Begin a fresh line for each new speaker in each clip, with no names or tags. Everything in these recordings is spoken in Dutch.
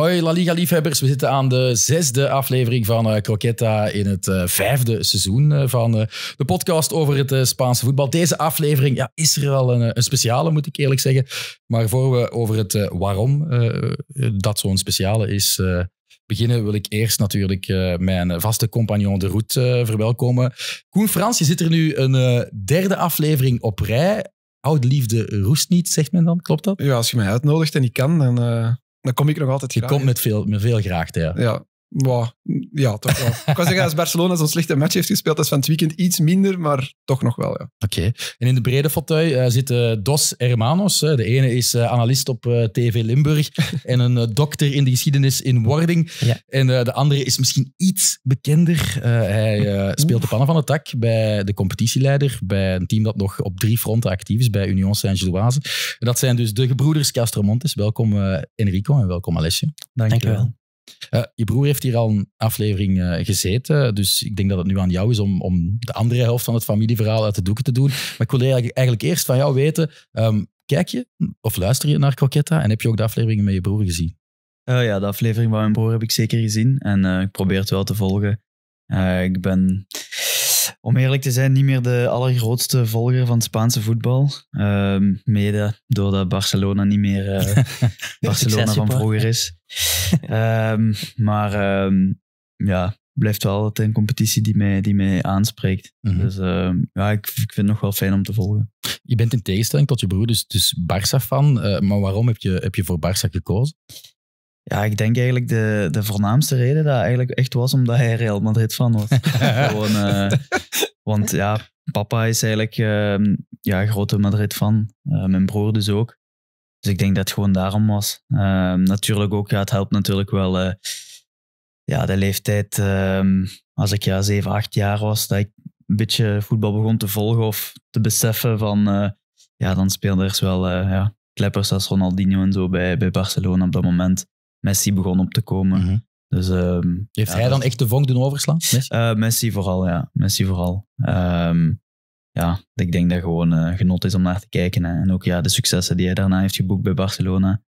Hoi La Liga-liefhebbers, we zitten aan de zesde aflevering van uh, Croqueta in het eh, vijfde seizoen eh, van de podcast over het Spaanse voetbal. Deze aflevering ja, is er wel een, een, speciale, moet ik eerlijk zeggen. Maar voor we over het waarom dat zo'n speciale is beginnen wil ik eerst natuurlijk mijn vaste compagnon de route verwelkomen. Koen Frans, je zit er nu een derde aflevering
op rij. Oud liefde roest niet, zegt men dan, klopt dat? Ja, als je mij uitnodigt en ik kan, dan, dan kom ik nog altijd je Je komt met veel, met veel graag, ja. ja. Wow, ja, toch wel. ik kan zeggen, als Barcelona zo'n slechte match heeft gespeeld, dat is van het weekend iets minder, maar toch nog wel, ja. Oké.
En in de brede fauteuil eh, zitten dos hermanos. De ene is uh, analist op eh, TV Limburg en een dokter in de geschiedenis in wording. En de andere is misschien iets bekender. hij speelt de pannen van de tak bij de competitieleider, bij een team dat nog op drie fronten actief is, bij Union Saint-Gilloise. Dat zijn dus de gebroeders Montes. Welkom Enrico en welkom Alessio. Dank je wel. Eh, je broer heeft hier al een aflevering eh, gezeten, dus ik denk dat het nu aan jou is om, om de andere helft van het familieverhaal uit de doeken te doen. Maar ik wil eigenlijk, eerst van jou weten, ehm, kijk je of luister je naar Croquetta en heb je ook de afleveringen met je broer gezien?
Eh, ja, de aflevering van mijn broer heb ik zeker gezien en ik probeer het wel te volgen. ik ben om eerlijk te zijn, niet meer de allergrootste volger van Spaanse voetbal. Uh, mede doordat Barcelona niet meer uh, Barcelona van vroeger is. Ehm, maar um, ja, blijft wel altijd een competitie die mij, die mij aanspreekt. Mhm. Dus ja, ik, ik, vind het nog wel fijn om te
volgen. Je bent in tegenstelling tot je broer, dus, dus Barça-fan. Eh, maar waarom heb je, heb je voor Barça
gekozen? Ja, ik denk eigenlijk de, de voornaamste reden dat eigenlijk echt was omdat hij Real Madrid fan was. Gewoon, eh, want ja, papa is eigenlijk uh, ja, grote Madrid fan. Eh, mijn broer dus ook. Dus ik denk dat het gewoon daarom was. Ehm, natuurlijk ook, ja, het helpt natuurlijk wel eh, ja, de leeftijd. Ehm, als ik ja, 7, 8 jaar was, dat ik een beetje voetbal begon te volgen of te beseffen van... ja, dan speelde er dus wel ja, kleppers als Ronaldinho en zo bij, bij Barcelona op dat moment. Messi begon op te komen. Mhm. Dus, ehm, Heeft hij dan dus- echt de vonk doen overslaan? Eh, Messi, Messi vooral, ja. Messi vooral. Ehm, ja, ik denk dat gewoon eh, genot is om naar te kijken. Hè. En ook ja, de successen die hij daarna heeft geboekt bij Barcelona.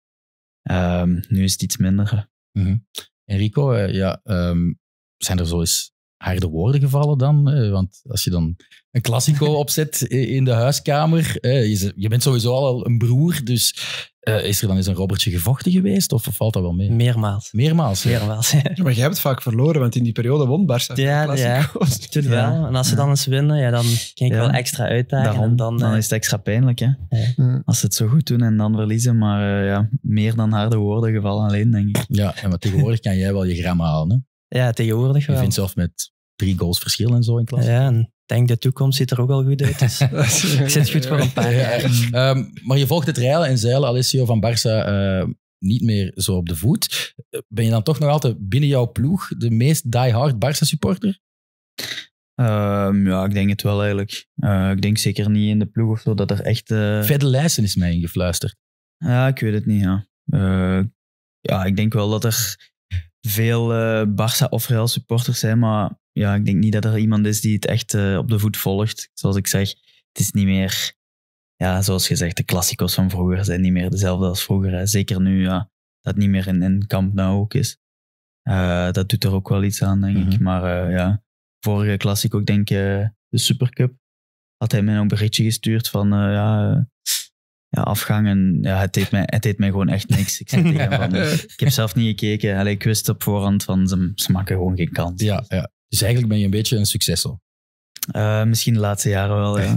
Ehm, nu is het iets minder. Mhm. En Rico, Enrico, eh, ja, zijn er zo
eens harde woorden gevallen dan? want als je dan een klassico opzet in de huiskamer, je, bent sowieso al een broer, dus eh, is er dan eens een Robertje gevochten
geweest of valt dat wel mee?
Meermaals.
Meermaals?
Meermaals,
Maar jij hebt
vaak verloren, want in die periode won Barça ja, klassico's.
Ja, wel. En als ze dan eens winnen, ja, dan kan ik wel extra uitdagen.
dan, dan eh, is het extra pijnlijk, hè? Als ze het zo goed doen en dan verliezen, maar eh, ja, meer dan harde woorden gevallen alleen, denk ik. Ja, en maar tegenwoordig kan jij wel je gram halen, hè? Ja, tegenwoordig wel. Je vindt
zelf
met drie goals verschil en zo in klas. Ja, en denk de toekomst ziet er ook al goed uit. Dus ik zit goed voor een paar jaar.
Ehm, maar je volgt het reilen en zeilen Alessio van Barca eh, niet meer zo op de voet. Ben je dan toch nog altijd binnen jouw ploeg de meest diehard barca
supporter? Ehm, ja, ik denk het wel eigenlijk. Eh, ik denk zeker niet in de ploeg of zo dat er echt. Uh... Eh, Fedde Leijsen is mij ingefluisterd. Ja, ik weet het niet. Ja. ja, ik denk wel dat er veel uh, Barça of Real supporters zijn, maar ja, ik denk niet dat er iemand is die het echt eh, op de voet volgt. Zoals ik zeg, het is niet meer, ja, zoals gezegd, de klassico's van vroeger zijn niet meer dezelfde als vroeger. Zeker nu, ja, dat niet meer in, in Camp Nou ook is. Eh, dat doet er ook wel iets aan, denk ik. Mhm. Maar ja, vorige klassico, ik denk de Supercup, had hij mij een berichtje gestuurd van, ja, ja, afgang. En ja, het, deed mij, het deed mij gewoon echt niks. Ik, van, ik heb zelf niet gekeken. Allee, ik wist op voorhand van ze, ze maken gewoon geen kans. Ja, ja. Dus eigenlijk ben je een beetje een succes eh, misschien de laatste jaren wel, ja.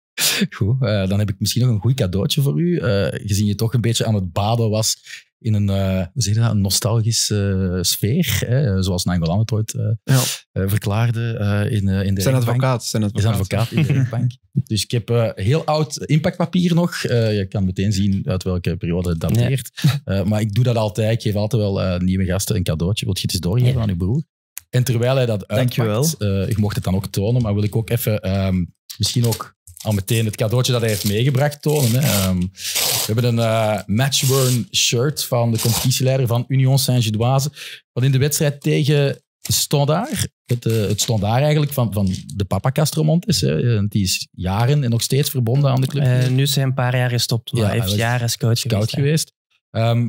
Goed, eh, dan heb ik misschien nog een goed cadeautje voor u. Eh, gezien je toch een beetje aan het baden was in een, eh, zeg dat, een nostalgische eh, sfeer, hè? zoals Nangolan het ooit eh, verklaarde in, in de Zijn advocaat. Zijn advocaat. Zijn advocaat in de rechtbank. dus ik heb heel oud impactpapier nog. je kan meteen zien uit welke periode het dateert. maar ik doe dat altijd. Ik geef altijd wel nieuwe gasten een cadeautje. Wil je het eens doorgeven aan uw broer? En terwijl hij dat uitpakt, Dankjewel. ik mocht het dan ook tonen, maar wil ik ook even... Ehm, misschien ook al meteen het cadeautje dat hij heeft meegebracht tonen. Hè. Ehm, we hebben een eh, matchworn shirt van de competitieleider van Union Saint-Gilloise. Wat in de wedstrijd tegen Standaar. het, uh, het eigenlijk van, van de papa Castromont is. Hè. Eh, die is jaren en nog steeds verbonden aan de club.
nu zijn een paar jaar
gestopt, ja, hij heeft jaren scout, scout geweest. geweest. Ehm,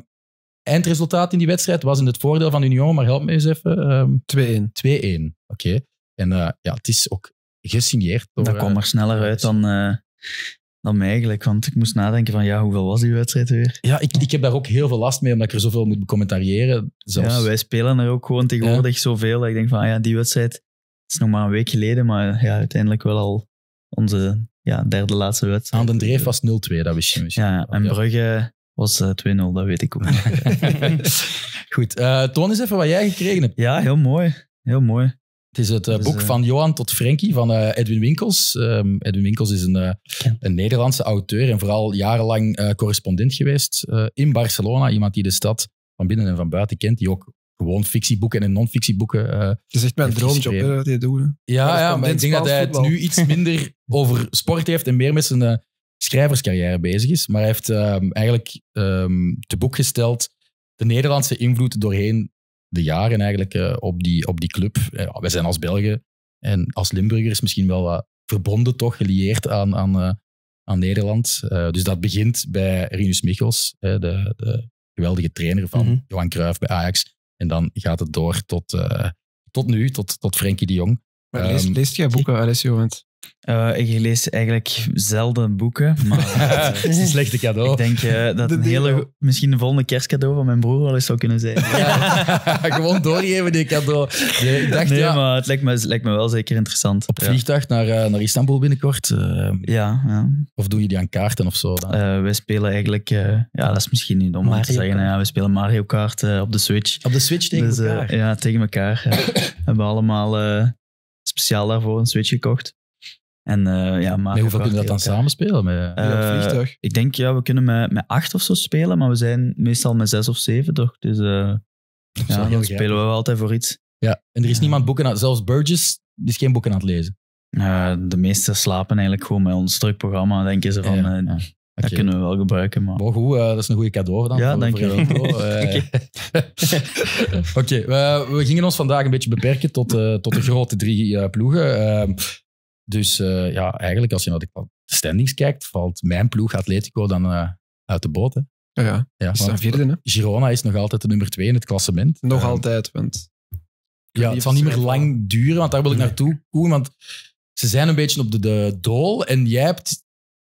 eindresultaat in die wedstrijd was in het voordeel van Union, maar help me eens even. Um, 2-1. 2-1,
oké. En ja, het is ook dat kwam eh, er sneller uit dan, eh, dan mij eigenlijk. Want ik moest nadenken van, ja, hoeveel was die wedstrijd weer? Ja, ik, ik heb daar ook heel veel last
mee, omdat ik er zoveel moet
commentariëren. Ja, wij spelen er ook gewoon tegenwoordig zoveel. Dat ik denk van, ah ja, die wedstrijd is nog maar een week geleden. Maar ja, uiteindelijk wel al onze ja, derde laatste wedstrijd. Aan de Dreef was 0-2, dat wist je misschien. Ja, en Brugge was 2-0, eh, dat weet ik ook. Goed, uh, toon eens even wat jij gekregen hebt. Ja, heel mooi. Heel mooi.
Het is het eh, boek eh, van Johan tot Frankie van eh, Edwin Winkels. Ehm, Edwin Winkels is een, een, Nederlandse auteur en vooral jarenlang correspondent geweest in Barcelona. Iemand die de stad van binnen en van buiten kent, die ook gewoon fictieboeken en non-fictieboeken. Het is echt mijn droomjob hè, dat
hij doet. Ja, ja, maar ik denk dat hij het nu
iets minder over sport heeft en meer met zijn schrijverscarrière bezig is. Maar hij heeft ehm, eigenlijk um, te boek gesteld de Nederlandse invloed doorheen de jaren eigenlijk eh, op, die, op die club. Eh, wij zijn als Belgen en als Limburgers misschien wel wat verbonden toch, gelieerd aan, aan, eh, aan Nederland. dus dat begint bij Rinus Michels, de, de geweldige trainer van mhm. Johan Cruijff bij Ajax. En dan gaat het door tot, tot nu, tot, tot
Frenkie de Jong. Maar leest, ehm, jij boeken, Alessio? Want eh, ik lees eigenlijk zelden boeken. Maar het is een slechte cadeau. Ik denk eh, dat de een hele, misschien een volgende kerstcadeau van mijn broer wel eens zou kunnen zijn. Gewoon doorgeven die cadeau. Nee, ik dacht, nee ja, maar het lijkt, me, lijkt me wel zeker interessant. Op ja. vliegtuig
naar, eh, naar Istanbul binnenkort.
ja, ja. Of doen jullie aan kaarten of zo? Dan? wij spelen eigenlijk, ja, dat is misschien niet om te zeggen. Ja, we spelen Mario Kart op de Switch. Op de Switch tegen dus, elkaar? ja, tegen elkaar. Ja. we hebben allemaal speciaal daarvoor een Switch gekocht. En, eh, ja, maar hoeveel kunnen we dat dan samenspelen? Met, uh, vliegtuig? Ik denk, ja, we kunnen met, met acht of zo spelen, maar we zijn meestal met zes of zeven, toch? Dus eh, ja, dan spelen we altijd voor iets. Ja, en er is niemand boeken aan, zelfs Burgess is geen boeken aan het lezen. de meesten slapen eigenlijk gewoon met ons druk denken ze van. Dat kunnen we wel gebruiken. Maar... goed, dat is een goede cadeau dan. Ja, dankjewel.
Oké, we gingen ons vandaag een beetje beperken tot, tot de grote drie ploegen. Ehm, dus eh, ja, eigenlijk als je naar de standings kijkt, valt mijn ploeg Atletico dan eh, uit de boot. Hè? Ja, ja is vierde, hè? Girona is nog altijd de nummer twee in het klassement. Nog ehm, altijd, want... Ja, het zal niet meer lang duren, want daar wil ik naartoe, Koen. Want ze zijn een beetje op de, de dool en jij hebt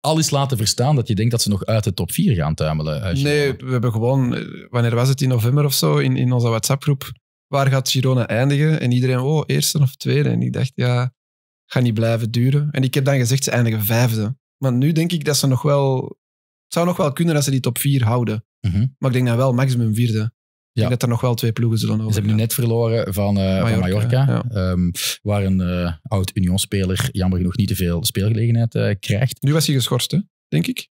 alles laten verstaan dat je denkt dat ze nog uit de top 4 gaan tuimelen. Eh,
nee, we hebben gewoon, wanneer was het, in november of zo, in, in onze WhatsApp-groep, waar gaat Girona eindigen? En iedereen, oh, eerste of tweede. En ik dacht, ja, gaat niet blijven duren. En ik heb dan gezegd, ze eindigen vijfde. Maar nu denk ik dat ze nog wel... Het zou nog wel kunnen dat ze die top vier houden. Mhm. Maar ik denk dan wel maximum vierde. Ik denk dat er nog wel twee ploegen zullen over.
Ze hebben nu net verloren van uh, eh, Mallorca, van Mallorca ehm, waar een eh, oud-Union-speler jammer genoeg niet te veel speelgelegenheid eh, krijgt. Nu was hij
geschorst, hè? denk ik.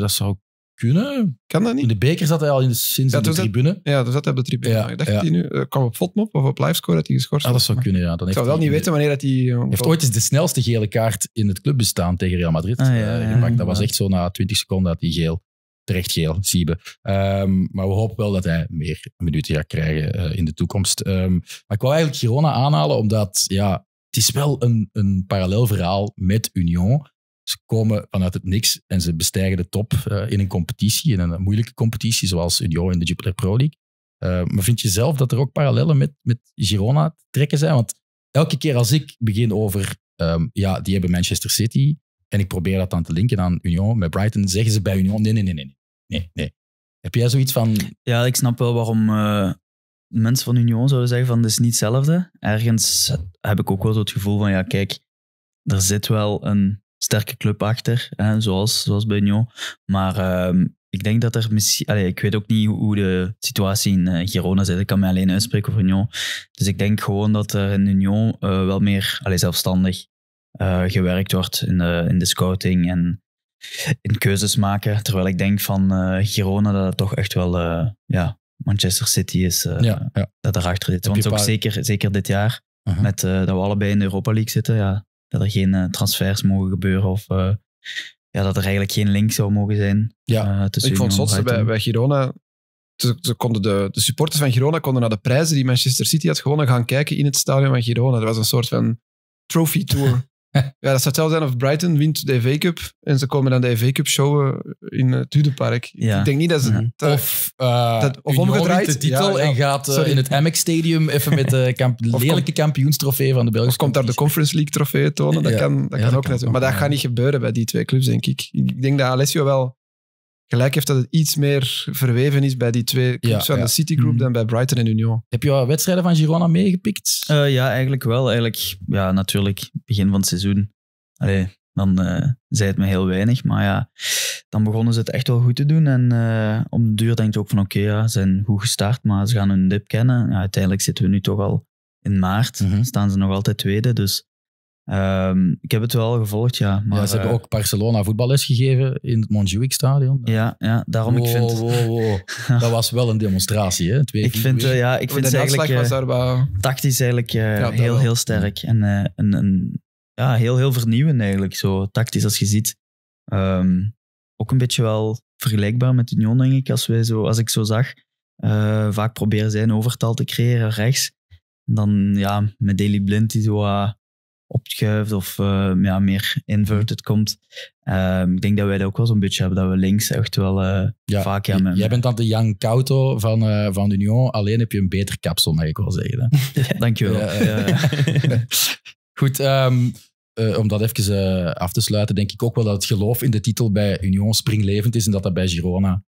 dat zou kunnen. Kan dat niet? In de beker zat hij al in de, sinds ja, de dus tribune. ja, toen dus zat hij op de tribune. Ja, ik dacht ja. hij nu, uh, kwam op Fotmop of op Livescore dat hij geschorst ah, dat zou kunnen, ja. Dan ik zou wel niet weten wanneer dat hij... Eh, heeft ooit eens de
snelste gele kaart in het club bestaan tegen Real Madrid ah, eh, Dat was echt zo na 20 seconden dat hij geel... Terecht geel, Siebe. Ehm, maar we hopen wel dat hij meer minuten gaat krijgen in de toekomst. Ehm, maar ik wou eigenlijk Girona aanhalen, omdat ja, het is wel een, een parallel verhaal met Union. Ze komen vanuit het niks en ze bestijgen de top eh, in een competitie, in een moeilijke competitie, zoals Union in de Jupiler Pro League. Eh, maar vind je zelf dat er ook parallellen met, met Girona te trekken zijn? Want elke keer als ik begin over, ehm, ja, die hebben Manchester City, en ik probeer dat dan te linken aan Union, met Brighton, zeggen ze bij Union, nee, nee, nee, nee, nee, nee. Heb jij zoiets
van... Ja, ik snap wel waarom eh, mensen van Union zouden zeggen van, dit is niet hetzelfde. Ergens heb ik ook wel zo het gevoel van, ja, kijk, er zit wel een sterke club achter, hè, zoals, zoals bij Nyon. Maar ehm, ik denk dat er misschien... ik weet ook niet hoe de situatie in eh, Girona zit. Ik kan mij alleen uitspreken over Nyon. Dus ik denk gewoon dat er in Nyon eh, wel meer allez, zelfstandig eh, gewerkt wordt in de, in de scouting en in keuzes maken. Terwijl ik denk van Girona dat het toch echt wel ja, Manchester City is dat erachter zit. Want ook zeker, zeker dit jaar, mhm. met, dat we allebei in de Europa League zitten, ja, dat er geen eh, transfers mogen gebeuren of eh, ja, dat er eigenlijk geen link zou mogen zijn. Ja, eh, ik vond het bij,
bij Girona ze konden de, de, supporters van Girona konden naar de prijzen die Manchester City had gewonnen gaan kijken in het stadion van Girona. Dat was een soort van trophy tour. ja, dat zou hetzelfde zijn of Brighton wint de FA Cup en ze komen dan de FA Cup showen in het Hudenpark. Ja. Ik denk niet dat ze... of, uh, omgedraaid. de titel en gaat eh, in het Amex Stadium even met de lelijke kampioenstrofee van de Belgische Of komt daar de Conference League trofee tonen, dat kan, dat kan ook net. Maar dat gaat niet gebeuren bij die twee clubs, denk ik. Ik denk dat Alessio wel gelijk heeft dat het iets meer verweven is bij die twee clubs van de Citigroup mm. dan bij Brighton en Union. Heb je al wedstrijden van Girona meegepikt?
Eh, ja, eigenlijk wel. Eigenlijk, ja, natuurlijk, begin van het seizoen. Allee, dan eh, zei het me heel weinig. Maar ja, dan begonnen ze het echt wel goed te doen. En uh, op de duur denk je ook van oké, ja, ze zijn goed gestart, maar ze gaan hun dip kennen. Ja, uiteindelijk zitten we nu toch al in maart. Mhm. Staan ze nog altijd tweede. Dus Ehm, ik heb het wel gevolgd, ja. Maar, ja, ze hebben eh, ook
Barcelona voetballes gegeven in het Montjuïc-stadion.
Ja, ja, daarom ik vind... Wow, wow.
dat was wel een demonstratie, hè? Twee, ik vind, uh, ja, ik vind eigenlijk eh, was
tactisch eigenlijk heel, heel sterk. En een, een, ja, heel, heel vernieuwend eigenlijk, zo tactisch als je ziet. Ehm, ook een beetje wel vergelijkbaar met Union, denk ik, als, wij zo, als ik zo zag. vaak proberen zij een overtal te creëren rechts. dan ja, met Daily Blind die zo ah, of eh, ja, meer inverted komt. Ehm, ik denk dat wij dat ook wel zo'n beetje hebben, dat we links echt wel uh, vaak hebben. Jij, bent dan de
Jan Couto van, uh, van Union, alleen heb je een beter kapsel, mag ik wel zeggen. Hè? Dankjewel. Goed, ehm, om dat even af te sluiten, denk ik ook wel dat het geloof in de titel bij Union springlevend is en dat dat bij Girona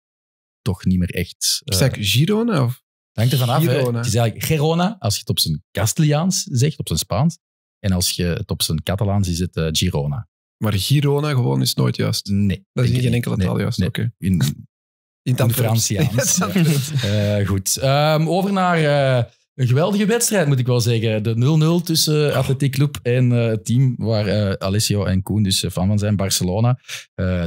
toch niet meer echt... Uh, zeg Girona? Of? Hangt er vanaf. Het is eigenlijk Gerona, als je het op zijn Castiliaans zegt, op zijn Spaans. En als je het op zijn Catalaans is het eh, Girona.
Maar Girona gewoon is nooit juist? Nee. Dat is in geen enkele nee, taal juist? Oké. In, in, in Franciaans.
Eh, goed. Ehm, over naar eh, een geweldige wedstrijd, moet ik wel zeggen. De 0-0 tussen uh, oh. Atletiek Club en het team waar Alessio en Koen dus van zijn, Barcelona.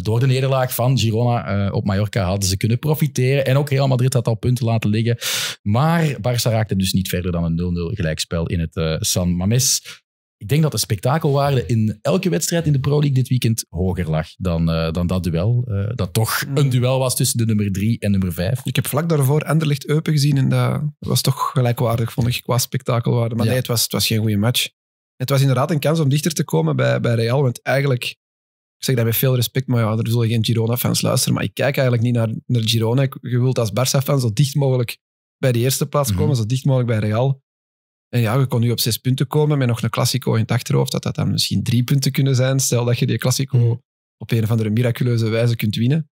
door de nederlaag van Girona op Mallorca hadden ze kunnen profiteren. En ook Real Madrid had al punten laten liggen. Maar Barça raakte dus niet verder dan een 0-0 gelijkspel in het San Mames ik denk dat de spektakelwaarde in elke wedstrijd in de Pro League dit weekend hoger
lag dan, eh, dan dat duel. Eh, dat toch hmm. een duel was tussen de nummer 3 en nummer 5. Ik heb vlak daarvoor Anderlecht Eupen gezien en dat was toch gelijkwaardig, vond ik, qua spektakelwaarde. Maar nee, het was, het was geen goede match. Het was inderdaad een kans om dichter te komen bij, bij Real, want eigenlijk, ik zeg dat met veel respect, maar ja, er zullen geen Girona-fans luisteren, maar ik kijk eigenlijk niet naar, naar Girona. Je wilt als Barça-fan zo dicht mogelijk bij de eerste plaats mhm. komen, zo dicht mogelijk bij Real. En ja, je kon nu op zes punten komen met nog een Classico in het achterhoofd, dat dat dan misschien drie punten kunnen zijn. Stel dat je die Classico hmm. op een of andere miraculeuze wijze kunt winnen.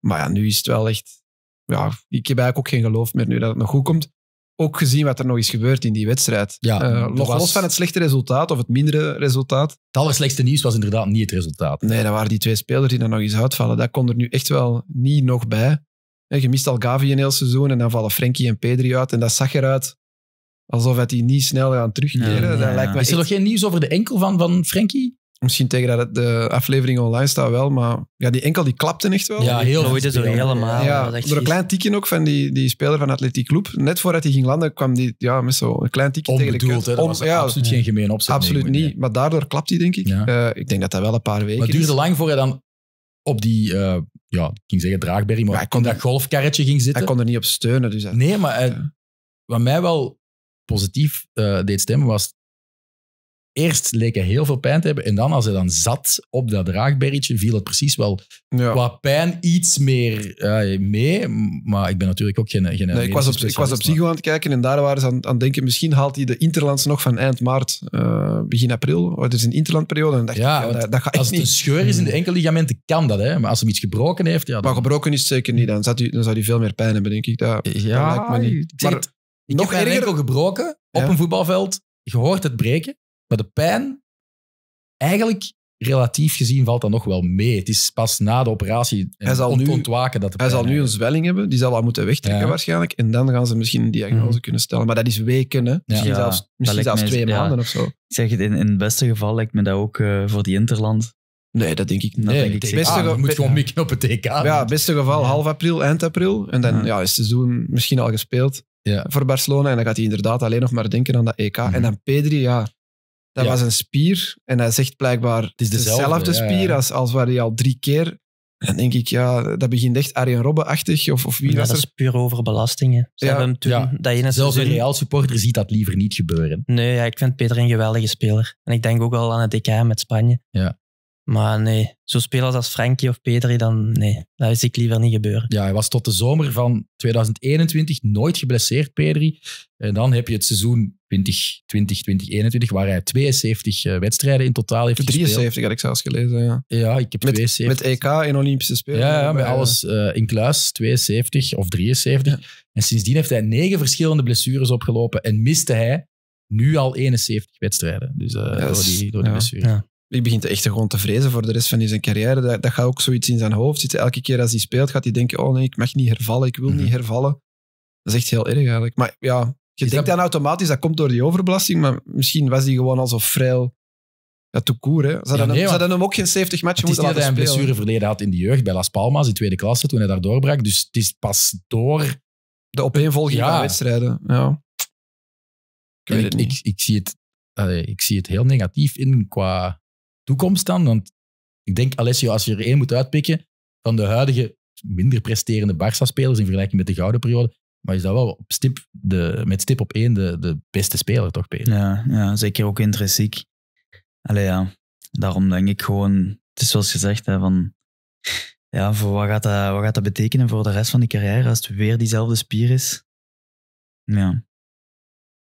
Maar ja, nu is het wel echt... Ja, ik heb eigenlijk ook geen geloof meer nu dat het nog goed komt. Ook gezien wat er nog is gebeurd in die wedstrijd. Ja, eh, los, van het slechte resultaat of het mindere resultaat. Het allerslechtste nieuws was inderdaad niet het resultaat. Nee, dat waren die twee spelers die er nog eens uitvallen. Dat kon er nu echt wel niet nog bij. Je mist al Gavi een heel seizoen en dan vallen Frenkie en Pedri uit. En dat zag eruit alsof hij niet snel gaan terugkeren. is er nog
geen nieuws over de enkel van, van
Frankie? Misschien tegen dat de aflevering online staat wel, maar ja, die enkel die klapte echt wel. Ja, heel goed. zo helemaal. door een klein tikje ook van die, die speler van Atletiek Club. Net voordat hij ging landen kwam die ja, met zo'n klein tikje tegen de kut. absoluut geen gemeen opzet. Absoluut niet, maar daardoor klapt hij denk ik. Eh, ik denk dat dat wel een paar weken Maar het duurde lang
voor hij dan op die, eh, ja, ik ging zeggen draagberry, maar, maar kon dat golfkarretje ging zitten. Hij kon er niet op steunen. Dus nee, maar eh, wat mij wel positief eh, deed stemmen was. Eerst leek hij heel veel pijn te hebben. En dan, als hij dan zat op dat draagberretje,
viel het precies wel
qua pijn iets meer eh, mee. Maar ik ben natuurlijk ook geen. geen nee, ik, was op, ik was op
Psycho aan het kijken en daar waren ze aan, het denken. Misschien haalt hij de Interlands nog van eind maart, eh, begin april. Oh, het is een Interlandperiode. En dacht ja, ik, dat, dat als het niet. een scheur is in de hmm. ligamenten, kan dat. Hè? Maar als hij iets gebroken heeft. Ja, Maar gebroken is zeker niet. Dan, zat dan zou hij veel meer pijn hebben, denk ik. Dat, ja, lijkt me niet. Nog heb mijn gebroken op een voetbalveld. Je
hoort het breken, maar de pijn... Eigenlijk relatief gezien valt dat nog wel
mee. Het is pas na de operatie hij zal nu ontwaken dat Hij zal nu een zwelling hebben, die zal al moeten wegtrekken waarschijnlijk. En dan gaan ze misschien een diagnose mhm. kunnen stellen. Maar dat is weken, misschien zelfs, misschien zelfs twee maanden of
zo. Ik zeg het, in, in het beste geval lijkt me dat ook eh, voor die Interland. Nee, dat denk ik niet. Nee, dat denk beste ah, moet gewoon
mikken op het TK. Ja,
beste geval half april, eind april. En dan ja. is het
seizoen misschien al gespeeld ja. voor Barcelona. En dan gaat hij inderdaad alleen nog maar denken aan dat EK. En mhm. dan Pedri, ja, dat was een spier. En hij zegt blijkbaar het is dezelfde, spier als, als waar hij al drie keer... Dan denk ik, ja, dat begint echt Arjen Robben-achtig. Of, of wie dat er? is puur
over belastingen. Toen, dat Zelfs een Real
supporter ziet dat liever niet gebeuren.
Nee, ja, ik vind Pedri een geweldige speler. En ik denk ook al aan het EK met Spanje. Ja. Maar nee, zo'n spelers als Frankie of Pedri, dan nee, dat is ik liever niet gebeuren. Ja, hij was tot de zomer van
2021 nooit geblesseerd, Pedri. En dan heb je het seizoen 2020, 2021, waar hij 72 eh, wedstrijden in totaal heeft 73 gespeeld. had ik zelfs gelezen, ja. Ja, ik heb met, 72. Met EK in Olympische Spelen. Ja, ja met alles eh, eh, in kluis, 72 of 73. En sindsdien heeft hij negen verschillende blessures opgelopen en miste hij nu al
71 wedstrijden. Dus door die, door die blessure die begint echt gewoon te vrezen voor de rest van zijn carrière. Dat, dat gaat ook zoiets in zijn hoofd zitten. Elke keer als hij speelt, gaat hij denken, oh nee, ik mag niet hervallen, ik wil niet mhm. hervallen. Dat is echt heel erg eigenlijk. Maar ja, je denkt dan automatisch, dat komt door die overbelasting, maar misschien was hij gewoon alsof frail Ja, te koer, hè. Ze hem, ze ook geen 70 matchen moeten laten Het is dat hij een
verleden had in de jeugd bij Las Palmas, in tweede klasse, toen hij daar doorbrak. Dus het is pas door... De
opeenvolging ja. van wedstrijden, ja. Ik, ik, zie het,
ik zie het heel negatief in qua toekomst dan? Want ik denk, Alessio, als je er één moet uitpikken van de huidige minder presterende Barça-spelers in vergelijking met de gouden
periode, maar is dat wel op stip de, met stip op één de, de beste speler, toch, Peter? Ja, ja zeker ook intrinsiek. Allee, ja. Daarom denk ik gewoon, het is zoals gezegd, hè, van, ja, voor wat, gaat dat, wat gaat dat betekenen voor de rest van die carrière als het weer diezelfde spier is? Ja.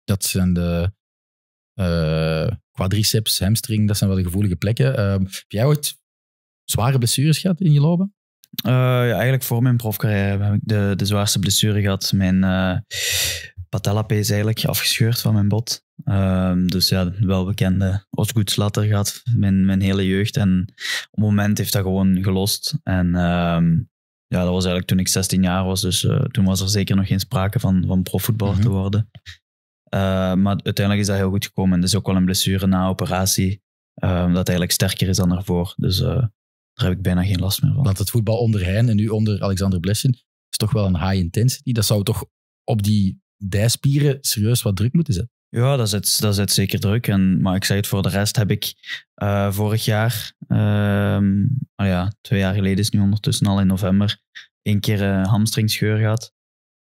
Dat zijn de
uh, quadriceps, hamstring, dat zijn wel de gevoelige plekken. Eh, heb jij ooit zware
blessures gehad in je lopen? Eh, ja, eigenlijk voor mijn profcarrière heb ik de, de zwaarste blessure gehad. Mijn patellapees eigenlijk afgescheurd van mijn bot. Ehm, dus ja, wel bekende Osgoedslatter gehad mijn, mijn hele jeugd. En op het moment heeft dat gewoon gelost. En ehm, ja, dat was eigenlijk toen ik 16 jaar was. Dus toen was er zeker nog geen sprake van, van profvoetballer te mhm. worden. Eh, maar uiteindelijk is dat heel goed gekomen. Dus is ook wel een blessure na operatie, eh, dat eigenlijk sterker is dan daarvoor. Dus eh, daar heb ik bijna geen last meer van. Want het voetbal onder Hein en nu onder Alexander Blessin is toch wel een high intensity. Dat
zou toch op die dijspieren serieus wat druk moeten zetten?
Ja, dat zit dat zet zeker druk. En, maar ik zeg het voor de rest heb ik vorig jaar, oh ja, twee jaar geleden is nu ondertussen al in november, één keer een hamstringscheur gehad.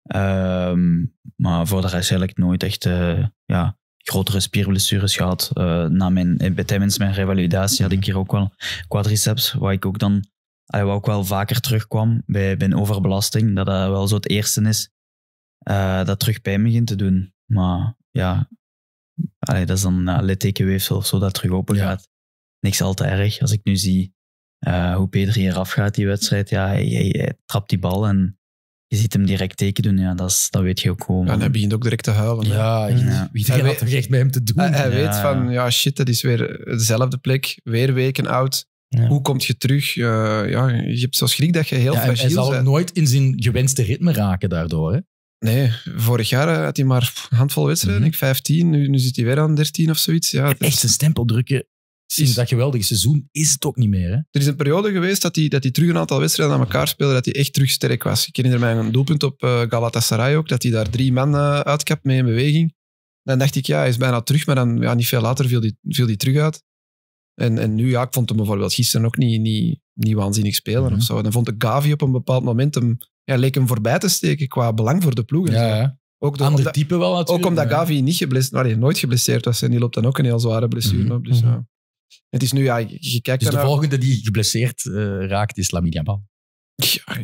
Ehm, maar voor de rest ik nooit echt eh, ja, grotere spierblessures gehad. Eh, na mijn, eh, tijdens mijn revalidatie had ik hier ook wel quadriceps, waar ik ook dan uh, ook wel vaker terugkwam bij, overbelasting. Dat dat wel zo het eerste is dat terug pijn begint te doen. Maar ja, allee, dat is dan uh, littekenweefsel of zo dat terug open gaat. Niks al te erg. Als ik nu zie hoe Pedri hier afgaat die wedstrijd, ja, hij trapt die bal en je ziet hem direct teken doen, ja, dat, is, dat weet je ook gewoon. Ja, en hij begint ook direct te huilen. Ja, wie had toch echt met hem te doen? Hij, hij weet van,
ja shit, dat is weer dezelfde plek, weer weken oud. Hoe kom je terug? ja, je hebt zo schrik dat je heel ja, fragiel Hij zal nooit in zijn gewenste ritme
raken daardoor.
Hè? Nee, vorig jaar eh, had hij maar een handvol wedstrijden. Mm 15, nu, zit hij weer aan 13 of zoiets. Ja, Echt is... een stempel drukken Sinds dat geweldige seizoen is het ook niet meer. Hè? Er is een periode geweest dat hij, dat terug een aantal wedstrijden aan elkaar speelde, dat hij echt terug sterk was. Ik herinner mij een doelpunt op uh, Galatasaray ook, dat hij daar drie man uh, uitkapt mee in beweging. Dan dacht ik, ja, hij is bijna terug, maar dan, ja, niet veel later viel die, viel die terug uit. En, en nu, ja, ik vond hem bijvoorbeeld gisteren ook niet, niet, niet waanzinnig spelen of mhm. zo. Dan vond ik Gavi op een bepaald moment hem, ja, leek hem voorbij te steken qua belang voor de ploeg. Ja, ja. Ook Ander omdat, type wel natuurlijk. Ook omdat Gavi niet geblesseerd, nee, nooit geblesseerd was en die loopt dan ook een heel zware blessure mhm, op. Dus, mhm. ja. Het is nu, ja, je, kijkt Dus de
volgende die geblesseerd eh, raakt is Lamine Yamal.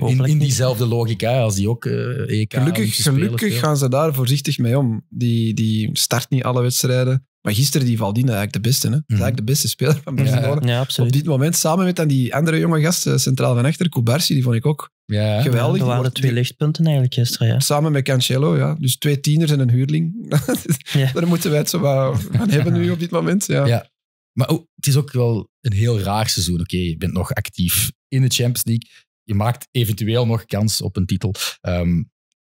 in, in, diezelfde logica, als die ook uh, eh, EK Gelukkig, gelukkig gaan
ze daar voorzichtig mee om. Die, die start niet alle wedstrijden. Maar gisteren die Valdina eigenlijk de beste. Hè? Mhm. eigenlijk de beste speler van Barcelona. Op dit moment samen met dan die andere jonge gast, centraal van achter, Kubarsi, die vond ik ook ja, geweldig. dat waren twee lichtpunten eigenlijk gisteren. Samen met Cancelo, ja. Dus twee tieners en een huurling. Daar moeten wij het zo van
hebben nu op dit moment. Ja. Maar oh, het is ook wel een heel raar seizoen. Oké, je bent nog actief in de Champions League. Je maakt eventueel nog kans op een titel. Ehm,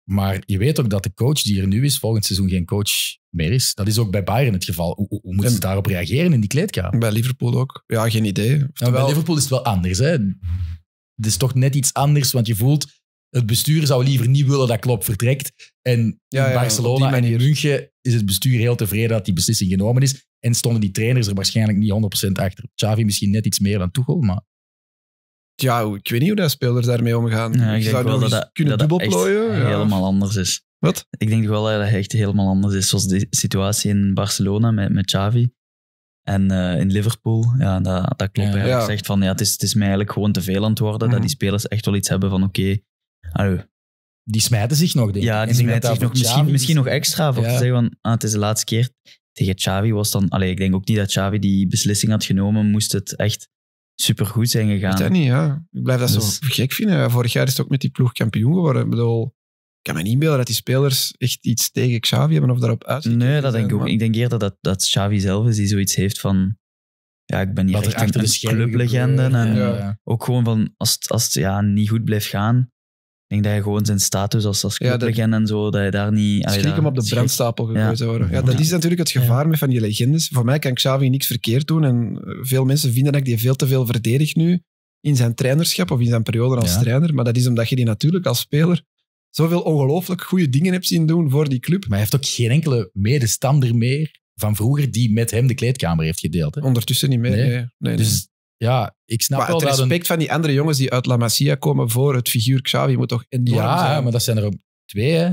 maar je weet ook dat de coach die er nu is, volgend seizoen geen coach meer is. Dat is ook bij Bayern het geval. Hoe, hoe moeten ze daarop reageren in die kleedkamer? Bij Liverpool ook. Ja, geen idee. bij Liverpool is het wel anders. Hè? Het is toch net iets anders, want je voelt... Het bestuur zou liever niet willen dat Klopp vertrekt. En in Barcelona en in München is het bestuur heel tevreden dat die beslissing genomen is. En stonden die trainers er waarschijnlijk niet 100% achter. Xavi misschien net iets meer dan Tuchel, maar...
Ja, ik weet niet hoe dat spelers daarmee omgaan. Ja, ik zou wel dat kunnen dubbelplooien. Ja. helemaal
anders is. Wat? Ik denk wel dat het echt helemaal anders is. Zoals de situatie in Barcelona met, met Xavi. En eh, in Liverpool, ja, dat, dat klopt. Ja, ja. zegt van, ja, het is, het is mij eigenlijk gewoon te veel aan het worden. Dat mhm. die spelers echt wel iets hebben van, oké, okay, die smijten zich nog,
denk ik. Ja, die smijten zich nog. Misschien, misschien nog
extra. Voor te zeggen, van, ah, het is de laatste keer tegen Xavi was dan... Allee, ik denk ook niet dat Xavi die beslissing had genomen, moest het echt supergoed zijn gegaan. Weet dat niet, ja. Ik blijf dat dus... zo gek vinden. Vorig jaar is het ook met die ploeg kampioen geworden. Ik bedoel, kan me niet beelden dat die spelers echt iets tegen Xavi hebben of daarop uit. Nee, dat denk ik ook. Ik denk eerder dat, dat Xavi zelf is die zoiets heeft van... Ja, ik ben hier dat echt achter de clublegende. En ook gewoon van, als het, als ja, niet goed blijft gaan, dat je gewoon zijn status als, als en zo, dat je daar niet... Schrik hem op de brandstapel gegooid worden. Ja, dat is
natuurlijk het gevaar met van die legendes. Voor mij kan Xavi niks verkeerd doen. En eh, veel mensen vinden dat ik die veel te veel verdedig nu in zijn trainerschap of in zijn periode als trainer. Maar dat is omdat je die natuurlijk als speler zoveel ongelooflijk goede dingen hebt zien doen voor die club. Maar hij heeft ook geen enkele medestander meer van vroeger die
met hem de kleedkamer heeft gedeeld. Hè? Ondertussen niet meer, nee. nee dus ja, ik snap wel het respect
van die andere jongens die uit La Masia komen voor het figuur Xavi moet toch enorm ja, zijn? Ja, maar dat zijn er ook twee,
hè?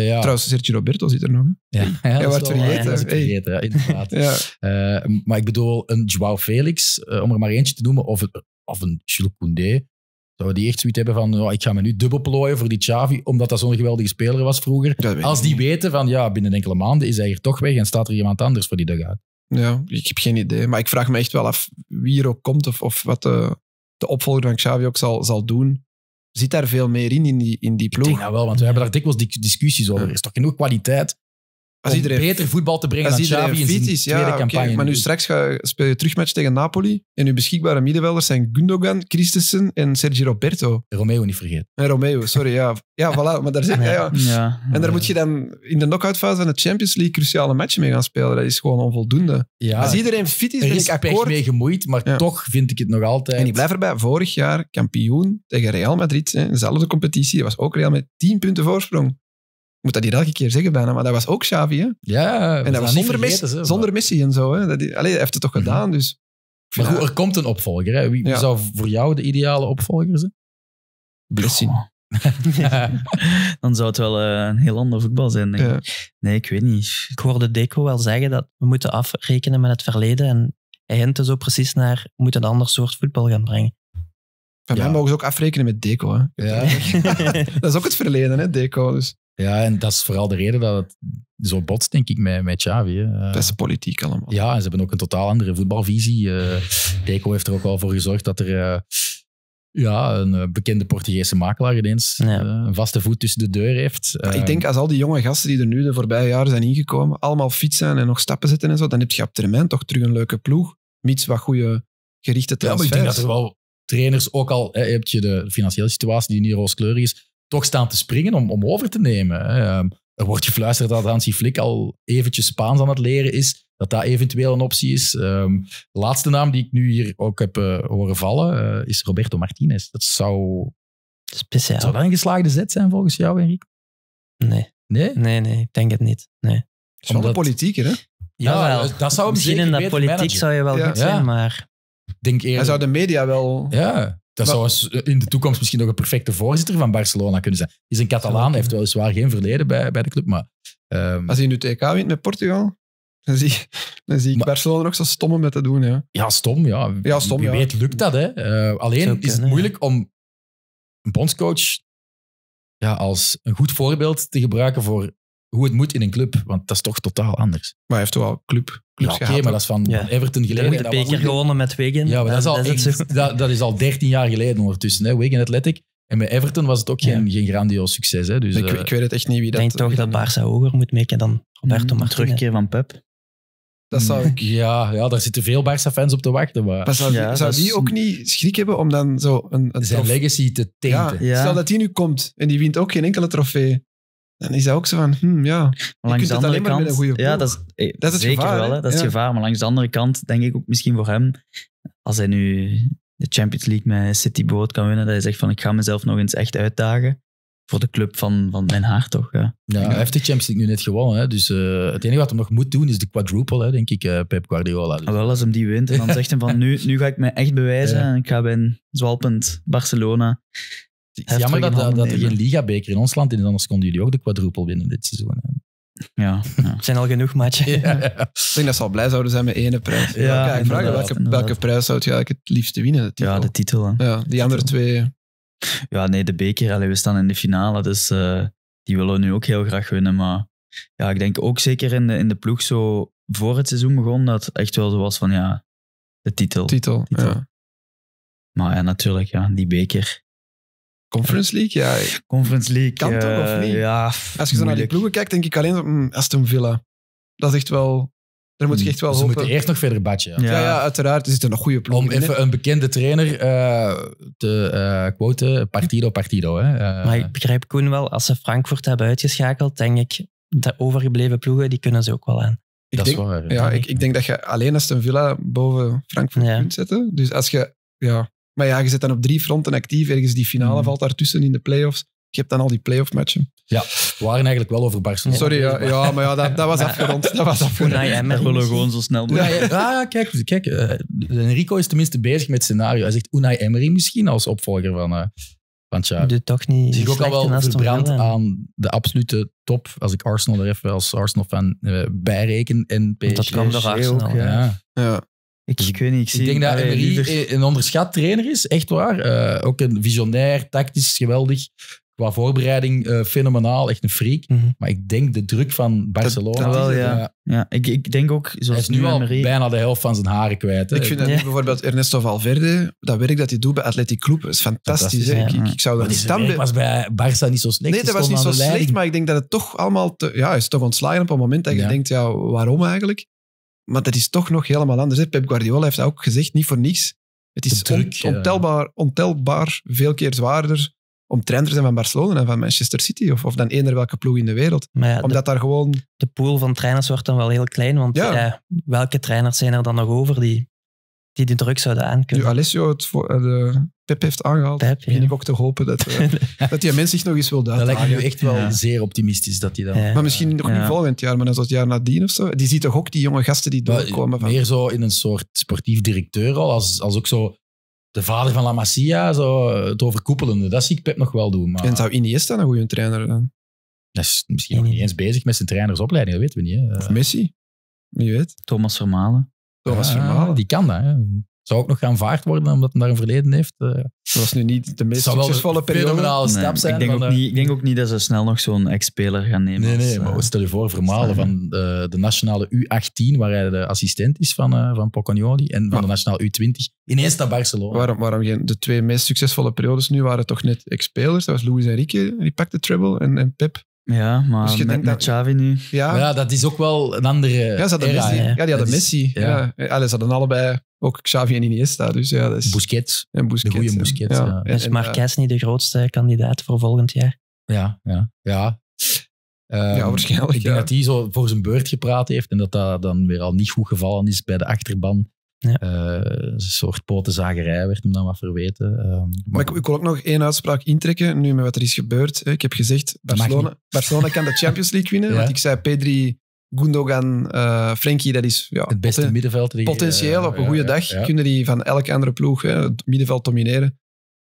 ja. Trouwens,
Sergio Roberto zit er nog. Ja, ja, wordt vergeten. Ja, ja, ja.
Eh, maar ik bedoel, een Joao Felix, eh, om er maar eentje te noemen, of, of een Jules Zou die echt zoiets hebben van, oh, ik ga me nu dubbel plooien voor die Xavi, omdat dat zo'n geweldige speler
was vroeger. Als die
weten van, ja, binnen enkele maanden is hij er toch weg en staat er iemand anders voor die uit?
Ja, ik heb geen idee. Maar ik vraag me echt wel af wie er ook komt of, of wat de, de opvolger van Xavi ook zal, zal doen. Zit daar veel meer in, in die, in die ploeg? Ik denk dat wel, want we hebben daar dikwijls discussies over. Er is toch genoeg kwaliteit als iedereen,
beter voetbal te brengen als dan iedereen fit is. Ja, maar nu
straks ga, speel je terugmatch tegen Napoli. En uw beschikbare middenvelders zijn Gundogan, Christensen en Sergio Roberto. Romeo niet vergeten. En Romeo, sorry. Ja, ja voilà. Maar daar zit, ja. en daar moet je dan in de knock fase van de Champions League cruciale matchen mee gaan spelen. Dat is gewoon onvoldoende. Ja, als iedereen fit is, ben ik akkoord. mee gemoeid, maar toch vind ik het nog altijd... En ik blijf erbij. Vorig jaar kampioen tegen Real Madrid. Hè, dezelfde competitie. Dat was ook Real met 10 punten voorsprong moet dat hier elke keer zeggen bijna, maar dat was ook Xavi. Hè?
Ja, en dat was zonder, missie
zonder en zo. Hè? Dat hij heeft het toch mhm. gedaan, dus... Maar er komt een opvolger. Hè? Wie zou voor jou de
ideale opvolger zijn? Blessing. dan zou het wel
eh, een heel ander voetbal zijn. Denk ik. Nee, ik weet niet. Ik hoorde Deco wel zeggen dat we moeten afrekenen met het verleden. En hij hint zo dus precies naar, we moeten een ander soort voetbal gaan brengen. Van mij mogen ze ook afrekenen met Deco.
Hè? Ja. dat is ook het verleden, hè, Deco. Dus.
Ja, en dat is vooral de reden dat het zo botst, denk ik, met, met Xavi. Hè. Eh,
politiek allemaal.
Ja, en ze hebben ook een totaal andere voetbalvisie. Eh, Deco heeft er ook al voor gezorgd dat er... Eh, ja, een bekende Portugese makelaar ineens. een vaste voet tussen de deur heeft. ik denk
als al die jonge gasten die er nu de voorbije jaren zijn ingekomen, allemaal fietsen zijn en nog stappen zetten en zo, dan heb je op termijn toch terug een leuke ploeg. Mits wat goede gerichte transfers. Ja, maar ik denk dat er wel trainers
ook al... heb je de financiële situatie die niet rooskleurig is toch staan te springen om, om over te nemen. Hè. Ehm, er wordt gefluisterd dat Hansi Flick al eventjes Spaans aan het leren is. Dat dat eventueel een optie is. Ehm, de laatste naam die ik nu hier ook heb eh, horen vallen eh, is Roberto Martinez. Dat zou... Speciaal. Zou dat een geslaagde zet zijn volgens jou, Henrik?
Nee. Nee? Nee, nee, ik denk het niet. Nee. Het is hè? Ja, wel. Eh, dat zou Misschien in de politiek zou je wel ja. goed zijn, maar... Denk eerder... Hij zou de
media wel...
Ja.
Dat zou eh, in de toekomst misschien nog een perfecte voorzitter van Barcelona kunnen zijn. Is een Catalaan, heeft weliswaar geen
verleden bij, bij de club, maar... Ehm, als hij nu TK wint met Portugal, dan zie, dan zie ik Barcelona nog zo stomme met te doen. Ja, ja stom, ja. ja stom, Wie weet lukt dat, hè. Eh, alleen
is het moeilijk om een bondscoach ja, als een goed voorbeeld te gebruiken voor hoe het moet in een club. Want dat is toch totaal anders.
Maar hij heeft wel club,
clubs ja, maar dat is van Everton geleden. de beker
gewonnen met Wigan. Ja, maar dat, is al, dat, is al 13 jaar
geleden ondertussen. Hè. Wigan Athletic. En met Everton was het ook geen, grandioos succes. Hè. Dus, ik, ik, eh, weet het echt
niet wie dat... Ik denk toch dat Barca hoger moet maken dan Roberto hmm, Terugkeer van Pep.
Dat zou hmm. ik... Ja, ja, daar zitten veel barca fans op te wachten. Maar... zou, zou die ook
niet schrik hebben om dan zo een... een Zijn legacy te tinten. Ja, Stel dat die nu komt en die wint ook geen enkele trofee
dan is dat ook zo van, hmm, ja, langs de andere kant, Ja, dat is, eh, dat is zeker gevaar, wel, dat is gevaar. Maar langs de andere kant denk ik ook misschien voor hem, als hij nu de Champions League met City Boat kan winnen, dat hij zegt van, ik ga mezelf nog eens echt uitdagen voor de club van, van mijn haar, toch? Ja.
ja hij heeft de Champions League nu net gewonnen. Hè? Dus eh, het enige wat hem nog moet doen is de quadruple, hè, denk ik, eh, Pep Guardiola. Dus. Ah, wel, als hem die wint en dan zegt hij van
nu, nu ga ik mij echt bewijzen en ik ga bij een zwalpend Barcelona Jammer dat, dat, dat er geen
Ligabeker in ons land is, anders konden jullie ook de
quadruple winnen dit seizoen.
Ja, ja. Het zijn al genoeg matchen. Ik denk dat ze al blij zouden
zijn met ene prijs. Ja, kijk vraag welke, welke
prijs zou je eigenlijk het liefste winnen? ja, de titel. Ja, die andere twee. Ja, nee, de beker. Allee, we staan in de finale, dus eh, die willen we nu ook heel graag winnen. Maar ja, ik denk ook zeker in de, in de ploeg zo voor het seizoen begon, dat echt wel zo was van ja, de titel. Titel, titel. Maar ja, natuurlijk, ja, die beker. Conference League? Ja. Conference League. Kan toch, of eh, niet? Ja, Als je zo naar die
ploegen kijkt, denk ik alleen mm, Aston Villa. Dat is echt wel... Daar moet je echt wel dus Ze moeten eerst nog verder badje. Ja. Ja,
uiteraard. Er zitten nog goede ploegen Om even een bekende trainer eh,
te uh, quoten, partido, partido. Hè. maar ik begrijp Koen wel, als ze Frankfurt hebben uitgeschakeld, denk ik, de overgebleven ploegen, die kunnen ze ook wel aan. dat is waar. Ja, ik, ik, denk dat je alleen Aston Villa boven Frankfurt kunt zetten. Dus als je ja, maar ja, je zit dan op
drie fronten actief. Ergens die finale mhm. valt daartussen in de playoffs. Je hebt dan al die play-off matchen. Ja,
we waren eigenlijk wel over
Barcelona. Sorry, ja, ja maar ja, dat, dat was afgerond. Dat was afgerond. Ja, dat willen we gewoon zo snel
doen. Ja, ah,
ja, kijk, kijk uh, Enrico is tenminste bezig met scenario. Hij zegt Unai Emery misschien als opvolger van, uh, van Xavi. Doet
toch niet ook al wel verbrand
aan de absolute top. Als ik Arsenal er even als Arsenal-fan eh, bijreken en PSG. Dat kan nog Arsenal, ja. ja. Ik, weet niet. Ik, zie, ik denk dat Emery een onderschat trainer is, echt waar. Eh, ook een visionair, tactisch geweldig. Qua voorbereiding eh, fenomenaal, echt een freak. Mhm. Maar ik denk de druk van Barcelona. wel, eh, ja. ik, ik denk ook, zoals hij is nu, al bijna
de helft van zijn haren kwijt. Ik vind dat bijvoorbeeld Ernesto Valverde, dat werk dat hij doet bij Atletico Club, is fantastisch. ik, ik, zou dat was
bij Barça niet
zo slecht. Nee, dat was niet zo slecht, maar ik denk dat het toch allemaal... Te... ja, hij is toch ontslagen op een moment dat je denkt, ja, waarom eigenlijk? Maar dat is toch nog helemaal anders. Hè? Pep Guardiola heeft dat ook gezegd, niet voor niets. Het is ontelbaar, ontelbaar veel keer zwaarder om trainer te zijn van Barcelona en van Manchester City. Of, of dan eender welke
ploeg in de wereld. Omdat de, daar gewoon... De pool van trainers wordt dan wel heel klein. Want welke trainers zijn er dan nog over die die de druk zouden aankunnen. Nu Alessio het eh, de Pep
heeft aangehaald, Pep, begin ook te hopen dat, uh, dat die mens zich nog eens wil duiden. Dat lijkt nu echt wel zeer
optimistisch dat hij dat... Maar misschien nog niet volgend
jaar, maar dan is het jaar nadien of zo. Die ziet toch ook die jonge gasten die doorkomen? Van... Meer zo in een soort sportief directeur al, als, als ook zo de vader van La Masia,
zo eh, het overkoepelende. Dat zie ik Pep nog wel doen. Maar... En zou Iniesta een goede trainer dan? Dat is misschien nog niet eens bezig met zijn trainersopleiding, dat weten we niet. Hè. Of Messi? Wie weet. Thomas Vermalen. Thomas Vermalen, ah, die kan dat. Hè. Zou ook nog gaan vaart worden omdat hij daar een verleden heeft. Eh. dat
was
nu niet de
meest succesvolle periode. al stap zijn. Ik denk, ook
niet, ik denk ook niet dat ze snel nog zo'n ex-speler
gaan nemen. Nee, nee, maar eh, stel je voor, Vermalen van de, nationale U18, waar hij de assistent is van, eh, van Pocagnoli, en van de nationale U20,
ineens naar Barcelona. Waarom, waarom de twee meest succesvolle periodes nu waren toch net ex-spelers? Dat was Luis Enrique, die pakte treble, en, en Pep ja, maar dus je met, denkt dat... Xavi nu... Ja. ja,
dat is ook wel een andere Ja, ze hadden era, Messi. Ja, die hadden dat Messi.
ja. Ja. ze hadden allebei ook Xavi en Iniesta. Dus ja, dat Busquets. En Busquets. goede Busquets,
ja. ja. is Marquez eh, niet de grootste kandidaat voor volgend jaar?
Ja, ja. Ja,
Um, ja, waarschijnlijk. Ik denk dat hij zo voor zijn beurt gepraat heeft en dat dat dan weer al niet goed gevallen is bij de achterban. Ja. Eh, een soort potenzagerij werd hem dan wat verweten. Ehm,
maar ik, ik, wil ook nog één uitspraak intrekken, nu met wat er is gebeurd. Ik heb gezegd, Barcelona, Barcelona kan de Champions League winnen. Want ik zei, Pedri, Gundogan, uh, Frenkie, dat is... Ja, het beste middenveld. Die, potentieel, eh, op een goede dag, kunnen die van elke andere ploeg hè, het middenveld domineren.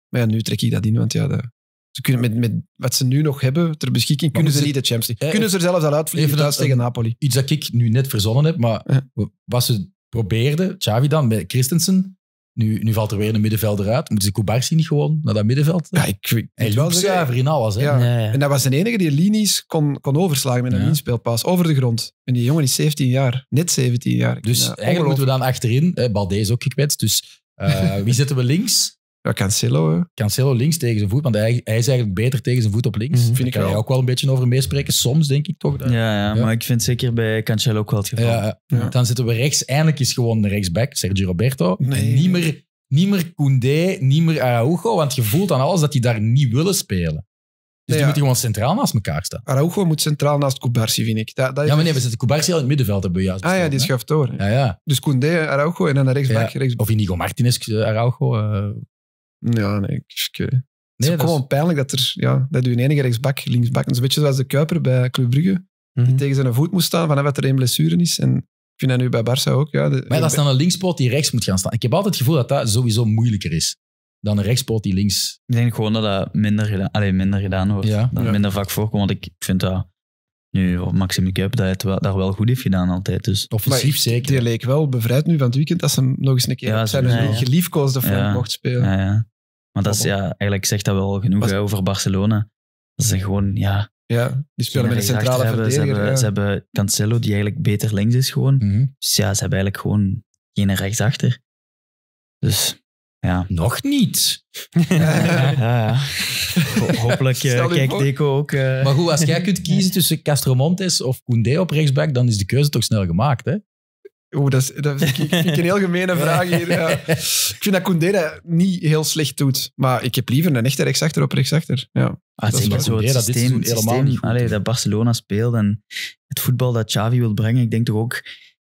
Maar nu trek ik dat in, want ja, ze kunnen met, met wat ze nu nog hebben ter beschikking, kunnen ze niet de Champions League. kunnen ze er zelfs al uitvliegen tegen Napoli. Iets dat ik nu net verzonnen heb, maar was
ze probeerde Xavi dan met Christensen. Nu, nu valt er weer een middenvelder uit. Moeten ze Kubarsi niet
gewoon naar dat middenveld? Ja, ik weet in alles. Hè? En dat was de enige die linies kon, kon overslagen met een inspeelpas over de grond. En die jongen is 17 jaar, net 17 jaar. Dus eigenlijk moeten we dan achterin. Eh, Balde is ook gekwetst. Dus eh, wie zetten we links? Ja,
Cancelo. links tegen zijn voet, want hij, hij is eigenlijk beter tegen zijn voet op links. Mm Vind ik kan hij ook wel een beetje over meespreken. Soms denk ik toch.
ja, ja, maar ik vind zeker bij Cancelo ook wel het geval. Ja, ja. Dan zitten we rechts.
Eindelijk is gewoon de rechtsback, Sergio Roberto. En niet meer, niet meer Koundé, niet meer Araujo, want je voelt aan alles dat die daar niet willen spelen. Dus die moeten gewoon centraal naast elkaar staan. Araujo
moet centraal naast Kubarsi, vind ik. Dat, dat ja, maar nee, dus- we zitten Kubarsi al in het middenveld, hebben we juist. Ah ja, die schaft door. Ja, ja. Dus Koundé, Araujo en dan rechtsback. Rechts... Of Inigo Martinez, eh, Araujo. Eh. Ja, nee. Ik, het is gewoon pijnlijk dat, er, ja, dat enige rechtsbak, linksbak, een beetje zoals de Kuiper bij Club Brugge, die mhm. tegen zijn voet moest staan vanaf dat er één blessure is. En ik vind dat nu bij Barça ook. Ja,
Maar dat is dan een
linkspoot die rechts moet gaan staan. Ik heb altijd het gevoel dat dat sowieso moeilijker is dan een rechtspoot
die links... Ik denk gewoon dat dat minder gedaan, minder gedaan wordt. Dat minder vaak voorkomt. Want ik vind dat nu, Maxime Kuip, dat hij het wel, daar wel goed heeft gedaan altijd. Dus Offensief
zeker. Die leek wel bevrijd nu van het weekend dat ze hem nog eens een keer Ja, op zijn ja, ja. mocht spelen. ja,
ja. Maar dat is ja, eigenlijk zegt dat wel genoeg over Barcelona. Dat ze gewoon, ja... Ja, die spelen met een centrale Ze hebben, ze hebben Cancelo, die eigenlijk beter links is gewoon. Mhm. Dus ja, ze hebben eigenlijk gewoon geen rechtsachter. Dus ja. Nog niet. hopelijk eh, kijkt Deco ook. Eh. Maar goed, als jij kunt kiezen
tussen Castromontes of Koundé op rechtsback, dan is de keuze toch snel gemaakt, hè? Oeh, dat is,
dat vind ik een heel gemene vraag hier. Ja. Ik vind dat Koendera niet heel slecht doet. Maar ik heb liever een echte rechtsachter op rechtsachter. Ja. Ah, dat is maar zo systeem,
dat Barcelona speelt en het voetbal dat Xavi wil brengen. Ik denk toch ook,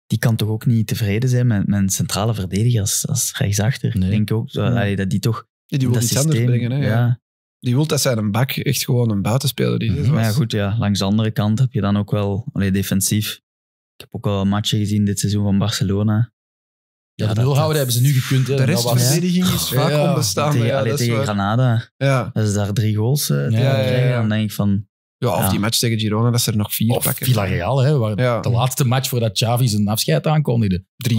die kan toch ook niet tevreden zijn met, met centrale verdediger als, als rechtsachter. Nee. Ik denk ook dat die toch... die wil iets systeem, anders brengen. Hè, ja. Die
wil dat zijn een bak echt gewoon een
buitenspeler die mhm. ja, goed, ja, langs de andere kant heb je dan ook wel allee, defensief ik heb ook al matchen gezien dit seizoen van Barcelona. Ja, de nul hebben ze nu gekund. De restverdediging is vaak ja. onbestaan. Tegen, ja, tegen Granada. Ja. ze daar drie goals uh, ja, krijgen. Dan denk ik van... Ja, of die match tegen
Girona, dat ze er nog vier of Villarreal, hè, waar de laatste match voordat Xavi zijn afscheid aankondigde. 3-5.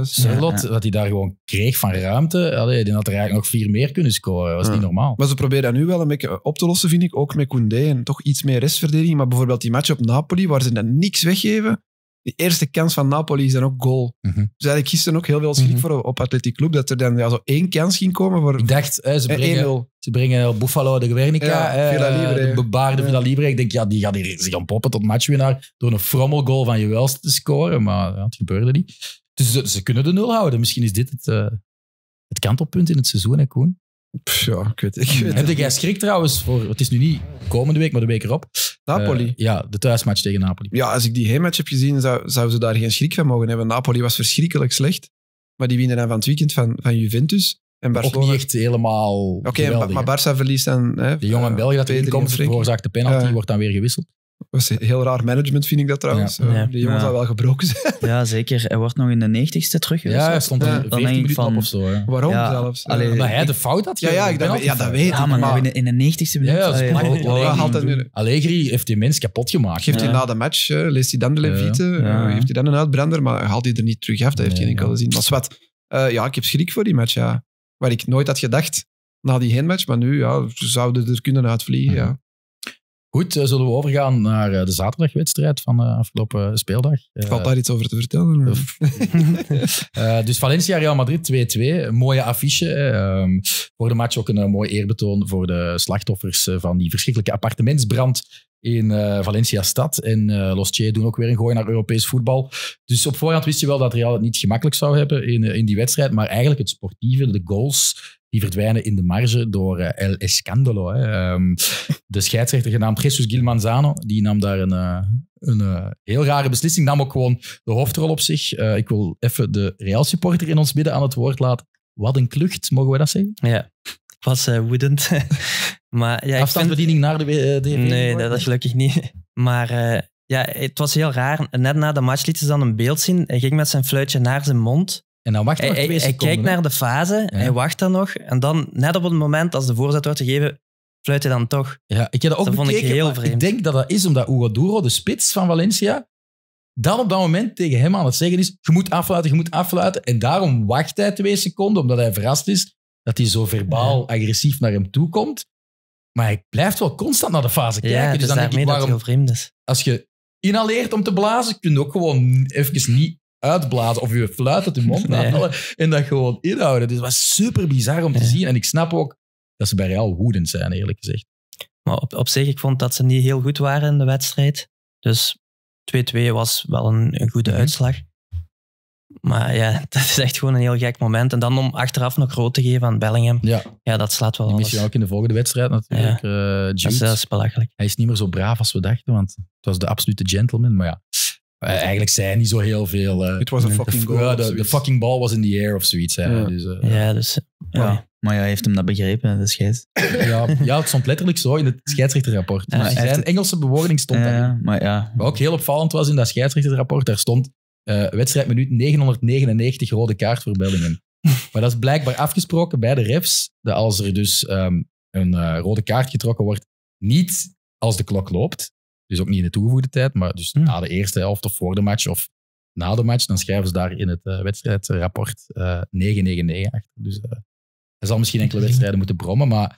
Charlotte, wat hij daar gewoon kreeg van ruimte. Allee, die had er eigenlijk nog vier meer kunnen scoren. Dat was niet normaal. Maar ze proberen dat nu wel een beetje op te lossen, vind ik. Ook met Koundé en toch iets meer restverdediging. Maar bijvoorbeeld die match op Napoli, waar ze dan niks weggeven de eerste kans van Napoli is dan ook goal. Mm -hmm. Dus ik gisteren ook heel veel schrik mhm. voor op Atletico Club dat er dan ja, zo één kans ging komen voor Ik dacht, hè, ze, eh, brengen, ze
brengen Buffalo
de Guernica, ja, eh, Villa de bebaarde ja. Villa Libre. Ik denk, ja, die gaat hier,
gaan poppen tot matchwinnaar door een frommel goal van Juwels te scoren, maar ja, het gebeurde niet. Dus ze, kunnen de nul houden. Misschien is dit het, eh, het kantelpunt in het seizoen, hè,
ja, ik weet, ik Heb jij
schrik trouwens voor, het is nu niet komende week, maar de week erop. Napoli? Eh, ja, de thuismatch tegen Napoli.
Ja, als ik die heenmatch heb gezien, zou, zouden ze daar geen schrik van mogen hebben. Napoli was verschrikkelijk slecht, maar die winnen dan van het weekend van, van Juventus. En Barcelona. Ook niet echt helemaal Oké, okay, maar Barça verliest dan... Hè, de jongen België dat erin komt, veroorzaakt de penalty, Die wordt dan weer gewisseld was heel raar management, vind ik dat trouwens. Ja. Eh, die jongens ja. wel gebroken zijn.
Ja, zeker.
Hij wordt nog in de negentigste
terug. Ja, hij stond er 14 minuten van, of
zo.
Waarom zelfs? Omdat hij de fout had? Ja, ja, ik dat, ja dat weet ik. Maar,
in de negentigste minuut... Ja, Allegri,
Allegri heeft die mens kapot gemaakt. Geeft hij na de match, eh, leest hij dan de levieten, eh, heeft hij dan een uitbrander, maar haalt hij er niet terug af. Dat heeft hij enkel gezien. Maar zwart, ja, ik heb schrik voor die match, ja. Waar ik nooit had gedacht na die heenmatch, maar nu ja, zouden er kunnen uitvliegen, Goed, eh, zullen we overgaan naar
eh, de zaterdagwedstrijd van de eh, afgelopen speeldag. Valt daar iets over te vertellen? dus Valencia, Real Madrid 2-2. Mooie affiche. Ehm, voor de match ook een mooi eerbetoon voor de slachtoffers van die verschrikkelijke appartementsbrand in Valencia stad. En uh, Los doen ook weer een gooi naar Europees voetbal. Dus op voorhand wist je wel dat Real het niet gemakkelijk zou hebben in, in die wedstrijd. Maar eigenlijk het sportieve, de goals, die verdwijnen in de marge door uh, El Escandalo. Hè. Ehm, de scheidsrechter genaamd Jesus Gil Manzano, die nam daar een, eh, een eh, heel rare beslissing. Nam ook gewoon de hoofdrol op zich. ik wil even de Real supporter in ons midden aan het woord laten. Wat een klucht, mogen we dat zeggen? Ja, ik was
woedend. maar, Afstandsbediening naar de, Nee, dat, is gelukkig niet. Maar ja, het was heel raar. Net na de match liet ze dan een beeld zien. Hij ging met zijn fluitje naar zijn mond. En dan wacht hij, nog twee seconden. Hij kijkt naar de fase, hij wacht dan nog. En dan, net op het moment als de voorzet wordt gegeven, fluit hij dan toch. Ja, ik heb dat ook vond ik heel vreemd. Ik denk dat dat is omdat
Duro, de spits van Valencia, dan op dat moment tegen hem aan het zeggen is: je moet afluiten, je moet afluiten. En daarom wacht hij twee seconden, omdat hij verrast is dat hij zo verbaal agressief naar hem toe komt. Maar hij blijft wel constant naar de fase kijken. Ja, dus, dus dan denk ik waarom. Als je inhaleert om te blazen, kun je ook gewoon even niet uitblazen of je fluit uit je mond nee. en dat gewoon inhouden. Dus het was super bizar om te zien. En ik snap ook
dat ze bij Real woedend zijn, eerlijk gezegd. Maar op, op zich, ik vond dat ze niet heel goed waren in de wedstrijd. Dus 2-2 was wel een, goede mhm. uitslag. Maar ja, dat is echt gewoon een heel gek moment. En dan om achteraf nog rood te geven aan Bellingham. Ja, dat slaat wel Misschien alles. ook
in de volgende wedstrijd natuurlijk. Ja. Uh, dat is belachelijk. Hij is niet meer zo braaf als we dachten, want het was de absolute gentleman. Maar ja, eh, eigenlijk zei niet zo heel veel. Het eh, was een fucking goal. De, fucking ball was in the air of zoiets. Ja, dus. Eh, ja, dus ja. Maar ja, heeft hem dat begrepen, de scheids? Ja, ja, het stond letterlijk zo in het scheidsrechterrapport. Ja, zijn Engelse bewoording stond ja, Maar ja. Wat ook heel opvallend was in dat scheidsrechterrapport, daar stond uh, wedstrijdminuut 999 rode kaart voor Bellingen. maar dat is blijkbaar afgesproken bij de refs, dat als er dus ehm, een rode kaart getrokken wordt, niet als de klok loopt, dus ook niet in de toegevoegde tijd, maar dus hmm. na de eerste helft of voor de match of na de match, dan schrijven ze daar in het uh, wedstrijdrapport 999 eh, achter. Dus hij eh, zal misschien enkele wedstrijden moeten brommen,
maar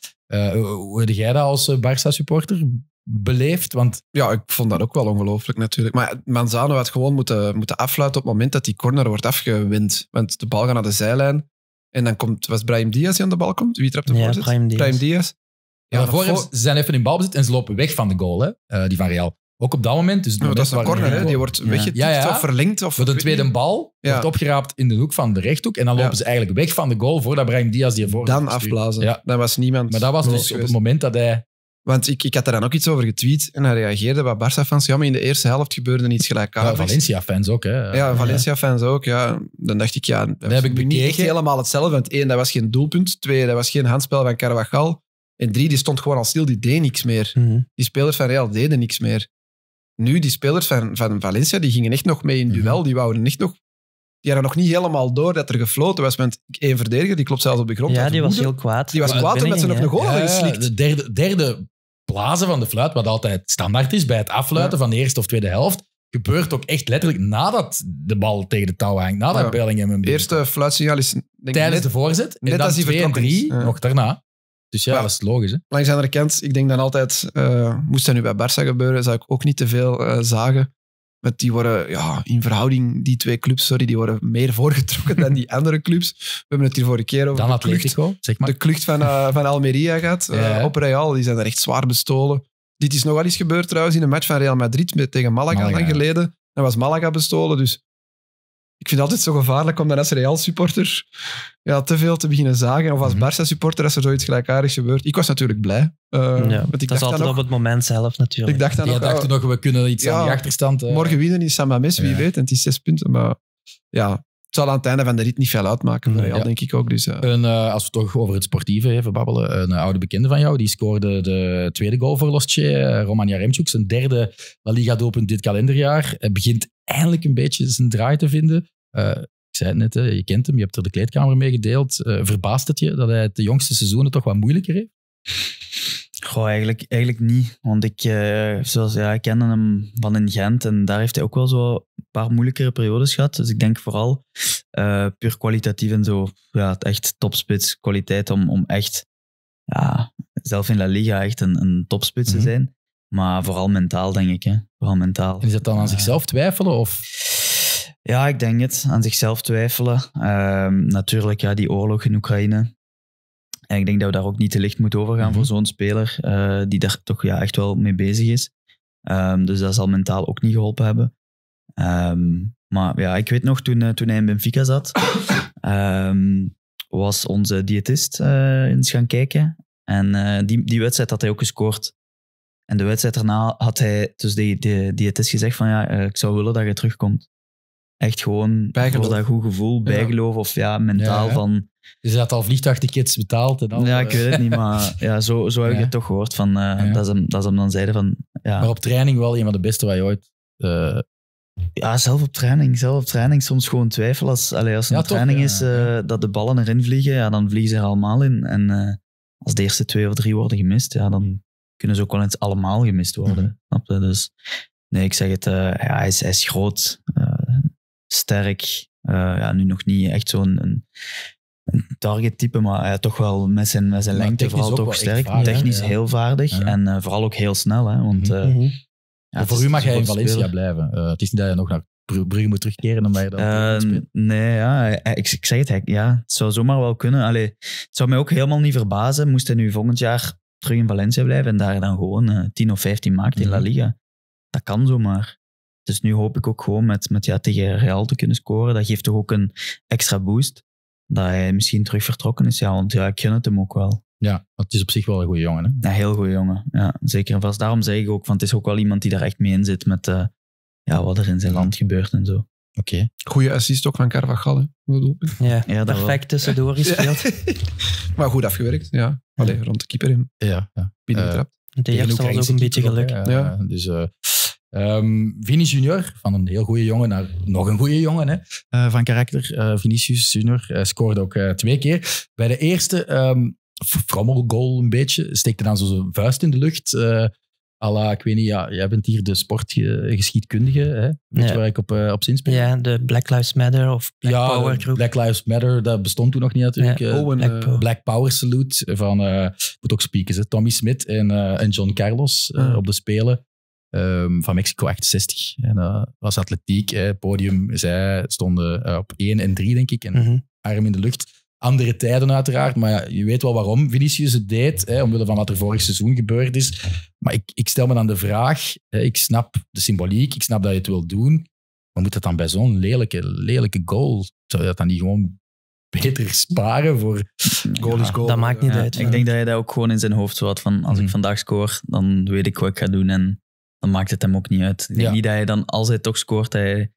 hoe heb jij dat als Barça-supporter beleefd? Want... Ja, ik vond dat ook wel ongelooflijk natuurlijk. Maar Manzano had gewoon moeten, moeten afluiten op het moment dat die corner wordt afgewind. Want de bal gaat naar de zijlijn. En dan komt, was Brahim Diaz die aan de bal komt? Wie trapt hem ja, voor? Brahim Brahim Diaz voor ze
zijn even in bal balbezit en ze lopen weg van de goal, hè? Eh, die van Real. Ook op dat moment. Dus dat is een corner, hè? Die wordt weggetikt of verlengd. Of de tweede bal wordt opgeraapt
in de hoek van de rechthoek. En dan lopen ze eigenlijk weg van de goal voordat Brahim Diaz die ervoor Dan afblazen. Dat was niemand... Maar dat was dus op het moment dat hij want ik, ik had daar dan ook iets over getweet en hij reageerde wat Barça-fans. Ja, maar in de eerste helft gebeurde niets gelijk Ja, Valencia-fans
ook, hè? Ja,
Valencia-fans ook, ja. Dan dacht ik, ja, dat, dat heb ik niet helemaal hetzelfde. Want één, dat was geen doelpunt. Twee, dat was geen handspel van Carvajal. En drie, die stond gewoon al stil, die deed niks meer. Mhm. Die spelers van Real deden niks meer. Nu, die spelers van, van Valencia, die gingen echt nog mee in duel. Mhm. Die wouden echt nog... Die hadden nog niet helemaal door dat er gefloten was. Want één verdediger, die klopt zelfs op de grond. Ja, die was heel kwaad. Die was kwaad omdat ze nog een goal hadden geslikt. De
derde, derde blazen van de fluit, wat altijd standaard is bij het afluiten van de eerste of tweede helft, gebeurt ook echt letterlijk nadat de bal tegen de touw hangt, nadat ja. Bellingham
Eerste fluitsignaal is... Denk Tijdens de voorzet, en net dan als 2 3 nog daarna. Dus ja, dat is logisch. Hè? Langs andere kant, ik denk dan altijd, uh, moest dat nu bij Barça gebeuren, zou ik ook niet te veel eh, zagen. Want die worden, ja, in verhouding, die twee clubs, sorry, die worden meer voorgetrokken dan die andere clubs. We hebben het hier vorige keer over. Dan de klucht, zeg maar. De klucht van, uh, van Almeria gaat op Real. Die zijn er echt zwaar bestolen. Dit is nog eens gebeurd trouwens in een match van Real Madrid met, tegen Malaga, Malaga. lang geleden. Dan was Malaga bestolen, dus ik vind het altijd zo gevaarlijk om dan als Real-supporter ja, te veel te beginnen zagen. Of als mhm. Barça-supporter, als er zoiets gelijkaardigs gebeurt. Ik was natuurlijk blij.
Uh, ik dat is altijd op het moment zelf natuurlijk. Ik dacht dan nog, oh, nog, we kunnen iets ja, aan die achterstand... Eh, morgen
winnen is Samamis, wie weet. En het is zes punten, maar... Ja, zal aan het einde van de rit niet veel uitmaken voor mhm. ja. denk ik ook. Dus, eh. Eh, als we toch over het sportieve even babbelen, een
eh, oude bekende van jou, die scoorde de tweede goal voor Lostje, Romania Jaremchuk, zijn derde die gaat open dit kalenderjaar. Hij begint eindelijk een beetje zijn draai te vinden. ik zei het net, je kent hem, je hebt er de kleedkamer mee gedeeld. verbaast het je dat hij het de jongste seizoenen toch wat moeilijker
heeft? Goh, eigenlijk, eigenlijk niet. Want ik, zoals, ja, ik kende hem van in Gent en daar heeft hij ook wel zo paar moeilijkere periodes gehad. Dus ik denk vooral eh, puur kwalitatief en zo. Ja, echt topspits kwaliteit om, om echt, ja, zelf in La Liga echt een, een te mhm. zijn. Maar vooral mentaal, denk ik. Hè. Vooral mentaal. En is dat dan aan eh, zichzelf twijfelen? Of? Ja, ik denk het. Aan zichzelf twijfelen. Ehm, natuurlijk, ja, die oorlog in Oekraïne. En ik denk dat we daar ook niet te licht moeten overgaan mm voor zo'n speler eh, die daar toch ja, echt wel mee bezig is. Ehm, dus dat zal mentaal ook niet geholpen hebben. Ehm, maar ja, ik weet nog, toen, eh, toen hij in Benfica zat, ehm, was onze diëtist eh, eens gaan kijken. En eh, die, die wedstrijd had hij ook gescoord. En de wedstrijd daarna had hij, dus de, diëtist gezegd van ja, ik zou willen dat je terugkomt. Echt gewoon bijgeloof. voor dat goed gevoel, bijgeloof of ja, mentaal ja, ja. van... Dus dat al vliegtuigtickets betaald en dan. Ja, ik weet het niet, maar ja, zo, zo heb ik het toch gehoord. Van, Dat, ze hem, dat ze hem dan zeiden van... Ja. Maar op training wel een van de beste wat je ooit ja, zelf op training. Zelf op training. Soms gewoon twijfel. Als, allee, als een training is eh, dat de ballen erin vliegen, ja, dan vliegen ze er allemaal in. En eh, als de eerste twee of drie worden gemist, ja, dan kunnen ze ook wel eens allemaal gemist worden. Mhm. snap je? Dus nee, ik zeg het, eh, ja, hij, is, is groot, sterk. ja, nu nog niet echt zo'n target type, maar toch wel met zijn, met zijn lengte vooral toch sterk. technisch heel vaardig en vooral ook heel snel. Hè, want mhm. Mhm voor u mag hij in Valencia
blijven. Eh, het is niet dat je nog naar Brugge moet terugkeren
je dat ehm, Nee, ja, eh, ik, ik zeg het, ja, het zou zomaar wel kunnen. Allee, het zou mij ook helemaal niet verbazen moest hij nu volgend jaar terug in Valencia blijven en daar dan gewoon uh, eh, 10 of 15 maakt in La mhm. Liga. Dat kan zomaar. Dus nu hoop ik ook gewoon met, met ja, tegen Real te kunnen scoren. Dat geeft toch ook een extra boost. Dat hij misschien terug vertrokken is. Ja, want ja, ik gun het hem ook wel. Ja, het is op zich wel een goede jongen. Hè? Een heel goede jongen, ja, zeker en vast. Daarom zeg ik ook, van, het is ook wel iemand die daar echt mee in zit met eh, ja, wat er in zijn land gebeurt en zo. Oké. Okay.
Goede assist ook van Carvajal, Ja, ja perfect tussendoor gespeeld. maar goed afgewerkt, ja. Allee, rond de keeper in. Ja. ja. Binnengetrapt. Uh, de eh, eerste was ook een beetje geluk. Vini eh, ja, dus...
Ehm, Vinicius Junior, van een heel goede jongen naar nog een goede jongen hè, van karakter. Vinicius Junior scoorde ook twee keer. Bij de eerste ehm, frommel een beetje, steekte dan zo zijn vuist in de lucht. Uh, eh, la, ik weet niet, ja, jij bent hier de sportgeschiedkundige, hè?
Weet ja. waar ik op, eh, op zin speel? Ja, de Black Lives Matter of Black Power
Group. Black Lives Matter, dat bestond toen nog niet natuurlijk. Ja. Oh, Black, Power. Salute van, moet ook speakers, Tommy Smith en, en John Carlos op de Spelen. Ehm, van Mexico 68. En dat was atletiek, podium. Zij stonden op 1 en 3, denk ik. En mhm. arm in de lucht. Andere tijden uiteraard, maar je weet wel waarom Vinicius het deed, hè, omwille van wat er vorig seizoen gebeurd is. Maar ik, ik stel me dan de vraag, ik snap de symboliek, ik snap dat je het wil doen, maar moet dat dan bij zo'n lelijke, lelijke goal, zou je dat dan niet gewoon beter sparen voor goal is goal? Dat maakt niet uit. Ik denk
dat hij dat ook gewoon in zijn hoofd had van als ik mm. vandaag scoor, dan weet ik wat ik ga doen en dan maakt het hem ook niet uit. Ik denk niet dat hij dan, als hij toch scoort, hij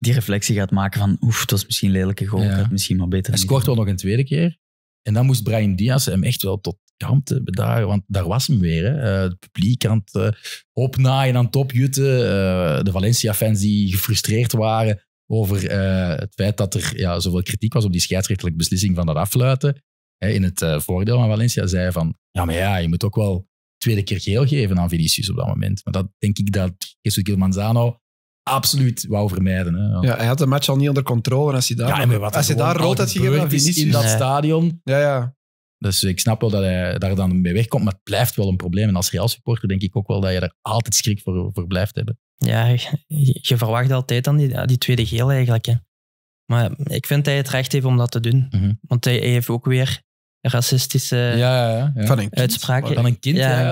die reflectie gaat maken van oef, dat was misschien lelijke goal, ja. dat misschien maar beter. Hij scoort wel nog een tweede keer. En dan moest Brian Diaz hem echt wel tot
kant bedagen, want daar was hem weer. Hè. het eh, publiek aan het eh, opnaaien, aan het opjutten. Eh, de Valencia-fans die gefrustreerd waren over het feit dat er ja, zoveel kritiek was op die scheidsrechtelijke beslissing van dat afluiten. Hè, in het voordeel van Valencia zei van, ja maar ja, je moet ook wel tweede keer geel geven aan Vinicius op dat moment. Maar dat denk ik dat Jesus Manzano absoluut wou vermijden. Hè. Ja. ja. hij
had de match al niet onder controle. als hij daar, als hij daar rood had gegeven, in dat stadion. Ja, ja. Dus ik snap wel dat hij daar
dan mee wegkomt, maar het blijft wel een probleem. En als Real supporter denk ik ook wel dat je er altijd schrik voor, voor blijft hebben.
Ja, je, verwacht altijd dan die, die tweede geel eigenlijk. Hè. Maar ik vind dat hij het recht heeft om dat te doen. Mhm. Want hij heeft ook weer racistische ja, ja, Van een kind. uitspraken. Van een kind, eh,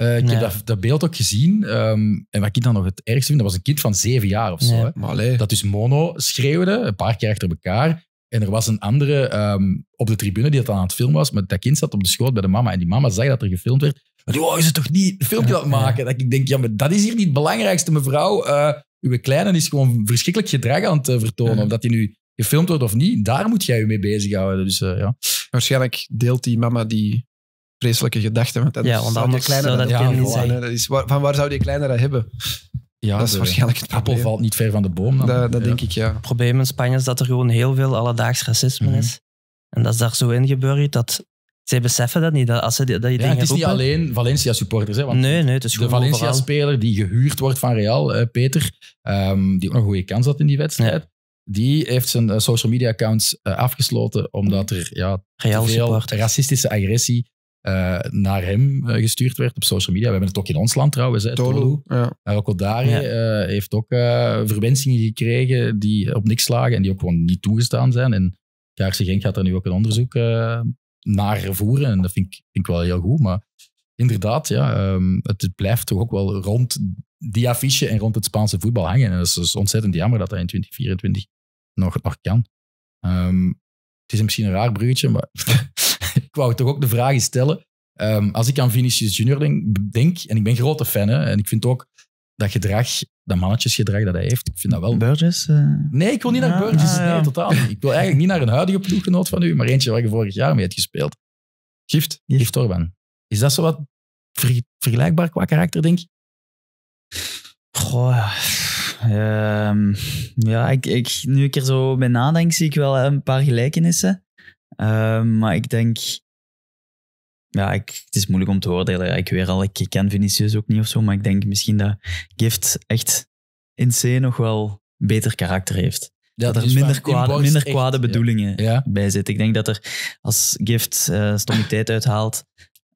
eh, ik heb dat,
dat, beeld ook gezien. Ehm, en wat ik dan nog het ergste vind, dat was een kind van zeven jaar of zo. Dat dus mono schreeuwde, een paar keer achter elkaar. En er was een andere ehm, op de tribune die dat dan aan het filmen was. Maar dat kind zat op de schoot bij de mama. En die mama zag dat er gefilmd werd. Maar die, wou, is het toch niet een filmpje dat maken? Dat ik denk, ja, maar dat is hier niet het belangrijkste, mevrouw. Uh, uw kleine is gewoon verschrikkelijk gedrag aan het vertonen. Omdat hij nu gefilmd wordt of niet, daar moet jij je mee bezighouden. Dus, eh, ja.
Waarschijnlijk deelt die mama die
vreselijke gedachten. Want dat ja, want anders zou dat, niet zijn,
dat is, Van waar zou die kleinere hebben? Ja, dat is waarschijnlijk het
Appel valt niet ver van de boom. Dan. Dat, denk ik, ja. Het probleem in Spanje is dat er gewoon heel veel alledaags racisme mhm. is. En dat is daar zo ingeburgerd dat zij beseffen dat niet. Dat als ze die, dat ja, het is niet alleen
Valencia-supporters. Nee, nee,
het is De Valencia-speler
die gehuurd wordt van Real, eh, Peter, um, die ook een goede kans had in die wedstrijd die heeft zijn eh, social media accounts eh, afgesloten omdat er ja, veel racistische agressie eh, naar hem gestuurd werd op social media. We hebben het ook in ons land trouwens. Hè, Tolu. Ja. Dari, ja. heeft ook verwensingen gekregen die op niks lagen en die ook gewoon niet toegestaan zijn. En Kaarsen Genk gaat daar nu ook een onderzoek naar voeren. En dat vind ik, vind ik wel heel goed. Maar inderdaad, ja, ehm, het, blijft toch ook wel rond die affiche en rond het Spaanse voetbal hangen. En dat is, dat is ontzettend jammer dat dat in 2024 nog, nog kan. Ehm, het is misschien een raar bruggetje, maar ik wou toch ook de vraag stellen. Ehm, als ik aan Vinicius Junior denk, en ik ben grote fan, hè, en ik vind ook dat gedrag, dat mannetjesgedrag dat hij heeft, ik vind dat wel... Burgess? Eh? Nee, ik wil niet naar ah, Burgess. Ah, nee, totaal niet. Ik wil eigenlijk niet naar een huidige ploeggenoot van u, maar eentje waar je vorig jaar mee hebt gespeeld. Gift, Gift, Orban.
Is dat zo wat vergelijkbaar qua karakter, denk ik? Goh, Ehm, ja, ik, ik, nu ik er zo bij nadenk, zie ik wel een paar gelijkenissen. Ehm, maar ik denk... Ja, ik, het is moeilijk om te oordelen. Ik weet al, ik ken Vinicius ook niet of zo, maar ik denk misschien dat Gift echt in C nog wel beter karakter heeft. dat er minder, kwade, minder kwade bedoelingen bij zit. Ik denk dat er als Gift eh, stomme tijd uithaalt,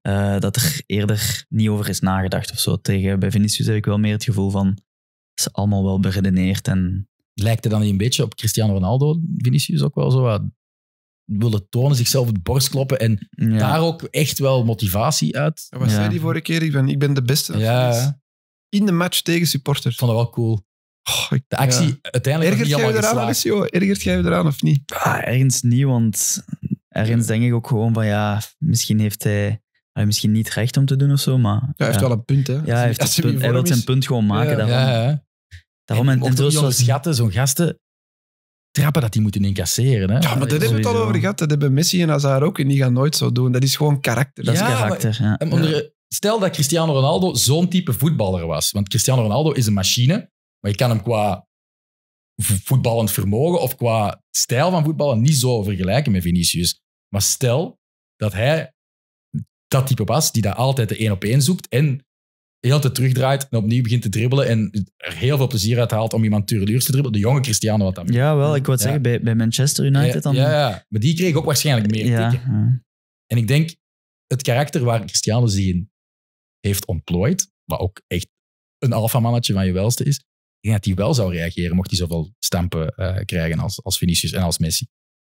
eh, dat er eerder niet over is nagedacht of zo. Tegen bij Vinicius heb ik wel meer het gevoel van is allemaal wel beredeneerd. En... Lijkt het dan niet een beetje op Cristiano Ronaldo, Vinicius
ook wel zo? wat willen tonen, zichzelf het borst kloppen en daar
ook echt wel motivatie uit. Wat ja. zei die vorige keer? Ik ben, ik ben de beste. Ja. In de match tegen supporters.
Vond dat wel cool. Oh, de actie uiteindelijk Ergert jij eraan, Ergert jij eraan of niet? ergens niet, want ergens denk ik ook gewoon van ja, misschien heeft hij... misschien niet recht om te doen of zo, maar... Ja, hij heeft wel een punt,
hè. Ja, hij, wil zijn punt gewoon maken
daarvan. Daarom en, en, en zoals schatten, zo'n gasten, trappen dat die moeten incasseren.
Hè? Ja, maar dat hebben we het al over
gehad. Dat hebben Messi en Hazard ook en die gaan nooit zo doen. Dat is gewoon karakter. Dat ja, is karakter, maar,
onder, Stel dat Cristiano Ronaldo zo'n type voetballer was. Want Cristiano Ronaldo is een machine, maar je kan hem qua voetballend vermogen of qua stijl van voetballen niet zo vergelijken met Vinicius. Maar stel dat hij dat type was die daar altijd de één op één zoekt en heel tijd terugdraait en opnieuw begint te dribbelen en er heel veel plezier uit haalt om iemand tureluurs te dribbelen. De jonge Cristiano wat dat
Ja, wel. Ik wou zeggen, bij,
bij Manchester United dan... Ja, ja, maar die kreeg ook waarschijnlijk meer tikken. En ik denk, het karakter waar Cristiano zich in heeft ontplooid, wat ook echt een alfamannetje van je welste is, ik denk dat hij wel zou reageren mocht hij zoveel stampen eh, krijgen als, als Vinicius en als Messi.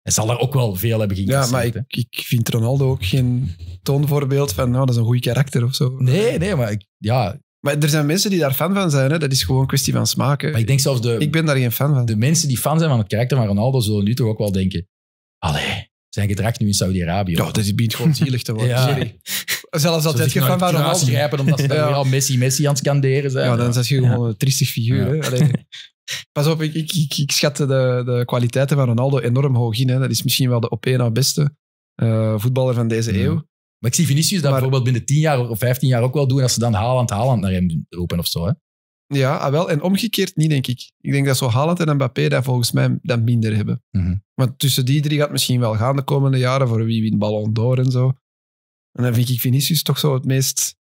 Hij zal er ook wel veel hebben gegeven. Ja, maar ik, ik, vind Ronaldo ook geen toonvoorbeeld van nou, dat is een goed karakter of zo. Nee, nee, maar ik, ja... Maar er zijn mensen die daar fan van zijn. Hè? Dat is gewoon een kwestie van smaken. Maar ik denk zelfs de... Ik ben daar geen fan van. De mensen die fan zijn van het karakter van Ronaldo zullen nu toch ook
wel denken... Allee, zijn gedrag nu in Saudi-Arabië. Ja, dat is biedt gewoon zielig te worden. ja. Sorry.
Zelfs als het fan van Ronaldo. grijpen omdat ze ja. al Messi, Messi aan het scanderen zijn. Ja, dan is je gewoon een triestig figuur. Pas op, ik, ik, schat de, de kwaliteiten van Ronaldo enorm hoog in. Hè. Dat is misschien wel de op één na beste eh, voetballer van deze eeuw. Maar ik zie Vinicius
dat bijvoorbeeld binnen 10 jaar of 15 jaar ook wel doen als ze dan Haaland, Haaland naar hem roepen of zo. Hè?
Ja, ah, wel. En omgekeerd niet, denk ik. Ik denk dat zo Haaland en Mbappé dat volgens mij dan minder hebben. Mhm. Want tussen die drie gaat het misschien wel gaan de komende jaren voor wie wint Ballon d'Or en zo. En dan vind ik Vinicius toch zo het meest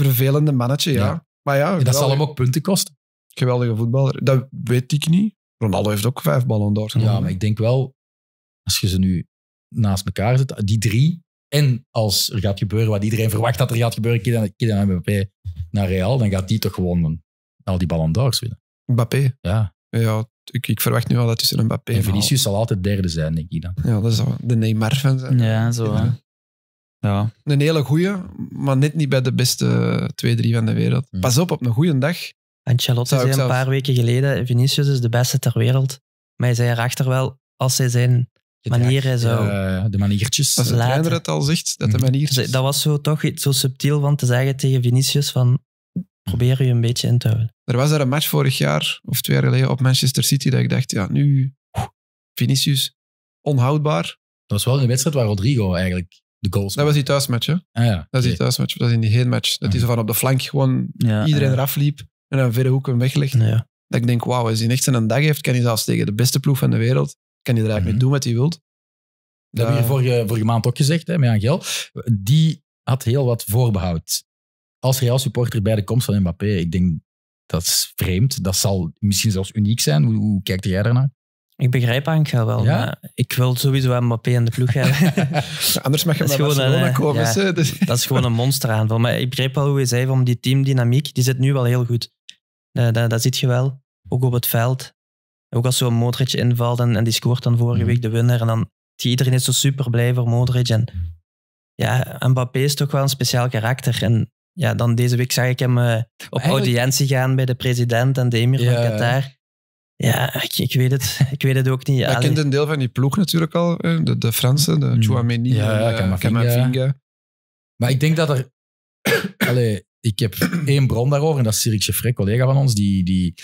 vervelende mannetje, ja. Maar ja, en dat zal hem ook punten kosten geweldige voetballer. Dat weet ik niet. Ronaldo heeft ook vijf ballen door. Ja, maar ik denk wel,
als je ze nu naast elkaar zet, die drie, en als er gaat gebeuren wat iedereen verwacht dat er gaat gebeuren, Kylian Mbappé naar Real, dan gaat die toch gewoon al die
ballen d'Ors winnen. Mbappé? Ja. Ja, ik, ik verwacht nu al dat tussen Mbappé en Vinicius
zal altijd derde
zijn, denk ik dan. Ja, dat is de Neymar van zijn. Ja, zo. Ja. Een hele goeie, maar net niet bij de beste twee drie van de wereld. Pas op, op een goede dag en Charlotte zei een paar
weken geleden, Vinicius is de beste ter wereld. Maar hij zei erachter wel, als hij zijn Gedrag, manieren zou... de eh, maniertjes. Als de het al zegt, dat de mhm. maniertjes... Dat was zo toch iets zo subtiel van te zeggen tegen Vinicius van probeer je een beetje in te houden.
Er was er een match vorig jaar, of twee jaar geleden, op Manchester City, dat ik dacht, ja, nu... Vinicius, onhoudbaar. Dat was wel een wedstrijd waar Rodrigo eigenlijk de goals. Dat was die thuismatch, Ah, ja. Dat is die thuismatch, dat was in die heenmatch. Dat hij mhm. zo van op de flank gewoon iedereen eraf liep en een verre hoek hem weglegt. Dat ik denk, wauw, als hij echt zijn dag heeft, kan hij zelfs tegen de beste ploeg van de wereld, kan hij er eigenlijk mee mhm. doen wat hij wilt. Dat heb je eh,
vorige, vorige maand ook gezegd, hè, met Angel. Die had heel wat voorbehoud. Als Real supporter bij de komst van Mbappé, ik denk dat is vreemd. Dat zal misschien zelfs uniek zijn. Hoe, kijkt
jij daarnaar? Ik begrijp Angel wel, ik wil sowieso Mbappé in de ploeg hebben. Anders mag je maar gewoon eh, komen. Dus- dat is gewoon een monster aanval. Maar ik begrijp wel hoe je zei van die teamdynamiek. Die zit nu wel heel goed. Eh, dat, dat, zit je wel. Ook op het veld. Ook als zo'n Modric invalt en, en die scoort dan vorige mhm. week de winnaar. En dan die iedereen is zo super blij voor Modric. En ja, Mbappé is toch wel een speciaal karakter. En ja, dan deze week zag ik hem eh, op audiëntie gaan bij de president en Demir. ja. van Qatar. Ja, ik, ik, weet het, ik weet het ook niet. Je kent
een deel van die ploeg natuurlijk al, eh, de, de Fransen, de mm. Chouameni,
ja,
ja
Maar
ik denk dat er... allee, ik heb één bron daarover, en dat is Cyril Cheffrey, collega van ons, die, die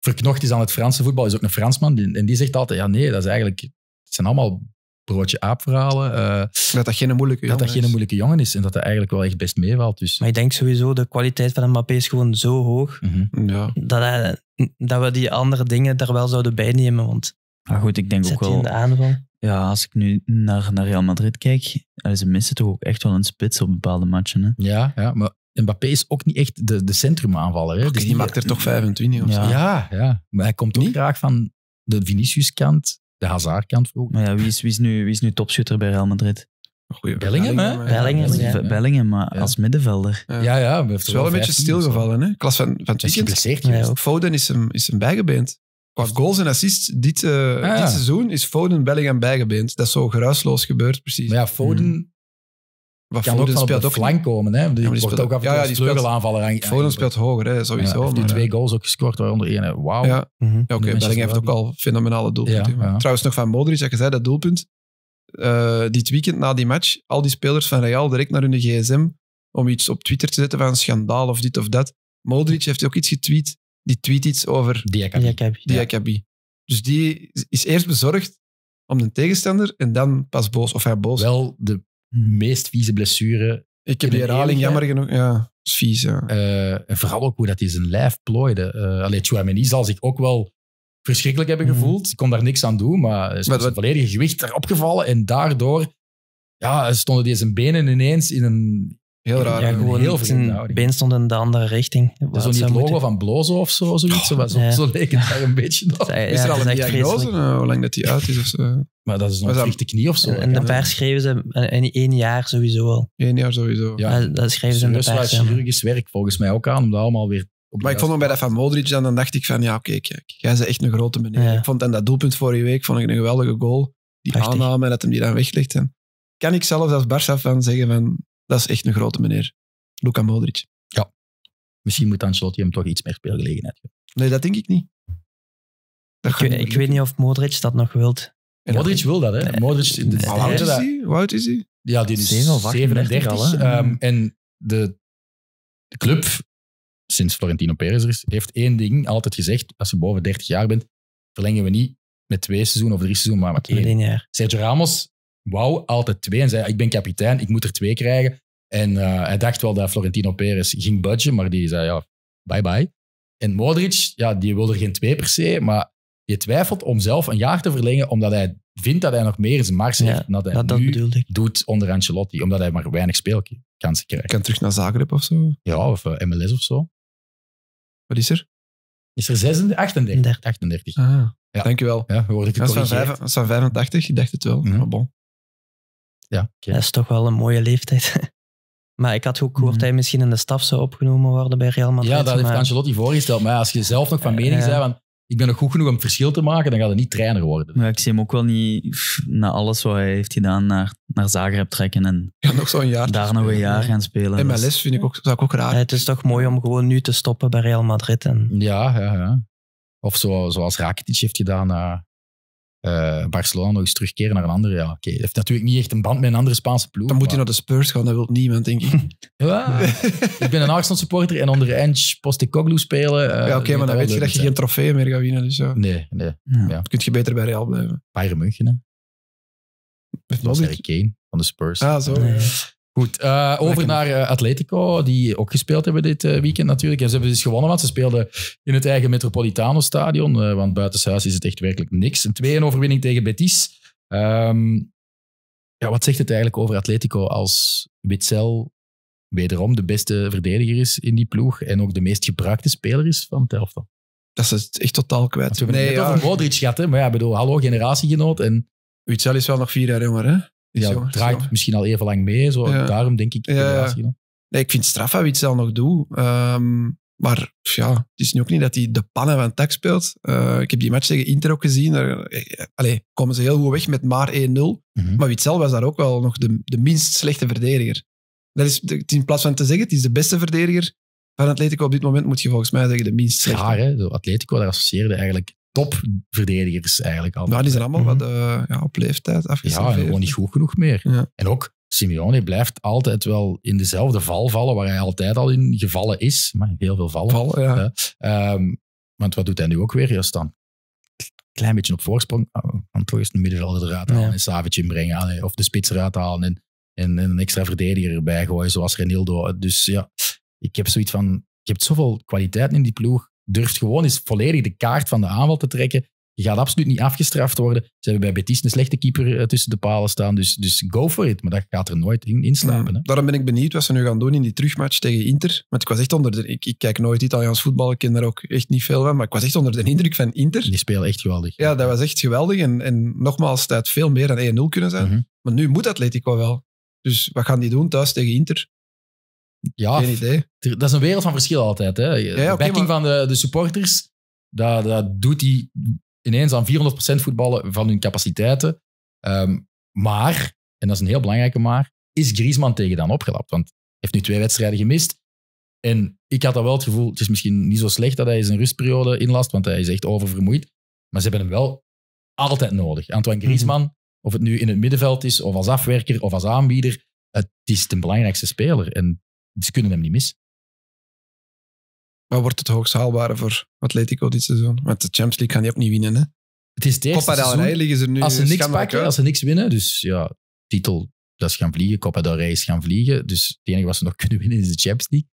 verknocht is aan het Franse voetbal, is ook een Fransman. En die zegt altijd, ja nee, dat is eigenlijk, het zijn allemaal broodje aapverhalen eh, dat dat geen moeilijke jongen is. moeilijke jongen is en dat hij eigenlijk
wel echt best meevalt. Dus. Maar ik denk sowieso, de kwaliteit van Mbappé is gewoon zo hoog mhm. ja. dat, hij, dat we die andere dingen daar wel zouden bijnemen Want maar goed, ik denk ook wel... in de
Ja, als ik nu naar, naar Real Madrid kijk, eh, ze missen toch ook echt wel een spits op bepaalde matchen. Hè? Ja, ja, maar Mbappé is ook niet echt de, de centrumaanvaller. Hè? dus die maakt er toch 25
of ja. zo. Ja, maar hij komt ook graag van de Vinicius-kant, de Hazard-kant vroeger.
Maar ja, wie, is, wie, is nu, wie is nu topschutter bij Real Madrid? Goeie, Bellingham, hè? Bellingham, maar als middenvelder. Ja, ja. het is wel een beetje dus stilgevallen, hè? Klas van, van
Foden is hem, is hem bijgebeend. Qua goals en assists dit, eh, ah, dit seizoen is Foden Bellingham bijgebeend. Dat is zo geruisloos gebeurd, precies. Maar ja, Foden... Hmm. Wat kan ook de flank
komen. Hè? Die, ja, die wordt ook af en toe ja, ja, vleugelaanvaller.
speelt hoger, hè, sowieso. die eh, twee goals ook gescoord, waaronder één. Wauw. Ja, mhm. ja oké. Okay, heeft ook al fenomenale doelpunten. Trouwens, nog van Modric, dat je zei, dat doelpunt. Uh, dit weekend na die match, al die spelers van Real direct naar hun gsm om iets op Twitter te zetten van een schandaal of dit of dat. Modric heeft ook iets getweet. Die tweet iets over Diakabi. Dus die is eerst bezorgd om de tegenstander en dan pas boos of hij boos. Wel de Hmm. meest vieze blessure. Ik heb die herhaling jammer genoeg. Ja,
is vies. Ja. Eh, en vooral ook hoe dat hij zijn lijf plooide. Uh, allee, Chouameni zal zich ook wel verschrikkelijk hebben hmm. gevoeld. Ik kon daar niks aan doen, maar is het volledige gewicht erop gevallen. En daardoor ja, stonden deze benen ineens in een
Heel raar. Ja, gewoon heel been stond in de andere richting. Dat is niet het logo van Blozo of zo, zoiets. Oh, zo, zo, leek het daar een beetje op. is er al een diagnose, eh, hoe lang dat die uit is of zo? Maar dat is een verlichte knie of zo. En, de een paar schreven ze in één jaar sowieso al. Eén jaar sowieso. Ja, dat schreven ze in is
chirurgisch werk volgens mij ook aan, om dat allemaal weer... maar ik vond hem bij dat van Modric, dan, dan dacht ik van, ja oké, kijk, jij is echt een grote meneer. Ik vond en dat doelpunt vorige week vond ik een geweldige goal. Die aanname en dat hem die dan weglegt. En kan ik zelf als Barsaf van zeggen van, dat is echt een
grote meneer. Luka Modric. Ja. Misschien moet Ancelotti hem toch iets meer speelgelegenheid geven. Nee, dat denk ik niet. ik, weet, niet of Modric dat nog wilt. En Modric wil dat, hè? Nee, eh, Modric, eh, is hij?
Hoe oud is hij? Ja, die is 37 al. Ehm, mm. en de, de, club, sinds Florentino Perez er is, heeft één ding altijd gezegd. Als je boven 30 jaar bent, verlengen we niet met twee seizoenen of drie seizoenen, maar met één. Sergio Ramos wou altijd twee en zei, ik ben kapitein, ik moet er twee krijgen. En eh, hij dacht wel dat Florentino Perez ging budgen, maar die zei ja, bye bye. En Modric, ja, die wil er geen twee per se, maar je twijfelt om zelf een jaar te verlengen, omdat hij vindt dat hij nog meer in zijn mars ja, heeft dan dat hij nu doet onder Ancelotti, omdat hij maar weinig speelkansen krijgt. Kan terug naar Zagreb of zo? Ja, of eh, MLS of zo. Wat is er? Is er 36? 38. 38. Ah, Dankjewel. Ja, we dat is
van 85, ik dacht het wel. Mm bon. Ja, Dat is toch wel een mooie leeftijd. Maar ik had ook gehoord mhm. dat hij misschien in de staf zou opgenomen worden bij Real Madrid. Ja, dat heeft Ancelotti
voorgesteld. Maar als je zelf
nog van
mening bent, want
ik ben nog goed genoeg om verschil te maken, dan gaat hij niet trainer worden. ik zie hem ook wel niet na alles wat hij heeft gedaan naar, naar Zagreb trekken en ja, nog jaar daar nog een jaar gaan
spelen. MLS vind ik ook, zou ik ook raar. het is toch mooi om gewoon nu te stoppen bij Real Madrid. En...
Ja,
ja, ja. Of zo, zoals Rakitic heeft gedaan. Uh, eh, Barcelona nog eens terugkeren naar een andere. Ja, oké. Heeft natuurlijk niet echt een band met een andere Spaanse ploeg. Dan moet hij naar de Spurs gaan, dat wil niemand, denk ik. ja, ik ben een Arsenal supporter en onder Ange Postecoglou spelen. Eh, ja, oké, maar dan weet je dat je geen
trofee meer gaat winnen. Dus, ja. Nee, nee. Ja. Kun je beter bij Real blijven. Bayern München, hè?
Met Kane van de Spurs. Ah, zo.
Goed, eh, over naar
eh, Atletico, die ook gespeeld hebben dit eh, weekend natuurlijk. En ze hebben dus gewonnen, want ze speelden in het eigen Metropolitano stadion. want buitenshuis is het echt werkelijk niks. Een 2-1 overwinning tegen Betis. Ehm, ja, wat zegt het eigenlijk over Atletico als Witzel wederom de beste verdediger is in die ploeg en ook de meest gebruikte speler is van het elftal?
Dat is echt totaal kwijt. we hebben nee, het ja. over
Modric gehad, hè? maar ja, bedoel, hallo generatiegenoot. En...
Witzel is wel nog vier jaar jonger, hè? ja, draait misschien al even lang mee. Zo. Daarom denk ik. Ja. Nee, ik vind straf wie zelf nog doet. Ehm, maar ja, het is nu ook niet dat hij de pannen van tak speelt. Eh, ik heb die match tegen Inter ook gezien. Daar eh, allee, komen ze heel goed weg met maar 1-0. Mhm. Maar Witzel was daar ook wel nog de, de minst slechte verdediger. Dat is, in plaats van te zeggen, het is de beste verdediger van Atletico op dit moment, moet je volgens mij zeggen de minst slechte. Ja, hè? Atletico, daar associeerde eigenlijk topverdedigers eigenlijk al. Ja, die zijn allemaal mm wat eh, ja, op leeftijd afgezien. Ja, gewoon niet
goed genoeg meer. En ook, Simeone blijft altijd wel in dezelfde val vallen waar hij altijd al in gevallen is. Maar heel veel vallen. ja. Ehm, want wat doet hij nu ook weer? Hij dan klein beetje op voorsprong. Want eh, toch eerst de middenvelder eruit halen en Savic inbrengen. Of de spits eruit halen en, en, en, een extra verdediger erbij gooien, zoals Renildo. Dus ja, ik heb zoiets van... Je hebt zoveel kwaliteit in die ploeg durft gewoon eens volledig de kaart van de aanval te trekken. Je gaat absoluut niet afgestraft worden. Ze hebben bij Betis een slechte
keeper eh, tussen de palen staan. Dus, dus go for it. Maar dat gaat er nooit in, slapen. daarom ben ik benieuwd wat ze nu gaan doen in die terugmatch tegen Inter. Want ik was echt onder de... Ik, kijk nooit Italiaans voetbal. Ik ken daar ook echt niet veel van. Maar ik was echt onder de indruk van Inter. Die spelen echt geweldig. Ja, dat was echt geweldig. En, en nogmaals, dat veel meer dan 1-0 kunnen zijn. Mhm. Maar nu moet Atletico wel. Dus wat gaan die doen thuis tegen Inter? Ja, Geen idee. dat is een wereld van verschil altijd. Hè. De ja, backing van de, de supporters,
dat, dat doet die ineens aan 400% voetballen van hun capaciteiten. Ehm, maar, en dat is een heel belangrijke maar, is Griezmann tegen dan opgelapt? Want heeft nu twee wedstrijden gemist. En ik had al wel het gevoel, het is misschien niet zo slecht dat hij zijn rustperiode inlast, want hij is echt oververmoeid. Maar ze hebben hem wel altijd nodig. Antoine mhm. Griezmann, of het nu in het middenveld is, of als afwerker, of als aanbieder, het is de belangrijkste speler.
En ze kunnen hem niet mis. Maar wordt het hoogst haalbare voor Atletico dit seizoen? Want de Champions League gaan die ook niet winnen, hè? Het is het eerste Copa del Rey liggen ze nu Als ze niks pakken,
als ze niks winnen, dus ja, titel, dat is gaan vliegen. Copa del Rey is gaan vliegen. Dus het enige wat ze nog kunnen winnen is de Champions League.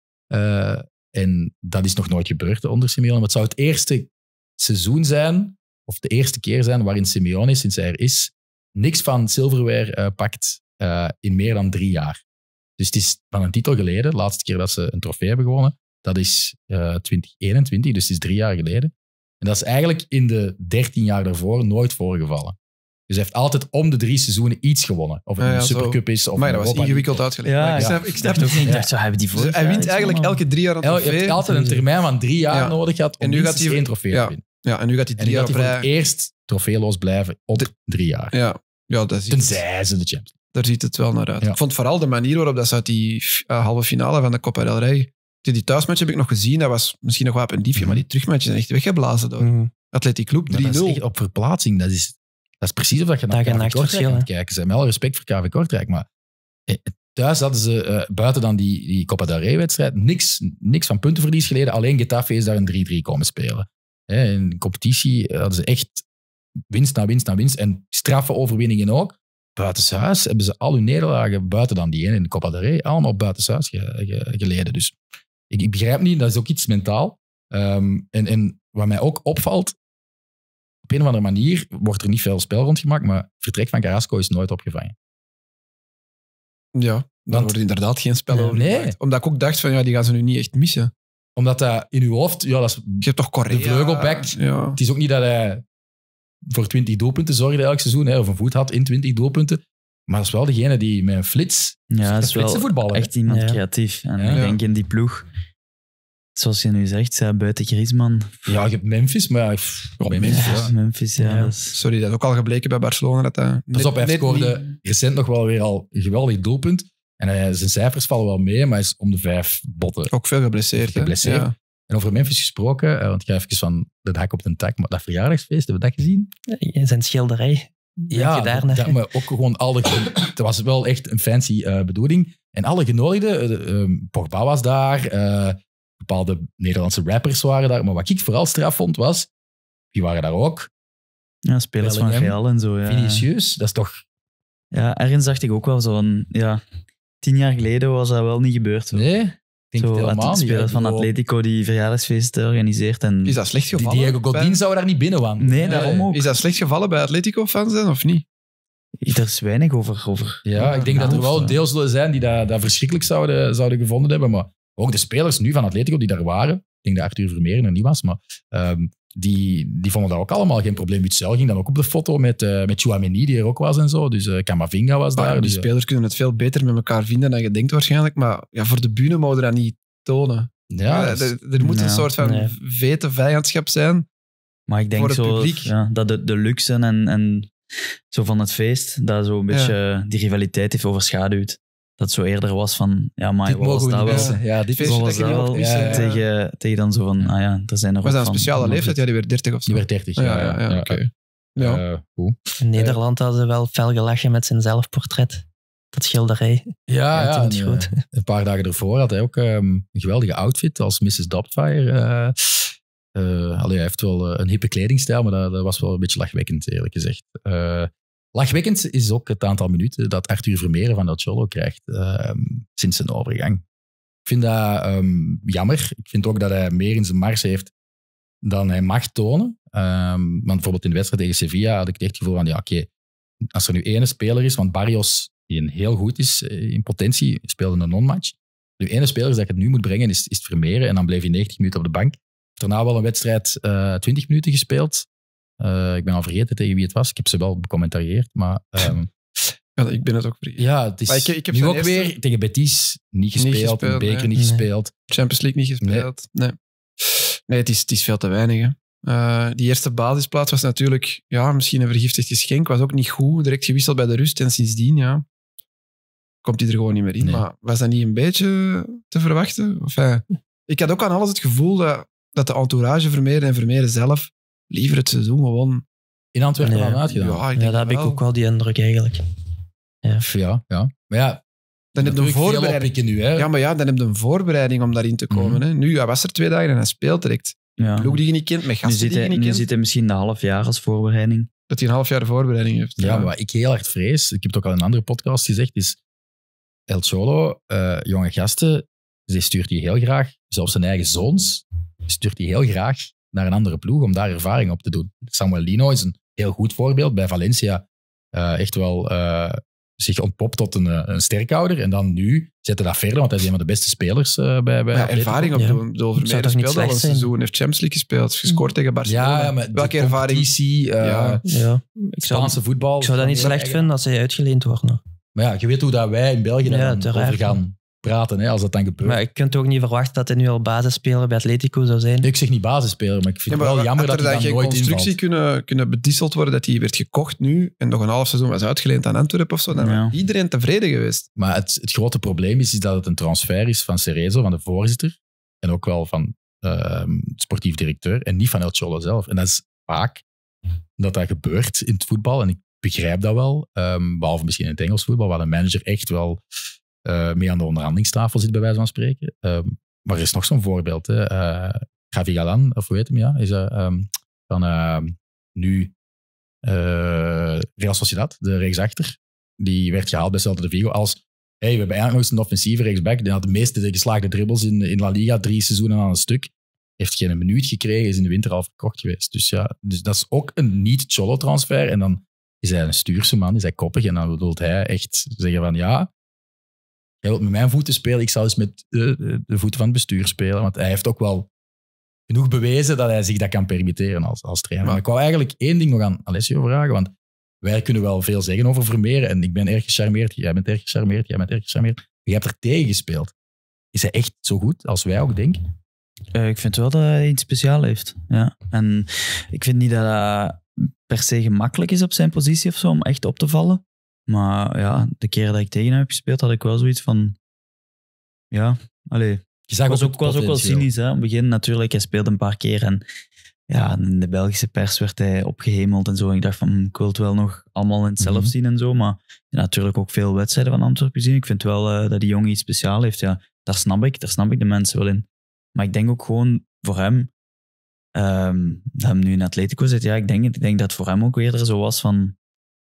Eh, en dat is nog nooit gebeurd onder Simeone. Maar het zou het eerste seizoen zijn, of de eerste keer zijn, waarin Simeone, sinds hij er is, niks van silverware eh, pakt eh, in meer dan drie jaar. Dus het is van een titel geleden, de laatste keer dat ze een trofee hebben gewonnen, dat is 2021, eh, dus het is drie jaar geleden. En dat is eigenlijk in de 13 jaar daarvoor nooit voorgevallen. Dus hij heeft altijd om de drie seizoenen iets gewonnen. Of het ja, een Supercup is. Of maar dat was ingewikkeld uitgelegd. Ja, ik snap, ik snap niet. Ik dacht, zo hebben die voor. Dus hij wint eigenlijk elke drie jaar een trofee. Hij heeft altijd een termijn van drie jaar nodig gehad om en nu gaat hij, één trofee te winnen.
Ja, en nu gaat hij drie voor het eerst trofeeloos blijven op drie jaar. Ja, ja dat is Tenzij ze de Champions daar ziet het wel naar uit. Ik vond vooral de manier waarop dat ze uit die eh, halve finale van de Copa del Rey... Die, die thuismatch heb ik nog gezien, dat was misschien nog wel een diefje, maar mhm. die terugmatch is echt weggeblazen door mm -hmm. Atletiek Club 3-0. op verplaatsing, dat is, dat is precies of dat je naar KV Kortrijk aan het
kijken bent. Met alle respect voor KV Kortrijk, maar eh, thuis hadden ze, eh, buiten dan die, die Copa del Rey-wedstrijd, niks, niks van puntenverlies geleden. Alleen Getafe is daar een 3-3 komen spelen. Hè, in competitie hadden ze echt winst na winst na winst en straffe overwinningen ook buitenshuis hebben ze al hun nederlagen buiten dan die ene in de Copa del Rey, allemaal buitenshuis ge, geleden. Dus ik, ik, begrijp niet, dat is ook iets mentaal. Ehm, en, en wat mij ook opvalt, op een of andere manier wordt er niet veel spel rondgemaakt, maar het vertrek van Carrasco is nooit opgevangen.
Ja, dan wordt inderdaad geen spel over nee. Omdat ik ook dacht van, ja, die gaan ze nu niet echt missen. Omdat dat in uw hoofd, ja, dat is... Je hebt toch Korea?
vleugelback. Het is ook niet dat hij voor 20 doelpunten zorgde elk seizoen, hè, of een voet had
in 20 doelpunten. Maar dat is wel degene die met een flits, ja, dat is voetballen. Echt iemand creatief. En ik denk in die ploeg, zoals je nu zegt, buiten Griezmann. Ja, je hebt Memphis, maar ja, Memphis, ja. Memphis, ja. Sorry, dat is ook al gebleken bij Barcelona. Dat,
eh, op, hij scoorde
recent nog wel weer al een geweldig doelpunt. En zijn cijfers vallen wel mee, maar hij is om de vijf botten. Ook
veel
geblesseerd. Geblesseerd.
En over Memphis gesproken, eh, want ik ga even van de hak op de tak, maar dat verjaardagsfeest, hebben we dat gezien? Zijn schilderij. Ja, dat, maar ook gewoon alle... het was wel echt een fancy eh, bedoeling. En alle genodigden, uh, was daar, bepaalde Nederlandse rappers waren daar. Maar wat ik vooral straf
vond was, die waren daar ook. Ja, spelers van Real en zo. Ja. Vinicius, dat is toch... Ja, ergens dacht ik ook wel zo'n... Ja, tien jaar geleden was dat wel niet gebeurd. Nee? denk zo, de spelers van Atletico die verjaardagsfeesten organiseert. En is dat slecht gevallen? Die Diego Godin zou daar niet binnen Nee, daarom ook. Is dat slecht gevallen bij Atletico-fans of niet? Er is weinig over. over ja, ik denk dat er wel deels
deel zullen zijn die dat, dat verschrikkelijk zouden, zouden gevonden hebben. Maar ook de spelers nu van Atletico die daar waren. Ik denk dat Arthur Vermeer er niet was, maar ehm, die, die vonden dat ook allemaal geen probleem. Witzel ging dan ook op de foto met, uh, met Chouameni, die er ook
was en zo. Dus eh, Kamavinga was daar. die dus, eh, spelers kunnen het veel beter met elkaar vinden dan je denkt waarschijnlijk. Maar ja, voor de bühne mogen dat niet tonen. Ja, er, moet een soort van nee.
vete vijandschap zijn maar ik denk zo, ja, dat de, de luxe en, en zo van het feest, dat zo een beetje die rivaliteit heeft overschaduwd dat zo eerder was van, ja, maar was dat wel? Ja, die feestje was dat wel. Tegen, tegen dan zo van, ah ja, er zijn er Was dat een speciale leeftijd? Ja, die werd 30 of zo. Die werd 30, ja. ja, ja, oké.
Eh, In Nederland hadden ze wel fel gelachen met zijn zelfportret dat schilderij. Ja, ja, ja goed.
een paar dagen ervoor had hij ook ehm, een geweldige outfit als Mrs. Doubtfire. Uh, allee, hij heeft wel een hippe kledingstijl, maar dat, dat, was wel een beetje lachwekkend, eerlijk gezegd. Lachwekkend is ook het aantal minuten dat Arthur Vermeer van dat solo krijgt ehm, sinds zijn overgang. Ik vind dat ehm, jammer. Ik vind ook dat hij meer in zijn mars heeft dan hij mag tonen. Ehm, want bijvoorbeeld in de wedstrijd tegen Sevilla had ik echt het gevoel van, ja oké, als er nu ene speler is, want Barrios, die een heel goed is eh, in potentie, speelde een non-match. De ene speler dat ik het nu moet brengen is, is het en dan bleef hij 90 minuten op de bank. Daarna wel een wedstrijd uh, eh, 20 minuten gespeeld. Eh, ik ben al vergeten tegen wie het was. Ik heb ze wel becommentarieerd, maar...
Ehm, ja, ik ben het ook vergeten. Ja, het is ik, heb nu ook weer tegen Betis niet gespeeld, niet beker niet gespeeld. Champions League niet gespeeld, nee. Nee, het, is, het is veel te weinig, hè. Eh, die eerste basisplaats was natuurlijk ja, misschien een vergiftigd geschenk. Was ook niet goed. Direct gewisseld bij de rust. En sindsdien ja, komt hij er gewoon niet meer in. Maar was dat niet een beetje te verwachten? Enfin, ik had ook aan alles het gevoel dat, dat de entourage Vermeer en Vermeer zelf liever het seizoen gewoon... In Antwerpen ja. dan uitgedaan. Ja, daar heb ik ook wel die indruk eigenlijk.
Ja, ja. ja.
Maar ja, dan heb je een voorbereiding. Nu, hè? Ja, maar ja, dan heb je een voorbereiding om daarin te mhm. komen. Hè? Nu, hij was er twee dagen en hij speelt direct. Ja. Ploeg je niet kent, met gasten je kent. zit hij misschien een half jaar als voorbereiding. Dat hij een half jaar de voorbereiding heeft. Ja, maar wat ik
heel erg vrees, ik heb het ook al in een andere podcast gezegd, is El Solo, eh, jonge gasten, ze stuurt hij heel graag, zelfs zijn eigen zoons, stuurt hij heel graag naar een andere ploeg om daar ervaring op te doen. Samuel Lino is een heel goed voorbeeld bij Valencia. Uh, echt wel eh, zich ontpopt tot een, eh, een sterkhouder. En dan nu zetten dat verder, want hij is een van de beste spelers
uh, bij, bij ja, ervaring op Ja. doen mij speelde al een seizoen, heeft Champions League gespeeld, gescoord
tegen Barcelona. Ja, Welke ervaring? ja. ja. voetbal. Ik zou dat niet slecht vinden
als hij uitgeleend wordt.
Maar ja, je weet hoe dat wij in België ja, gaan praten hè, als
dat
dan gebeurt. Maar je kunt toch niet verwachten dat hij nu al basisspeler bij Atletico zou zijn? ik zeg niet basisspeler, maar ik vind het wel jammer dat hij dan nooit constructie
kunnen, kunnen bedisseld worden dat hij werd gekocht nu en nog een half seizoen was uitgeleend aan Antwerpen of zo, dan
ja. iedereen tevreden geweest. Maar het, het grote probleem is, is dat het een transfer is van Cerezo, van de voorzitter, en ook wel van uh, sportief directeur, en niet van El Cholo zelf. En dat is vaak dat dat gebeurt in het voetbal, en ik begrijp dat wel, ehm, behalve misschien in het Engels voetbal, waar de manager echt wel uh, mee aan de onderhandelingstafel zit, bij wijze van spreken. Ehm, maar er is nog zo'n voorbeeld. Hè. Eh, Galan, of hoe heet hem, ja, is um, van ehm, nu eh, Real Sociedad, de rechtsachter. Die werd gehaald bij Celta de Vigo als hey, we hebben eigenlijk nog een offensieve rechtsback. Die had de meeste geslaagde dribbles in, in La Liga, drie seizoenen aan een stuk. Heeft geen minuut gekregen, is in de winter al verkocht geweest. Dus ja, dus dat is ook een niet-Cholo-transfer. En dan is hij een stuurse man, is hij koppig. En dan bedoelt hij echt zeggen van ja, jij wilt met mijn voeten spelen, ik zal eens met de, de, voeten van het bestuur spelen. Want hij heeft ook wel genoeg bewezen dat hij zich dat kan permitteren als, als trainer. Maar ik wou eigenlijk één ding nog aan Alessio vragen, want wij kunnen wel veel zeggen over Vermeer. En ik ben erg gecharmeerd, jij bent erg gecharmeerd, jij bent erg gecharmeerd. Je hebt er tegen gespeeld.
Is hij echt zo goed als wij ook denken? Eh, ik vind wel dat hij iets speciaals heeft. Ja. En ik vind niet dat hij per se gemakkelijk is op zijn positie of zo om echt op te vallen. Maar ja, de keer dat ik tegen hem heb gespeeld, had ik wel zoiets van... Ja, allee. Je was ook, was ook wel cynisch. Hè? In het begin natuurlijk, hij speelde een paar keer en ja, in de Belgische pers werd hij opgehemeld en zo. En ik dacht van, hm, ik wil het wel nog allemaal in hetzelfde mhm. zien en zo. Maar natuurlijk ook veel wedstrijden van Antwerpen zien. Ik vind wel eh, dat die jongen iets speciaals heeft. Ja, daar snap ik, daar snap ik de mensen wel in. Maar ik denk ook gewoon voor hem, um, dat hem nu in Atletico zit. Ja, ik denk, ik denk dat het voor hem ook eerder zo was van,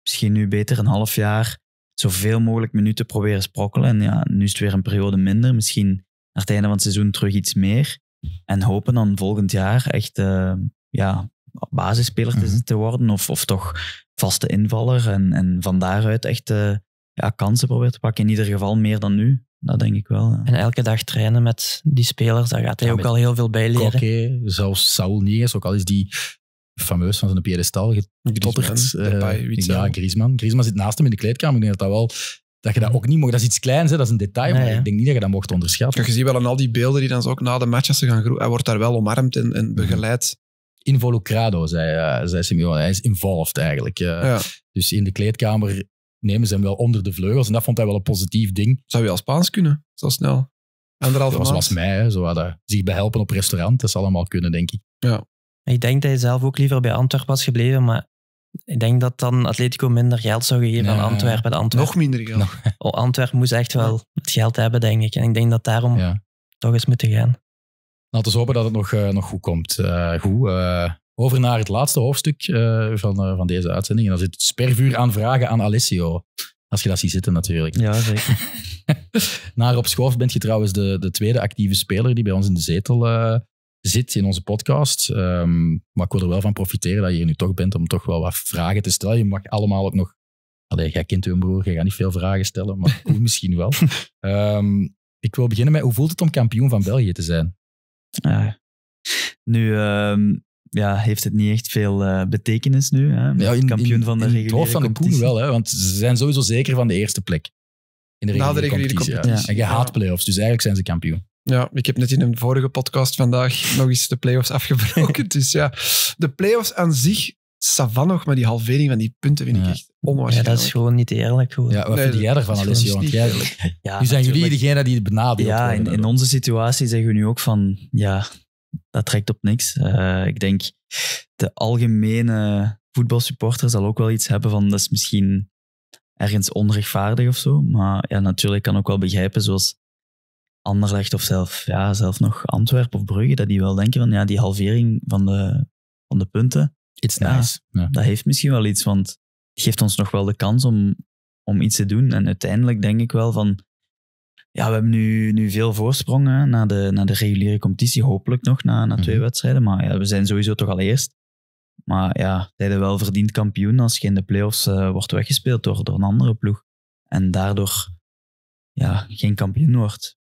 misschien nu beter een half jaar zoveel mogelijk minuten proberen sprokkelen. En ja, nu is het weer een periode minder. Misschien naar het einde van het seizoen terug iets meer. En hopen dan volgend jaar echt eh, ja, basisspeler mhm. te worden. Of, of toch vaste invaller. En, en van daaruit echt eh, ja, kansen proberen te pakken. In ieder geval meer dan nu. Dat denk ik wel. Ja. En elke
dag trainen met die spelers, daar gaat hij ook al heel veel
bij leren. Oké, zelfs Saul Niers, ook al
is die fameus van zijn piedestal getotterd. Griezmann, uh, eh, ja, Griezmann. Griezmann zit naast hem in de kleedkamer. Ik denk dat dat wel... Dat je dat ook niet mocht. Dat is iets kleins, hè? dat is een detail, maar ik denk niet dat je dat mocht
onderschatten. Je ziet wel aan al die beelden die dan ook na de match, als ze gaan groeien, hij wordt daar wel omarmd en, en mhm. begeleid. Involucrado, zei, uh, zei Simeone. Hij is involved eigenlijk. Dus in de kleedkamer
nemen ze hem wel onder de vleugels. En dat vond hij wel een positief ding. Zou je al Spaans kunnen, zo snel? Anderhalf dat was, was mij, hè, zo hadden zich behelpen op restaurant. Dat zal allemaal kunnen, denk ik.
Ja. Ik denk dat hij zelf ook liever bij Antwerpen was gebleven, maar ik denk dat dan Atletico minder geld zou geven aan Antwerpen. Nog minder geld. Oh, Antwerpen moest echt wel het geld hebben, denk ik. En ik denk dat daarom toch eens moeten gaan.
Laten we hopen dat het nog, eh, nog goed komt. Uh, goed. Eh, over naar het laatste hoofdstuk van, van deze uitzending. En dan zit spervuur aan vragen aan Alessio. Als je dat ziet zitten, natuurlijk. Ja, zeker. naar op Schoof bent je trouwens de, de tweede actieve speler die bij ons in de zetel zit in onze podcast. Ehm, maar ik wil er wel van profiteren dat je hier nu toch bent om toch wel wat vragen te stellen. Je mag allemaal ook nog... Allee, jij kent uw broer, je gaat niet veel vragen stellen, maar misschien wel. Ehm, ik wil beginnen met, hoe voelt het om kampioen van België te zijn?
Ja. nu, ehm, ja, heeft het niet echt veel eh, betekenis nu. Hè? Ja, in, kampioen van de reguliere het van de Koen wel, hè, want ze zijn sowieso zeker van de eerste plek. In de reguliere, competitie, ja. En je haat
playoffs, dus eigenlijk zijn ze kampioen.
Ja, ik heb net in een vorige podcast vandaag nog eens de playoffs afgebroken. Dus ja, de playoffs aan zich, savan nog, maar die halvering van die punten vind ik echt onwaarschijnlijk. Ja, dat is
gewoon
niet eerlijk. Hoor. Ja, wat nee, vind jij ervan, Alessio? Want nu zijn jullie
degene die het benadeeld Ja, in, onze situatie zeggen we nu ook van, ja, dat trekt op niks. Eh, ik denk, de algemene voetbalsupporter zal ook wel iets hebben van, dat is misschien ergens onrechtvaardig of zo. Maar ja, natuurlijk kan ook wel begrijpen, zoals Anderlecht of zelf, ja, zelf nog Antwerpen of Brugge, dat die wel denken van ja, die halvering van de, van de punten. iets ja, nice. Ja. Dat heeft misschien wel iets, want het geeft ons nog wel de kans om, om iets te doen. En uiteindelijk denk ik wel van ja, we hebben nu, nu veel voorsprongen na de, de reguliere competitie, hopelijk nog na, na twee mhm. wedstrijden. Maar ja, we zijn sowieso toch al eerst. Maar ja, zijde wel verdiend kampioen als je in de playoffs uh, wordt weggespeeld door, door een andere ploeg. En daardoor ja, geen kampioen wordt.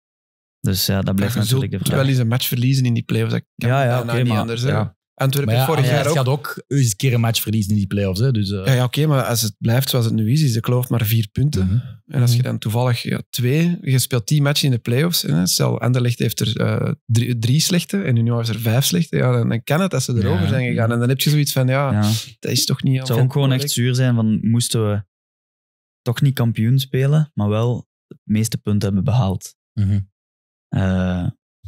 Dus ja, dat blijft natuurlijk de vraag. Terwijl eens een match verliezen in die play-offs, dat kan ja, ja, okay, niet maar, anders. Ja. Antwerpen
ja, vorig jaar ook. gaat ook eens een keer een match verliezen in die playoffs. Hè? Dus, eh. Ja, ja
oké, maar als het blijft zoals het nu is, is de kloof maar vier punten. Mhm. En als je mhm. dan toevallig twee, je speelt tien matchen in de playoffs. Hè? Stel, Anderlecht heeft er eh, drie, slechte en Union heeft er vijf slechte. Ja, dan, kan het als ze erover zijn
gegaan. En dan heb je zoiets van, ja, dat is toch niet... Het zou ook gewoon echt zuur zijn van, moesten we toch niet kampioen spelen, maar wel het meeste punten hebben behaald. Mm eh,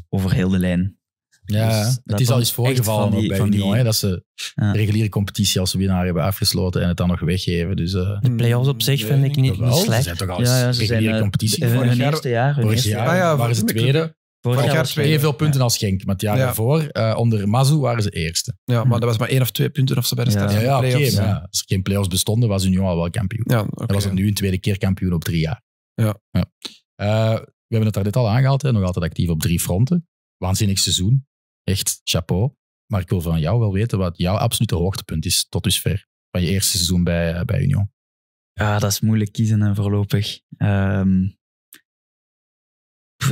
over heel de lijn. Ja, dus het is al eens voorgevallen van bij van die, Union,
dat
ze ja. reguliere competitie als winnaar hebben afgesloten en het dan nog weggeven. Dus, eh, de play-offs
op zich mm, vind ik niet, niet slecht. Ze zijn toch al ja, reguliere eh, competitie. Hun, eerste jaar. Hun vorig jaar, ah waren ze tweede.
Vorig jaar evenveel punten als Genk, maar het jaar daarvoor, onder Mazu, waren ze eerste. Ja, maar hm. dat
was maar één of twee punten of ze bij de start ja, ja, oké, Als er
geen play-offs bestonden, was Union al wel kampioen. En was het nu een tweede keer kampioen op drie jaar. Ja. We hebben het daar dit al aangehaald, hè? nog altijd actief op drie fronten. Waanzinnig seizoen. Echt chapeau. Maar ik wil van jou wel weten
wat jouw absolute hoogtepunt is tot dusver. Van je eerste seizoen bij, eh, bij Union. Ja, dat is moeilijk kiezen en voorlopig. Ehm,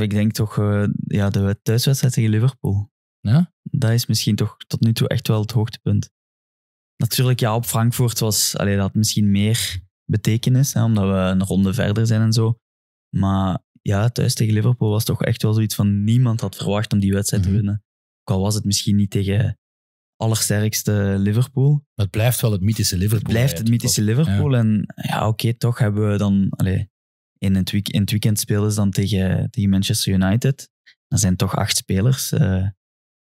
ik denk toch eh, ja, de thuiswedstrijd tegen Liverpool. Ja? Dat is misschien toch tot nu toe echt wel het hoogtepunt. Natuurlijk, ja, op Frankfurt was allee, dat had misschien meer betekenis, hè, omdat we een ronde verder zijn en zo. Maar ja, thuis tegen Liverpool was toch echt wel zoiets van niemand had verwacht om die wedstrijd te mhm. winnen. Ook al was het misschien niet tegen allersterkste Liverpool. Maar het blijft wel het mythische Liverpool. Het blijft het mythische Liverpool. En ja, oké, toch hebben we dan... Allez, in, het in het weekend speelden ze dan tegen, tegen Manchester United. Er zijn toch acht spelers. Uh,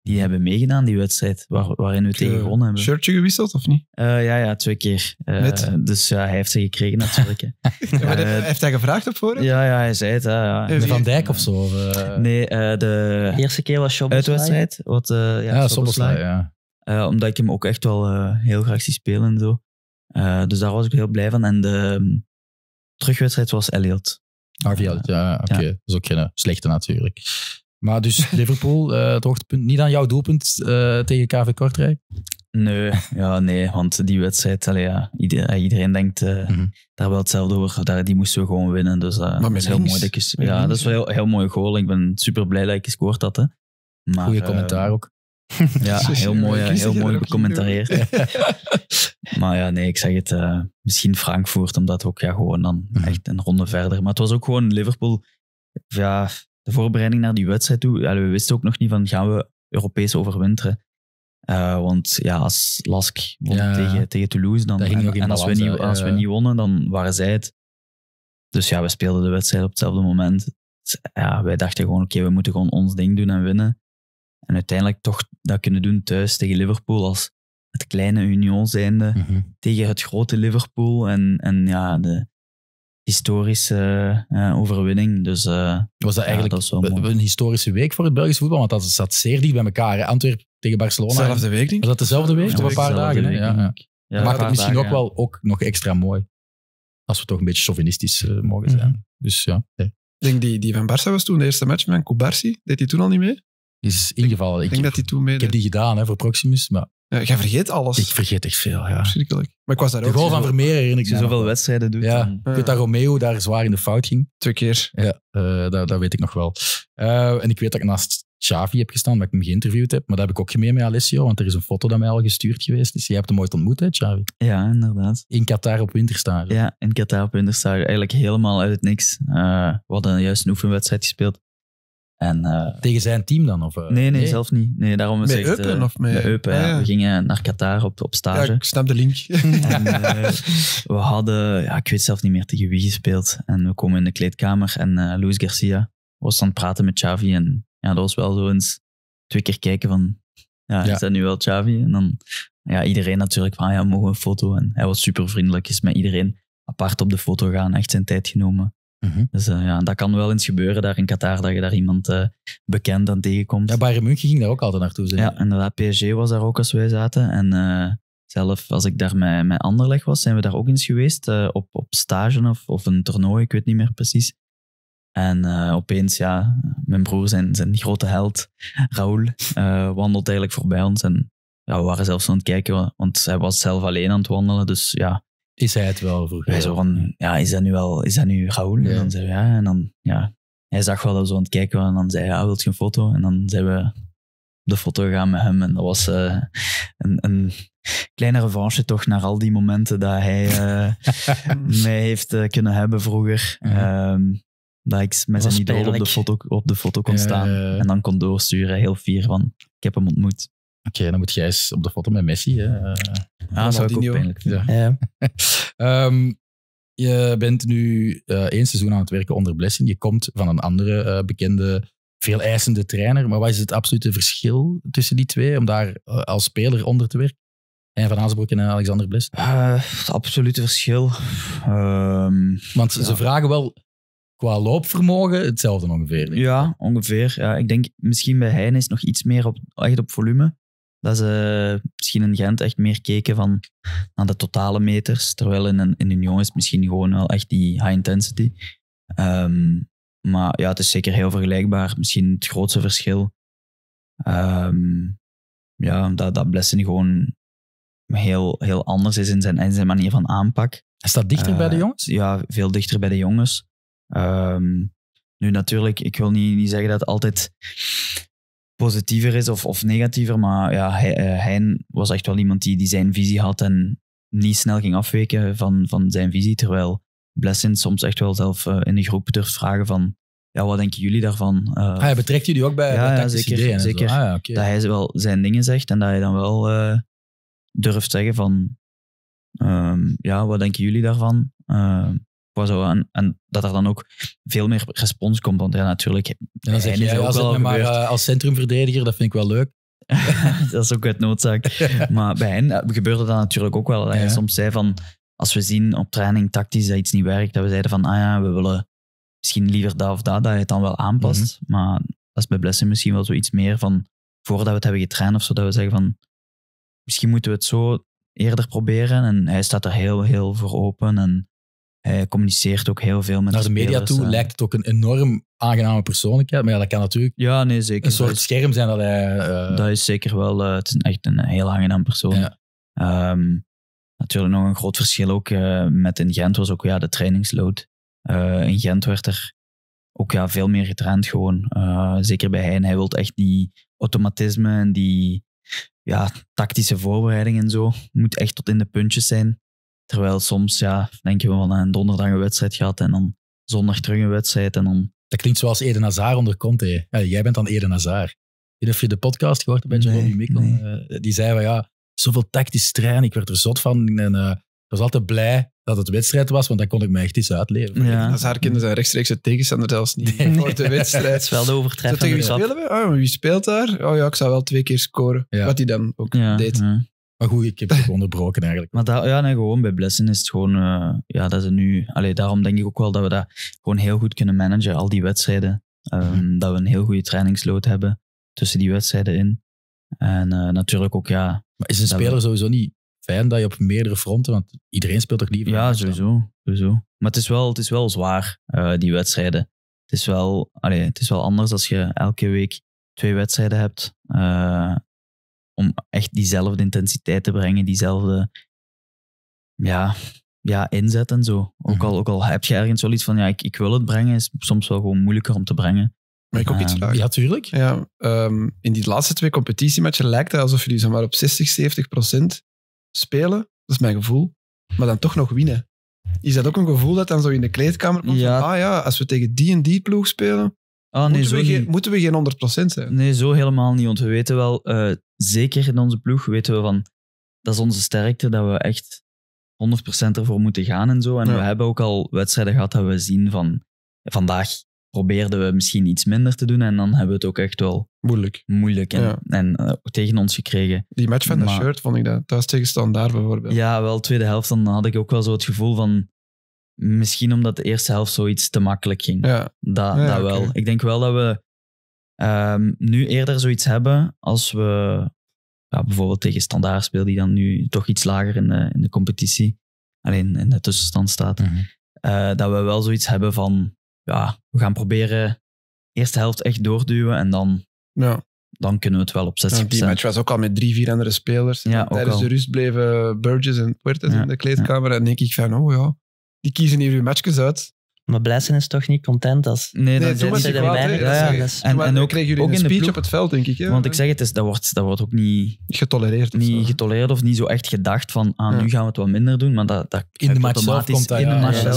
die hebben meegedaan, die wedstrijd waarin we tegen eh, gewonnen hebben. Shirtje gewisseld of niet? Eh, ja, ja, twee keer. Uh, dus ja, hij heeft ze gekregen natuurlijk. heeft hij gevraagd op voor? Ja, ja, hij zei het. Ja. Van Dijk of zo? nee, de eerste keer was Shobbeslaai. Uitwedstrijd. Wat, ja, ja sla. ja. omdat ik hem ook echt wel heel graag zie spelen en zo. dus daar was ik heel blij van. En de mm, terugwedstrijd was Elliot.
Ah, Elliot, ja, oké. Dat is ook geen slechte natuurlijk. Maar dus Liverpool, eh, het hoogtepunt niet aan jouw doelpunt eh, tegen KV Kortrijk?
Nee, ja, nee, want die wedstrijd, ja, iedereen, denkt eh, mhm. daar wel hetzelfde over. Daar, die moesten we gewoon winnen. Dus dat is heel mooi. Dat is, ja, dat is wel heel, heel mooi goal. Ik ben super blij dat ik gescoord had. Hè. Goeie commentaar ook. Ja, heel mooi, heel mooi becommentarieerd. maar ja, nee, ik zeg het. Uh, misschien Frankfurt, omdat ook ja, gewoon dan mhm. echt een ronde verder. Maar het was ook gewoon Liverpool. Ja, de voorbereiding naar die wedstrijd toe, we wisten ook nog niet van gaan we Europees overwinteren. Eh, want ja, als Lask won tegen, tegen Toulouse, dan, als, we niet, als we niet wonnen, dan waren zij het. Dus ja, we speelden de wedstrijd op hetzelfde moment. ja, wij dachten gewoon, oké, we moeten gewoon ons ding doen en winnen. En uiteindelijk toch dat kunnen doen thuis tegen Liverpool als het kleine Union zijnde mhm. tegen het grote Liverpool. En, en ja, de, historische eh, overwinning. Dus, eh, was dat eigenlijk een
historische week voor het Belgisch voetbal? Want dat zat zeer dicht bij elkaar. Antwerpen Antwerp tegen Barcelona. Dezelfde week, denk Was dat dezelfde week? Of een paar dagen? Week, ja, ja.
dat maakt het misschien ook wel
ook nog extra mooi. Als we toch een beetje chauvinistisch eh, mogen mhm. zijn. Dus ja. Ik denk die, die van Barça was toen de eerste match met Kubarsi. Deed hij toen al niet mee? is ingevallen. Ik, denk dat hij toen mee Ik heb die gedaan hè, voor Proximus, maar ja, eh, jij vergeet alles. Ik vergeet
echt veel, ja. Verschrikkelijk. Maar ik was daar ook... goal van
Vermeer ik zoveel wedstrijden doen Ja, ik weet dat Romeo daar zwaar in de fout ging. Twee keer. Ja, eh, dat, dat, weet ik nog wel. Eh, en ik weet dat ik naast Xavi heb gestaan, dat ik hem geïnterviewd heb. Maar dat heb ik ook gemeen met Alessio, want er is een foto dat mij al gestuurd geweest is. je hebt hem ooit ontmoet, hè, Xavi?
Ja, inderdaad. In Qatar op Winterstadion. Ja, in Qatar op Winterstadion. Eigenlijk helemaal uit het niks. Uh, we hadden juist een oefenwedstrijd gespeeld. En, eh, Tegen zijn team dan? Of, eh? nee, nee, zelf niet. Nee, daarom met Eupen? of ah, met... We gingen naar Qatar op, op stage. Ja, ik snap de link. en, eh, we hadden, ja, ik weet zelf niet meer tegen wie gespeeld. En we komen in de kleedkamer en Luis Garcia was aan het praten met Xavi. En ja, dat was wel zo eens twee keer kijken van, ja, is dat nu wel Xavi? En dan, ja, iedereen natuurlijk van, ah ja, mogen een foto. En hij was super vriendelijk, is met iedereen apart op de foto gaan, echt zijn tijd genomen. Mhm. Dus eh, ja, dat kan wel eens gebeuren daar in Qatar, dat je daar iemand eh, bekend aan tegenkomt. Ja, Bayern München ging daar ook altijd naartoe. Zeg. Ja, inderdaad. PSG was daar ook als wij zaten. En eh, zelf, als ik daar met, met Anderleg was, zijn we daar ook eens geweest. op, op stage of, of een toernooi, ik weet niet meer precies. En opeens, ja, mijn broer, zijn, zijn grote held, Raoul, wandelt eigenlijk voorbij ons. En ja, we waren zelfs aan het kijken, want hij was zelf alleen aan het wandelen. Dus ja, is hij het wel vroeger? Hij zo ja, is dat nu wel, is dat nu Raoul? En dan zei we, ja, en dan, ja. Hij zag wel dat we zo aan het kijken en dan zei hij, ja, wil je een foto? En dan zijn we op de foto gegaan met hem en dat was eh, een, een kleine revanche toch naar al die momenten dat hij uh, eh, mij heeft eh, kunnen hebben vroeger. Ehm, dat ik met dat zijn idool op de, foto, op de foto kon staan en dan kon doorsturen, heel fier van, ik heb hem ontmoet. Oké, dan moet jij eens op de foto met Messi. Hè. Ah, dat is nieuwe. Ja.
Ehm, je bent nu eh, één seizoen aan het werken onder Blessing. Je komt van een andere eh, bekende, veel eisende trainer. Maar wat is het absolute verschil tussen die twee om daar eh, als speler onder te werken? En Van Haasbroek en Alexander Blessing? het absolute verschil. Ehm,
Want ze vragen wel qua loopvermogen hetzelfde ongeveer. Ja, ongeveer. Ja, ik denk misschien bij Heijn is nog iets meer op, echt op volume dat ze misschien in Gent echt meer keken van, naar de totale meters. Terwijl in, een, in Union is misschien gewoon wel echt die high intensity. Um, maar ja, het is zeker heel vergelijkbaar. Misschien het grootste verschil. Ehm, ja, dat, dat Blessing gewoon heel, heel anders is in zijn, in zijn manier van aanpak. Is dat dichter bij de eh, jongens? Ja, veel dichter bij de jongens. Ehm, nu natuurlijk, ik wil niet, niet zeggen dat altijd positiever is of, of negatiever. Maar ja, eh, Hein was echt wel iemand die, die zijn visie had en niet snel ging afweken van, van zijn visie. Terwijl Blessin soms echt wel zelf eh, in de groep durft vragen van ja, wat denken jullie daarvan? Uh, eh, hij ah
betrekt jullie ook bij, ja, idee, ja zeker, zeker. Ah, ja, Dat hij
wel zijn dingen zegt en dat hij dan wel durft zeggen van ehm, ja, wat denken jullie daarvan? Ehm, zo. En, en, dat er dan ook veel meer respons komt. Want ja, natuurlijk. En dan zeg je, ook als wel maar eh,
als centrumverdediger, dat vind ik wel leuk.
dat is ook uit noodzaak. maar bij hen eh, gebeurde dat natuurlijk ook wel. Dat je soms zei van, als we zien op training tactisch dat iets niet werkt, dat we zeiden van, ah ja, we willen misschien liever dat of dat, dat je het dan wel aanpast. Mhm. Maar dat is bij Blessing misschien wel zoiets meer van, voordat we het hebben getraind of zo, dat we zeggen van, misschien moeten we het zo eerder proberen. En hij staat er heel, heel voor open. En hij eh, communiceert ook heel veel met Naar de, media toe lijkt het ook een enorm
aangename persoonlijkheid. Maar ja, dat kan
natuurlijk ja, nee, zeker. een soort scherm zijn dat hij... Eh, dat is zeker wel... Eh, het is echt een heel aangename persoon. Ehm, natuurlijk nog een groot verschil ook met in Gent was ook ja, de trainingsload. in Gent werd er ook ja, veel meer getraind gewoon. zeker bij hij. hij wil echt die automatisme en die ja, tactische voorbereiding en zo. Moet echt tot in de puntjes zijn. Terwijl soms ja, denk je van eh, een donderdag een wedstrijd gehad en dan zondag terug een wedstrijd. En dan... Dat klinkt zoals Eden Hazard onder Conte. Ja,
jij bent dan Eden Hazard. Ik weet of je de podcast gehoord hebt bij Bobby Mikkel. die zei van ja, zoveel tactisch trainen. Ik werd er zot van. En eh, was altijd blij dat het wedstrijd was, want dan kon ik me echt
iets uitleven. Ja. Hazard kende zijn rechtstreeks tegenstander zelfs niet voor de wedstrijd. Het is wel de Tegen wie spelen we? Oh, wie speelt daar? Oh ja, ik zou wel twee keer scoren. Wat hij dan ook deed. Ja. Maar goed, ik heb het onderbroken eigenlijk.
Maar dat ja, nee, gewoon bij Blessing is het gewoon, eh, ja, dat is nu, allee, daarom denk ik ook wel dat we dat gewoon heel goed kunnen managen, al die wedstrijden. Ehm, mhm. Dat we een heel goede trainingslood hebben tussen die wedstrijden in. En eh, natuurlijk ook, ja. Maar is een speler
sowieso niet fijn dat je op meerdere fronten, want
iedereen speelt toch liever? Ja, sowieso, sowieso. Maar het is wel, het is wel zwaar, eh, die wedstrijden. Het is, wel, allee, het is wel anders als je elke week twee wedstrijden hebt om echt diezelfde intensiteit te brengen, diezelfde ja, ja, inzet en zo. Ook, al, mhm. ook al heb je ergens zoiets iets van, ja, ik, ik wil het brengen, is soms wel gewoon moeilijker om te brengen. Maar ik ook iets vragen? Ehm, ja, tuurlijk. Ja,
ehm, in die laatste twee competitiematchen lijkt het alsof jullie maar op
60, 70
procent spelen. Dat is mijn gevoel. Maar dan toch nog winnen. Is dat ook een gevoel dat dan zo in de kleedkamer komt? Van, ah ja, als we tegen die en die ploeg spelen, ah, nee, moeten, we geen, moeten, we geen, 100% zijn?
Nee, zo helemaal niet. Want we weten wel, eh, zeker in onze ploeg weten we van, dat is onze sterkte, dat we echt 100% ervoor moeten gaan en zo. En we hebben ook al wedstrijden gehad dat we zien van, vandaag probeerden we misschien iets minder te doen en dan hebben we het ook echt wel moeilijk, moeilijk en, en eh, tegen ons gekregen. Die match van de shirt
vond ik dat thuis tegenstander daar bijvoorbeeld.
Ja, wel tweede helft, dan had ik ook wel zo het gevoel van misschien omdat de eerste helft zoiets te makkelijk ging. Ja. Dat, dat wel. Ik denk wel dat we Ehm, nu eerder zoiets hebben als we ja, bijvoorbeeld tegen Standaard speel die dan nu toch iets lager in de, in de competitie, alleen in de tussenstand staat, mhm. eh, dat we wel zoiets hebben van, ja, we gaan proberen eerste helft echt doorduwen en dan, ja. dan kunnen we het wel op 60%. Ja, die match was ook al met drie, vier andere spelers. Ja, tijdens
de rust bleven Burgess en Puertes in de kleedkamer en denk ik van, oh ja, die kiezen hier hun
matchjes uit. Maar Blessen is toch niet content als... Nee, dat is niet er weinig. Ja, en, en ook, kregen jullie ook dus een speech op
het veld, denk ik. Want ik zeg het, is, dat, wordt, dat wordt ook niet... Getolereerd. niet zo. getolereerd of niet zo echt gedacht van, ah, nu gaan we het wat minder doen. Maar dat, dat in de komt In de match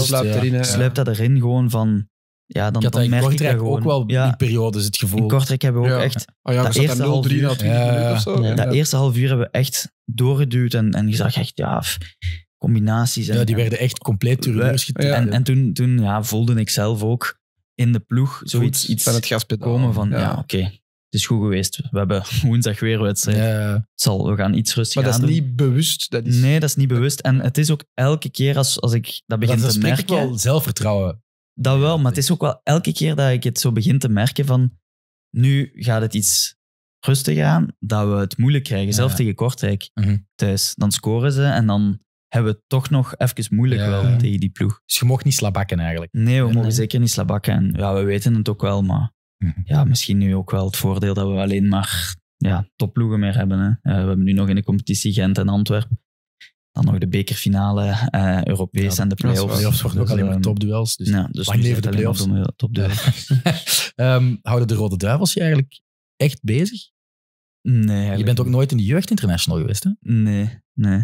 sluipt, dat erin gewoon van... Ja, dan, dan merk ik ook wel die periodes het gevoel. In Kortrijk hebben we ook echt... Oh ja, dat eerste half uur, eerste half uur hebben we echt doorgeduwd en, en je zag echt, ja combinaties. En, ja, die werden echt compleet turbeurs En, en toen, toen ja, voelde ik zelf ook in de ploeg zoiets iets van het gaspedaal. komen van, ja, oké, het is goed geweest. We hebben woensdag weer wedstrijd. Ja. zal, we gaan iets rustiger aan Maar dat is niet bewust. Dat is... Nee, dat is niet bewust. En het is ook elke keer als, als ik dat begin te merken... Dat wel zelfvertrouwen. Dat wel, maar het is ook wel elke keer dat ik het zo begin te merken van... Nu gaat het iets rustiger aan, dat we het moeilijk krijgen. Zelf tegen Kortrijk mhm. thuis. Dan scoren ze en dan hebben we toch nog even moeilijk wel tegen die ploeg. Dus je mocht niet slabakken eigenlijk? Nee, we mogen zeker niet slabakken. En ja, we weten het ook wel, maar mhm. ja, misschien nu ook wel het voordeel dat we alleen maar ja, topploegen meer hebben. Hè. Eh, we hebben nu nog in de competitie Gent en Antwerpen. Dan nog de bekerfinale, eh, Europees en de play-offs. play worden ook dus, alleen maar ehm,
topduels. Dus, ja, dus lang leven de play
topduels. Ehm, houden de Rode Duivels
je eigenlijk echt bezig? Nee. je bent ook nooit in de International geweest, hè? Nee,
nee.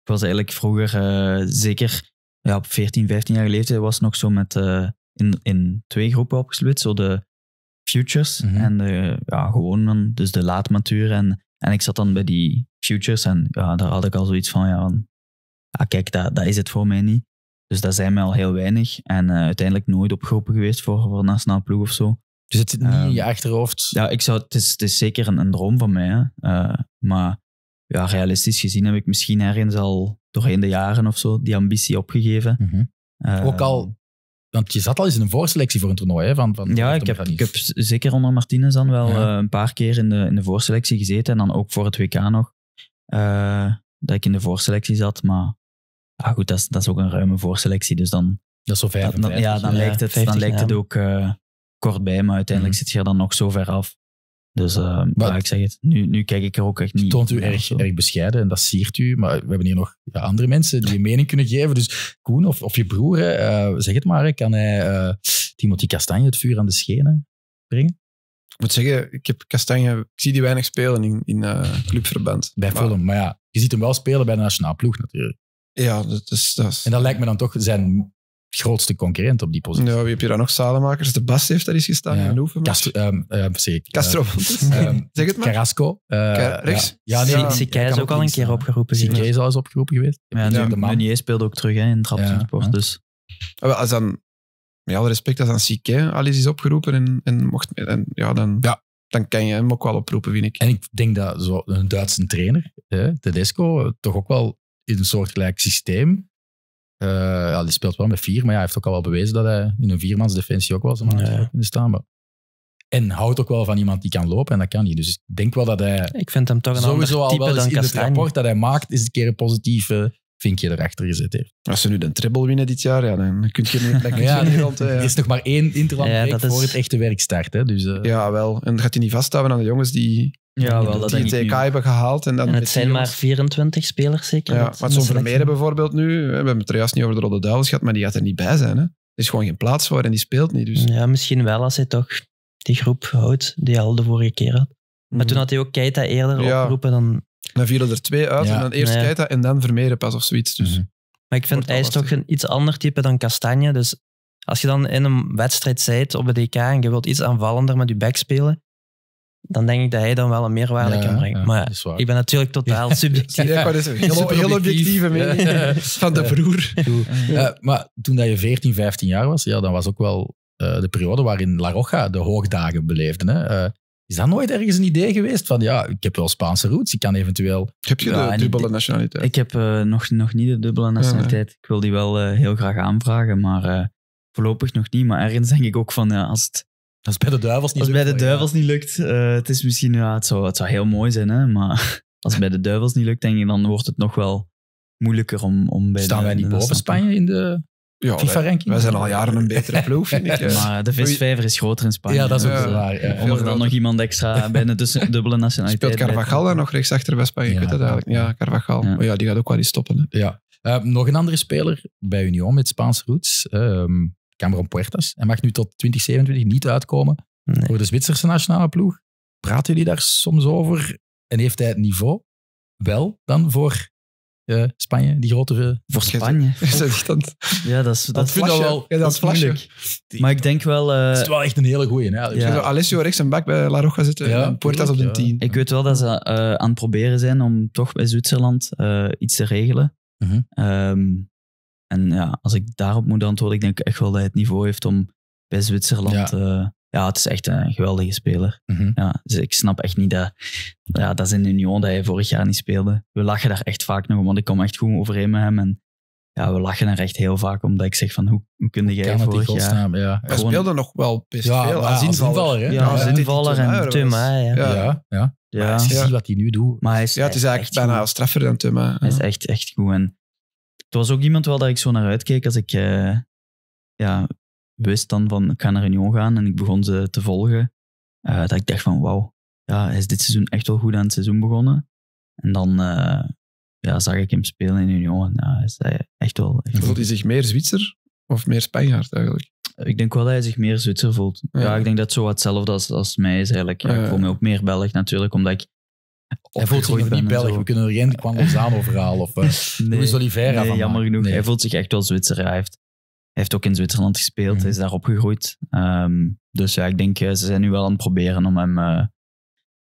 Ik was eigenlijk vroeger, eh, zeker ja, op 14, 15 jaar geleden was nog zo met, eh, in, in twee groepen opgesplitst. Zo de futures mhm. en de, ja, gewoon dan, dus de laatmatuur. En, en ik zat dan bij die futures en ja, daar had ik al zoiets van, ja, ah, kijk, dat, dat is het voor mij niet. Dus dat zijn mij al heel weinig. En eh, uiteindelijk nooit opgeroepen geweest voor, voor nationale ploeg of zo. Dus het zit niet in je ehm, achterhoofd? Ja, ik zou, het, is, het is zeker een, een droom van mij. maar ja, realistisch gezien heb ik misschien ergens al doorheen de jaren of zo die ambitie opgegeven. Mhm. Ehm, ook al, want je zat al eens in een voorselectie voor een toernooi. Hè, van, van ja, ik heb, ik heb zeker onder Martinez dan wel eh, een paar keer in de, in de voorselectie gezeten. En dan ook voor het WK nog. Eh, dat ik in de voorselectie zat. Maar ah, goed, dat is, dat is ook een ruime voorselectie. Dus dan. Dat is zo ja, dan, lijkt het, dan lijkt het ook eh, kort bij. Maar uiteindelijk mhm. zit je er dan nog zo ver af. Dus uh, maar, ik zeg het, nu, nu kijk ik er ook echt niet. Het toont u erg, erg bescheiden en dat
siert u. Maar we hebben hier nog ja, andere mensen die een mening kunnen geven. Dus Koen of, of je broer, eh, zeg het maar, kan hij uh, Timothy Castagne het vuur aan de schenen brengen? Ik moet zeggen, ik heb kastanje ik zie die weinig spelen in, in clubverband. Bij maar, maar ja, je ziet hem wel spelen bij de nationale ploeg natuurlijk. Ja, dat is, dat is... En dat lijkt me dan toch zijn grootste
concurrent op die positie. Ja, wie heb je dan nog? Salemakers? De Bas heeft daar eens gestaan. Ja. Hoeven, Castro, um, ik, eh, ehm,
zeg het maar. Carrasco. Eh, rechts? Ja, nee. Sikij is ook al een keer opgeroepen. Sikij is al eens opgeroepen geweest.
Ja, ja. Meunier speelde ook terug hè, in trapsport. Ja. Dus. Ah,
als dan, met alle respect, als dan Sikij al is opgeroepen en, en, mocht, en ja, dan... Ja. Dan kan je hem ook wel oproepen, vind ik. En ik denk dat zo een Duitse trainer, hè, Tedesco,
eh, toch ook wel in een soortgelijk systeem eh, ja, die speelt wel met vier, maar ja, hij heeft ook al wel bewezen dat hij in een viermans defensie ook wel zijn man ja. staan. Maar... En houdt ook wel van iemand die kan lopen en dat kan niet. Dus ik denk wel dat hij. Ik vind hem toch een ander al wel eens in het rapport dat hij maakt,
is een keer een positieve vinkje erachter gezet heeft. Als ze nu de treble winnen dit jaar, ja, dan kun je niet lekker ja, eh, Er is nog maar één
interland
voor het
echte werk start. Hè, dus, eh. Ja, wel. En gaat hij niet vasthouden aan de jongens die
ja, wel, dat die het EK hebben gehaald. En het zijn maar 24 spelers zeker? Ja, maar zo'n Vermeer
bijvoorbeeld nu, we hebben het er juist niet over de Rode Duivels gehad, maar die gaat er niet bij zijn. Hè?
Er is gewoon geen plaats voor en die speelt niet. Dus. Ja, misschien wel als hij toch die groep houdt die hij al de vorige keer had. Maar toen mhm. had hij ook Keita eerder opgeroepen. Dan... dan vielen er twee uit en dan eerst Keita en dan Vermeer pas of zoiets. Dus. Mhm. Maar ik vind, hij is toch een iets ander type dan Castagne Dus als je dan in een wedstrijd zit op het DK en je wilt iets aanvallender met je back spelen, dan denk ik dat hij dan wel een meerwaarde kan brengen. Ja, maar ik ben natuurlijk totaal subjectief. Ja, dat is een heel, objectieve mening van de broer. maar toen dat je 14,
15 jaar was, ja, dan was ook wel eh, de periode waarin La Roja de hoogdagen beleefde. Hè. Eh, is dat nooit ergens een idee geweest van, ja, ik heb wel Spaanse roots, ik kan eventueel... Heb je de dubbele
nationaliteit? Ik heb eh, nog, nog niet de dubbele nationaliteit. Ik wil die wel heel graag aanvragen, maar voorlopig nog niet. Maar ergens denk ik ook van, ja, als het als het bij de duivels niet lukt. Eh, het is misschien, ja, het zou, het zou heel mooi zijn, hè, maar als het bij de duivels niet lukt, denk ik, dan wordt het nog wel moeilijker om, om bij Staan wij niet boven
Spanje in de ja, FIFA-ranking? Wij zijn al jaren een betere ploeg, vind ik. Ja. Dus. Maar de visvijver
is groter in Spanje. Ja, dat is ook dus, waar. Eh, om er dan nog iemand extra bij een dus- dubbele nationaliteit Speelt Carvajal
daar nog rechtsachter bij Spanje? eigenlijk Ja, Carvajal. Maar ja, die gaat ook wel eens stoppen.
Ja. Eh, nog een andere speler bij Union met Spaanse roots. Ehm, Cameron Puertas. en mag nu tot 2027 niet uitkomen voor de Zwitserse nationale ploeg. Praten jullie daar soms over? En heeft hij het niveau wel dan voor eh, Spanje, die grotere... Eh, voor Spanje? ja, dat is... Dat, dat vind ik wel... Ja, dat,
is Maar ik denk wel... Uh, het is wel echt een hele goeie. Hè? Ja. Alessio rechts en back bij La Roja zitten ja, Puertas op de 10. Ik weet wel dat ze aan het proberen zijn om toch bij Zwitserland iets te regelen. Mhm. Ehm, en ja, als ik daarop moet antwoorden, ik denk echt wel dat hij het niveau heeft om bij Zwitserland... Ja, eh, ja het is echt een geweldige speler. Mhm. ja, dus ik snap echt niet dat... Ja, dat is in de Union dat hij vorig jaar niet speelde. We lachen daar echt vaak nog om, want ik kom echt goed overeen met hem. En ja, we lachen er echt heel vaak omdat ik zeg van hoe, hoe kun jij vorig jaar... Ja. Hij speelde
nog wel best ja, veel. Aanzienvaller. Ja, aanzienvaller ja, invaller
en Tumma. Dus- ja. Ja. Ja. Ja. Maar wat hij nu doet... Maar hij is, ja, het is eigenlijk
bijna straffer dan Tuma. Hij is echt, echt goed. En het was ook iemand wel dat ik zo naar uitkeek als ik eh, ja, wist dan van ik ga naar Union gaan en ik begon ze te volgen. Eh, dat ik dacht van wauw, ja, hij is dit seizoen echt wel goed aan het seizoen begonnen. En dan eh, ja, zag ik hem spelen in Union en is hij echt wel... voelt hij zich meer Zwitser of meer Spanjaard eigenlijk? Ik denk wel dat hij zich meer Zwitser voelt. Ja, ik denk dat het zo hetzelfde als, als mij is eigenlijk. Ja, ik voel me ook meer Belg natuurlijk, omdat ik
hij voelt zich nog niet Belg. We kunnen er geen Kwan Lozano
verhaal of uh, nee, jammer genoeg. Hij voelt zich echt wel Zwitser. Hij heeft, hij heeft ook in Zwitserland gespeeld. Mhm. Hij is daar opgegroeid. Ehm, dus ja, ik denk, eh, ze zijn nu wel aan het proberen om hem uh,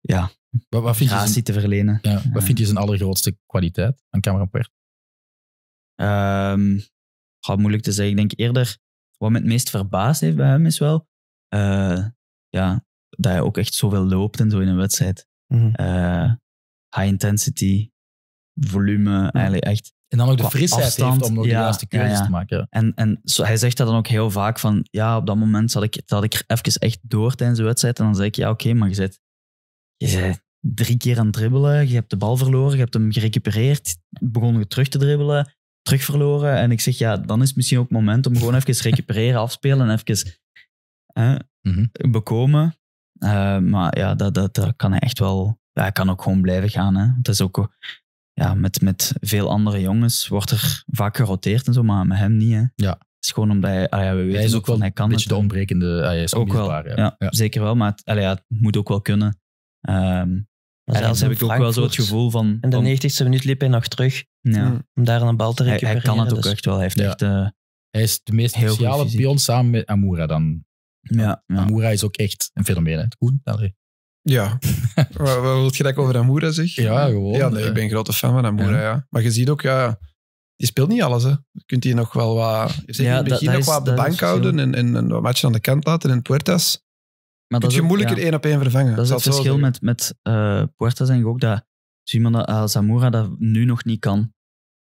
ja, wat, vind te verlenen. Ja, wat vindt vind je zijn allergrootste kwaliteit
aan Cameron Pert?
Um, ehm, gaat moeilijk te zeggen. Ik denk eerder, wat me het meest verbaasd heeft bij hem is wel... ja, dat hij ook echt zoveel loopt en zo in een wedstrijd. Mhm. Eh, high intensity, volume, eigenlijk echt. En dan ook de frisheid heeft om nog de juiste keuzes te maken. En, en hij zegt dat dan ook heel vaak van, ja, op dat moment zat ik, dat ik er even echt door tijdens de wedstrijd. En dan zei ik, ja, oké, maar je zit je drie keer aan het dribbelen, je hebt de bal verloren, je hebt hem gerecupereerd, begon je terug te dribbelen, terug verloren. En ik zeg, ja, dan is misschien ook het moment om gewoon even recupereren, afspelen en even hè, mhm. bekomen. Uh, maar ja, dat, dat, dat kan hij echt wel. Ja, hij kan ook gewoon blijven gaan. Hè. Het is ook ja, met, met veel andere jongens wordt er vaak geroteerd en zo, maar met hem niet. Hè. Ja. Het is gewoon omdat hij, ja, we hij is ook wel een beetje het, de ontbrekende. Eh, hij is ook wel, ja. Zeker wel, maar het, allee, ja, het moet ook wel kunnen. Um, Zelfs heb ik ook wel zo het gevoel van... In de
90ste minuut liep hij nog terug ja.
om daar een bal te recupereren. Hij, kan het ook dus- echt wel. Hij, heeft echt, uh, hij is de meest
speciale bij
ons samen met Amura dan. Ja, ja. is ook echt een fenomeen, hè? goed, Allee.
Ja. wat, wil je dat ik over Amura zeg? Ja, gewoon. Ja, nee, ik eh. ben een grote fan van Amura, ja. Maar je ziet ook, ja, die speelt niet alles, hè. Je kunt die nog wel wat... Zeg, zegt in het begin nog is, op de bank houden en, en, en wat aan de kant laten in Puertas. Maar dat kun je moeilijker één op één vervangen. Dat is het verschil
met, met uh, Puertas en ik ook, dat iemand als dat nu nog niet kan.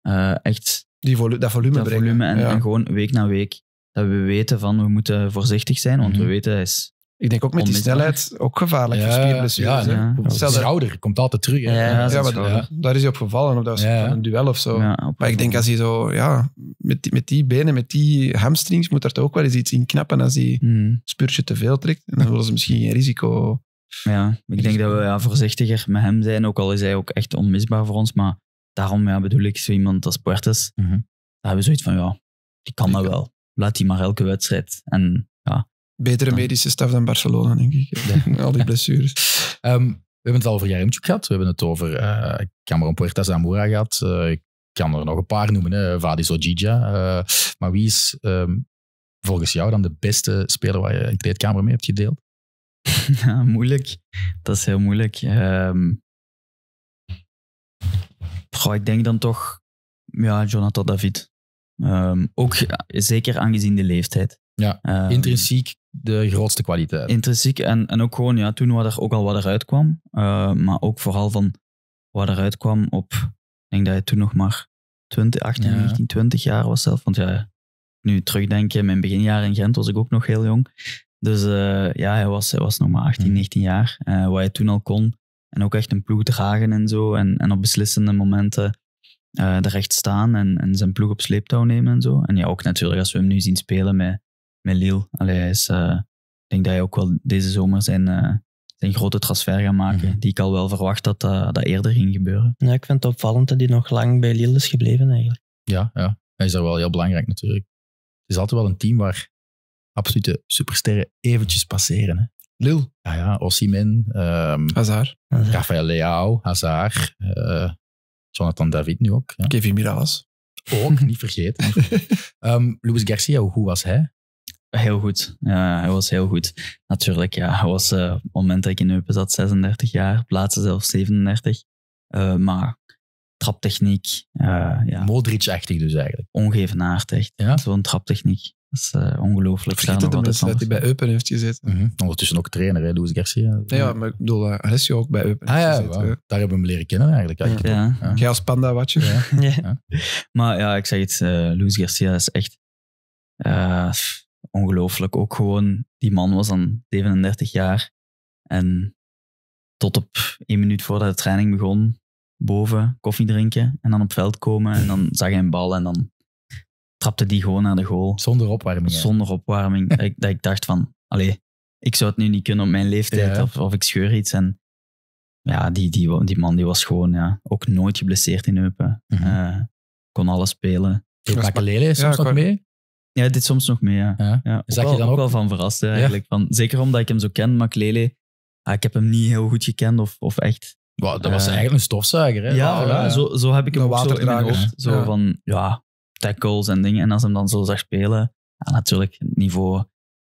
Uh, echt... Die dat volume dat brengen. volume en gewoon week na week dat we weten van we moeten voorzichtig zijn, want we mhm. weten hij is ik denk ook met die snelheid
ook gevaarlijk
voor spierblessures. Ja, ja. schouder komt altijd terug. Ja, ja maar daar, is hij op gevallen. Of dat
een duel of zo. maar ik denk als hij zo, ja, met die, met die benen, met die hamstrings, moet er toch ook wel eens iets in knappen als hij mm. spuurtje spurtje te veel trekt. En
dan willen ze misschien geen risico. Ja, ik denk dat we ja, voorzichtiger met hem zijn. Ook al is hij ook echt onmisbaar voor ons. Maar daarom ja, bedoel ik zo iemand als Puertes. Mm Daar hebben we zoiets van, ja, die kan dat wel laat die maar elke wedstrijd. En, ja, Betere medische staf dan Barcelona, denk ik. Al die blessures.
Ehm, we hebben het al over Jaremtjuk gehad. We hebben het over uh, Cameron Puerta Zamora gehad. Eh, ik kan er nog een paar noemen. Hè. Vadis Ojija. Eh, maar wie is ehm, volgens jou dan de beste speler waar je in kleedkamer mee hebt gedeeld?
Ja, moeilijk. Dat is heel moeilijk. Um, ik denk dan toch ja, Jonathan David. Ehm, ook zeker aangezien de leeftijd. Ja, ehm, intrinsiek
de grootste
kwaliteit. Intrinsiek en, en ook gewoon ja, toen wat er ook al wat eruit kwam. Eh, maar ook vooral van wat eruit kwam op, ik denk dat hij toen nog maar 20, 18, 19, 20 jaar was zelf. Want ja, nu terugdenken, mijn beginjaar in Gent was ik ook nog heel jong. Dus eh, ja, hij was, hij was nog maar 18, 19 mm. jaar. Eh, wat hij toen al kon. En ook echt een ploeg dragen en zo. En, en op beslissende momenten uh, er staan en, en zijn ploeg op sleeptouw nemen en zo. En ja, ook natuurlijk als we hem nu zien spelen met, met Lille. Allee, hij is, eh, ik denk dat hij ook wel deze zomer zijn, eh, zijn grote transfer gaat maken. Mhm. Die ik al wel verwacht dat dat eerder ging gebeuren.
Ja, ik vind het opvallend dat hij nog lang bij Lille is gebleven eigenlijk.
Ja, ja. hij is daar wel heel belangrijk natuurlijk. Het is altijd wel een team
waar absolute supersterren eventjes passeren. Hè. Lille. Ja, ja. Ossimin. Um, ehm, Hazard. Rafael Leao. Hazard. Jonathan David nu ook. Ja. Kevin Mirallas. Ook, niet vergeten. Niet Um, Luis Garcia, hoe was hij?
Heel goed. Ja, hij was heel goed. Natuurlijk, ja. Hij was eh, op het moment dat ik in Eupen zat, 36 jaar. Plaatsen zelf 37. maar traptechniek. Uh, ja. Modric-achtig dus eigenlijk. Ongevenaardig. Ja? Zo'n traptechniek. Dat is eh, ongelooflijk. Vergeten de mensen dat hij bij
Eupen heeft gezeten. Mhm. Ondertussen ook trainer, hè, Luis Garcia. ja, maar ik bedoel, is eh, Alessio ook bij Eupen ah, ja, gezeten, Daar hebben we hem leren kennen eigenlijk. eigenlijk. Ja. als panda watje.
Ja. Maar ja, ik zeg het, uh, Luis Garcia is echt ongelooflijk. Ook gewoon, die man was dan 37 jaar en tot op één minuut voordat de training begon, boven koffie drinken en dan op het veld komen en dan zag hij een bal en dan trapte die gewoon naar de goal. Zonder opwarming. Zonder opwarming. dat, ik, dat ik dacht van, allee, ik zou het nu niet kunnen op mijn leeftijd of, of ik scheur iets. En ja, die, die, die man die was gewoon ja, ook nooit geblesseerd in Eupen. Mm kon alles spelen. Deed Makelele soms ja, nog mee? Ja, dit soms nog mee, ja. ja. ja Zag je dan ook, wel van verrast, eigenlijk. Van, zeker omdat ik hem zo ken, Makelele. Ah, ik heb hem niet heel goed gekend of, of echt... dat was eh, eigenlijk een stofzuiger, Ja, Zo, zo heb ik hem ook Zo van, ja, tackles en dingen. En als hem dan zo zag spelen, ja, natuurlijk, het niveau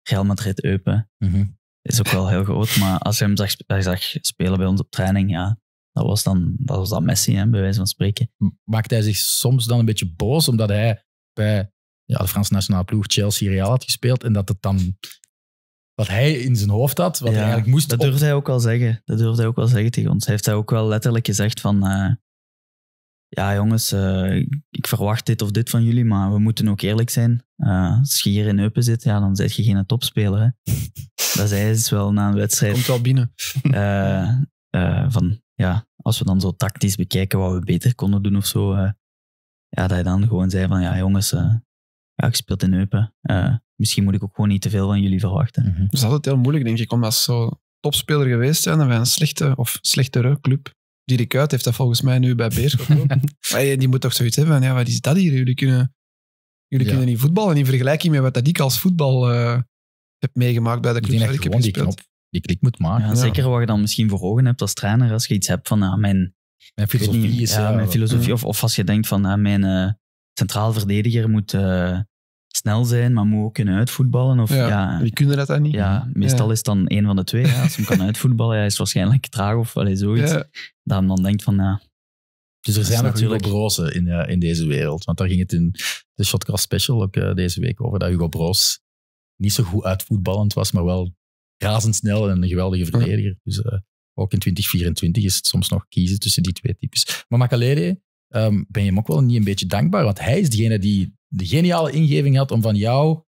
Real Madrid Eupen mhm. is ook wel heel groot. Maar als je hem zag, zag, spelen bij ons op training, ja, dat was dan dat was dat Messi, hè, bij wijze van spreken. Maakt hij zich soms dan een beetje boos omdat hij bij ja, de Franse nationale ploeg Chelsea Real had gespeeld en dat het dan wat hij in zijn hoofd had, wat hij eigenlijk moest... Dat durfde hij ook wel zeggen. Dat durfde hij ook wel zeggen tegen ons. Heeft hij ook wel letterlijk gezegd van... Eh, ja jongens, eh, ik verwacht dit of dit van jullie, maar we moeten ook eerlijk zijn. Eh, als je hier in Eupen zit, ja, dan ben je geen topspeler. Hè? dat zei ze wel na een wedstrijd. Komt wel binnen. Eh, van, ja, als we dan zo tactisch bekijken wat we beter konden doen of zo, ja, dat je dan gewoon zei van, ja jongens, ja, ik speel in Eupen. misschien moet ik ook gewoon niet te veel van jullie verwachten. Mhm. dat is altijd heel moeilijk, denk ik, om als zo topspeler geweest
zijn bij een slechte of slechtere club die Kuyt heeft dat volgens mij nu bij Beerschot die moet toch zoiets hebben ja, wat is dat hier? Jullie kunnen, jullie kunnen niet voetballen in vergelijking met wat dat ik als voetbal eh, heb meegemaakt bij de club ik heb Die, knop, die klik moet maken. Ja, Zeker
wat je dan misschien voor ogen hebt als trainer, als je iets hebt van, ah, mijn, filosofie, is, eh, of, als je denkt van, ah, mijn eh, centraal verdediger moet snel zijn, maar moet ook kunnen uitvoetballen. Of, ja, ja die kunnen dat dan niet. Ja, meestal is het dan een van de twee. Ja. Als hem kan uitvoetballen, hij is waarschijnlijk traag of allee, zoiets. Dat hij dan denkt van, ja... Dus er zijn natuurlijk Hugo
Broos in, eh, in deze wereld. Want daar ging het in de Shotcast Special ook eh, deze week over. Dat Hugo Broos niet zo goed uitvoetballend was, maar wel razendsnel en een geweldige verdediger. Dus eh, ook in 2024 is het soms nog kiezen tussen die twee types. Maar Makalele, ehm, ben je hem ook wel niet een beetje dankbaar? Want hij is degene die de geniale ingeving had om van jou,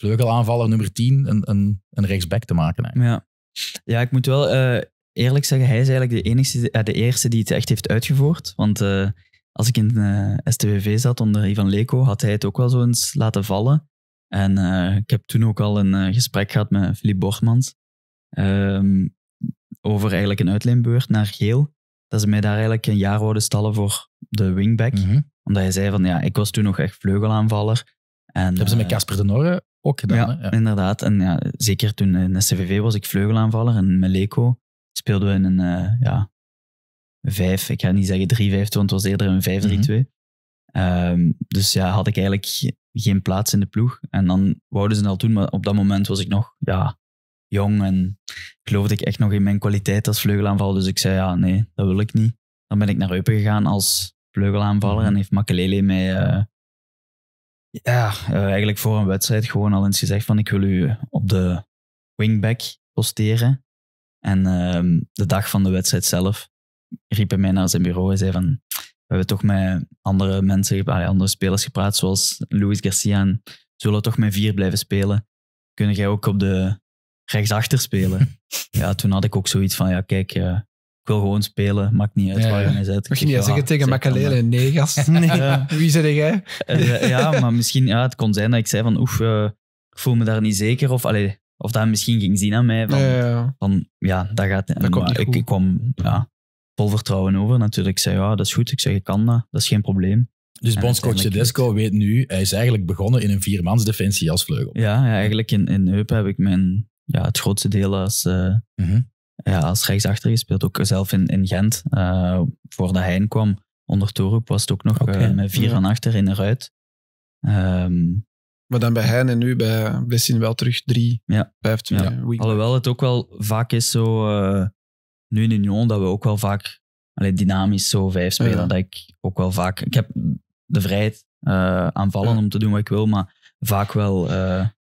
vleugelaanvaller nummer 10, een, een, een rechtsback te maken.
Ja. ja, ik moet wel eh, eerlijk zeggen, hij is eigenlijk de, enigste, eh, de eerste die het echt heeft uitgevoerd. Want eh, als ik in STWV zat onder Ivan Leko, had hij het ook wel zo eens laten vallen. En ik heb toen ook al een gesprek gehad met Philippe Bortmans ehm, over eigenlijk een uitleenbeurt naar Geel dat ze mij daar eigenlijk een jaar wouden stallen voor de wingback. Mhm. Omdat hij zei van, ja, ik was toen nog echt vleugelaanvaller. En, dat hebben ze met eh, Casper de Norre ook gedaan. Ja, inderdaad. En ja, zeker toen in de CVV was ik vleugelaanvaller. En met speelden we in een uh, ja, vijf, ik ga niet zeggen 3-5, want het was eerder een 5-3-2. Mhm. Ehm, dus ja, had ik eigenlijk geen plaats in de ploeg. En dan wouden ze al toen, maar op dat moment was ik nog ja, jong en geloofde ik echt nog in mijn kwaliteit als vleugelaanval. Dus ik zei ja, nee, dat wil ik niet. Dan ben ik naar Eupen gegaan als vleugelaanvaller mhm. en heeft Makelele mij eh, ja, eh, eigenlijk voor een wedstrijd gewoon al eens gezegd van ik wil u op de wingback posteren. En ehm, de dag van de wedstrijd zelf riep hij mij naar zijn bureau en zei van we hebben toch met andere mensen, andere spelers gepraat, zoals Luis Garcia. En zullen toch met vier blijven spelen? Kunnen jij ook op de rechtsachter spelen. ja, toen had ik ook zoiets van, ja kijk, eh, ik wil gewoon spelen, maakt niet uit waar je zit. Misschien niet zeggen ah, tegen Makalele, nee
gast, nee. wie zeg jij?
Eh, eh, ja, maar misschien, ja, het kon zijn dat ik zei van, oef, ik voel me daar niet zeker, of allee, of dat misschien ging zien aan mij. Van, ja, van, ja dat gaat. komt ik, ik, kwam ja, vol vertrouwen over natuurlijk. Ik zei, ja, dat is goed. Ik zeg, je kan dat. Dat is geen probleem.
Dus bondscoach Desco weet nu, hij is eigenlijk begonnen in een viermans defensie als
vleugel. Ja, ja eigenlijk in, in Heupen heb ik mijn ja, het grootste deel als, uh, mm -hmm. ja, als rechtsachter gespeeld. Ook zelf in, in Gent, uh, voordat hij kwam onder Torup, was het ook nog eh, met vier aan mhm. achter in de ruit. Ehm, maar dan bij Heijn en nu bij Blessing wel terug drie, ja. vijf, twee. Ja. Alhoewel het ook wel vaak is zo, nu in Union, dat we ook wel vaak allee, dynamisch zo vijf spelen. Dat ik ook wel vaak... Ik heb de vrijheid uh, aanvallen om te doen wat ik wil, maar vaak wel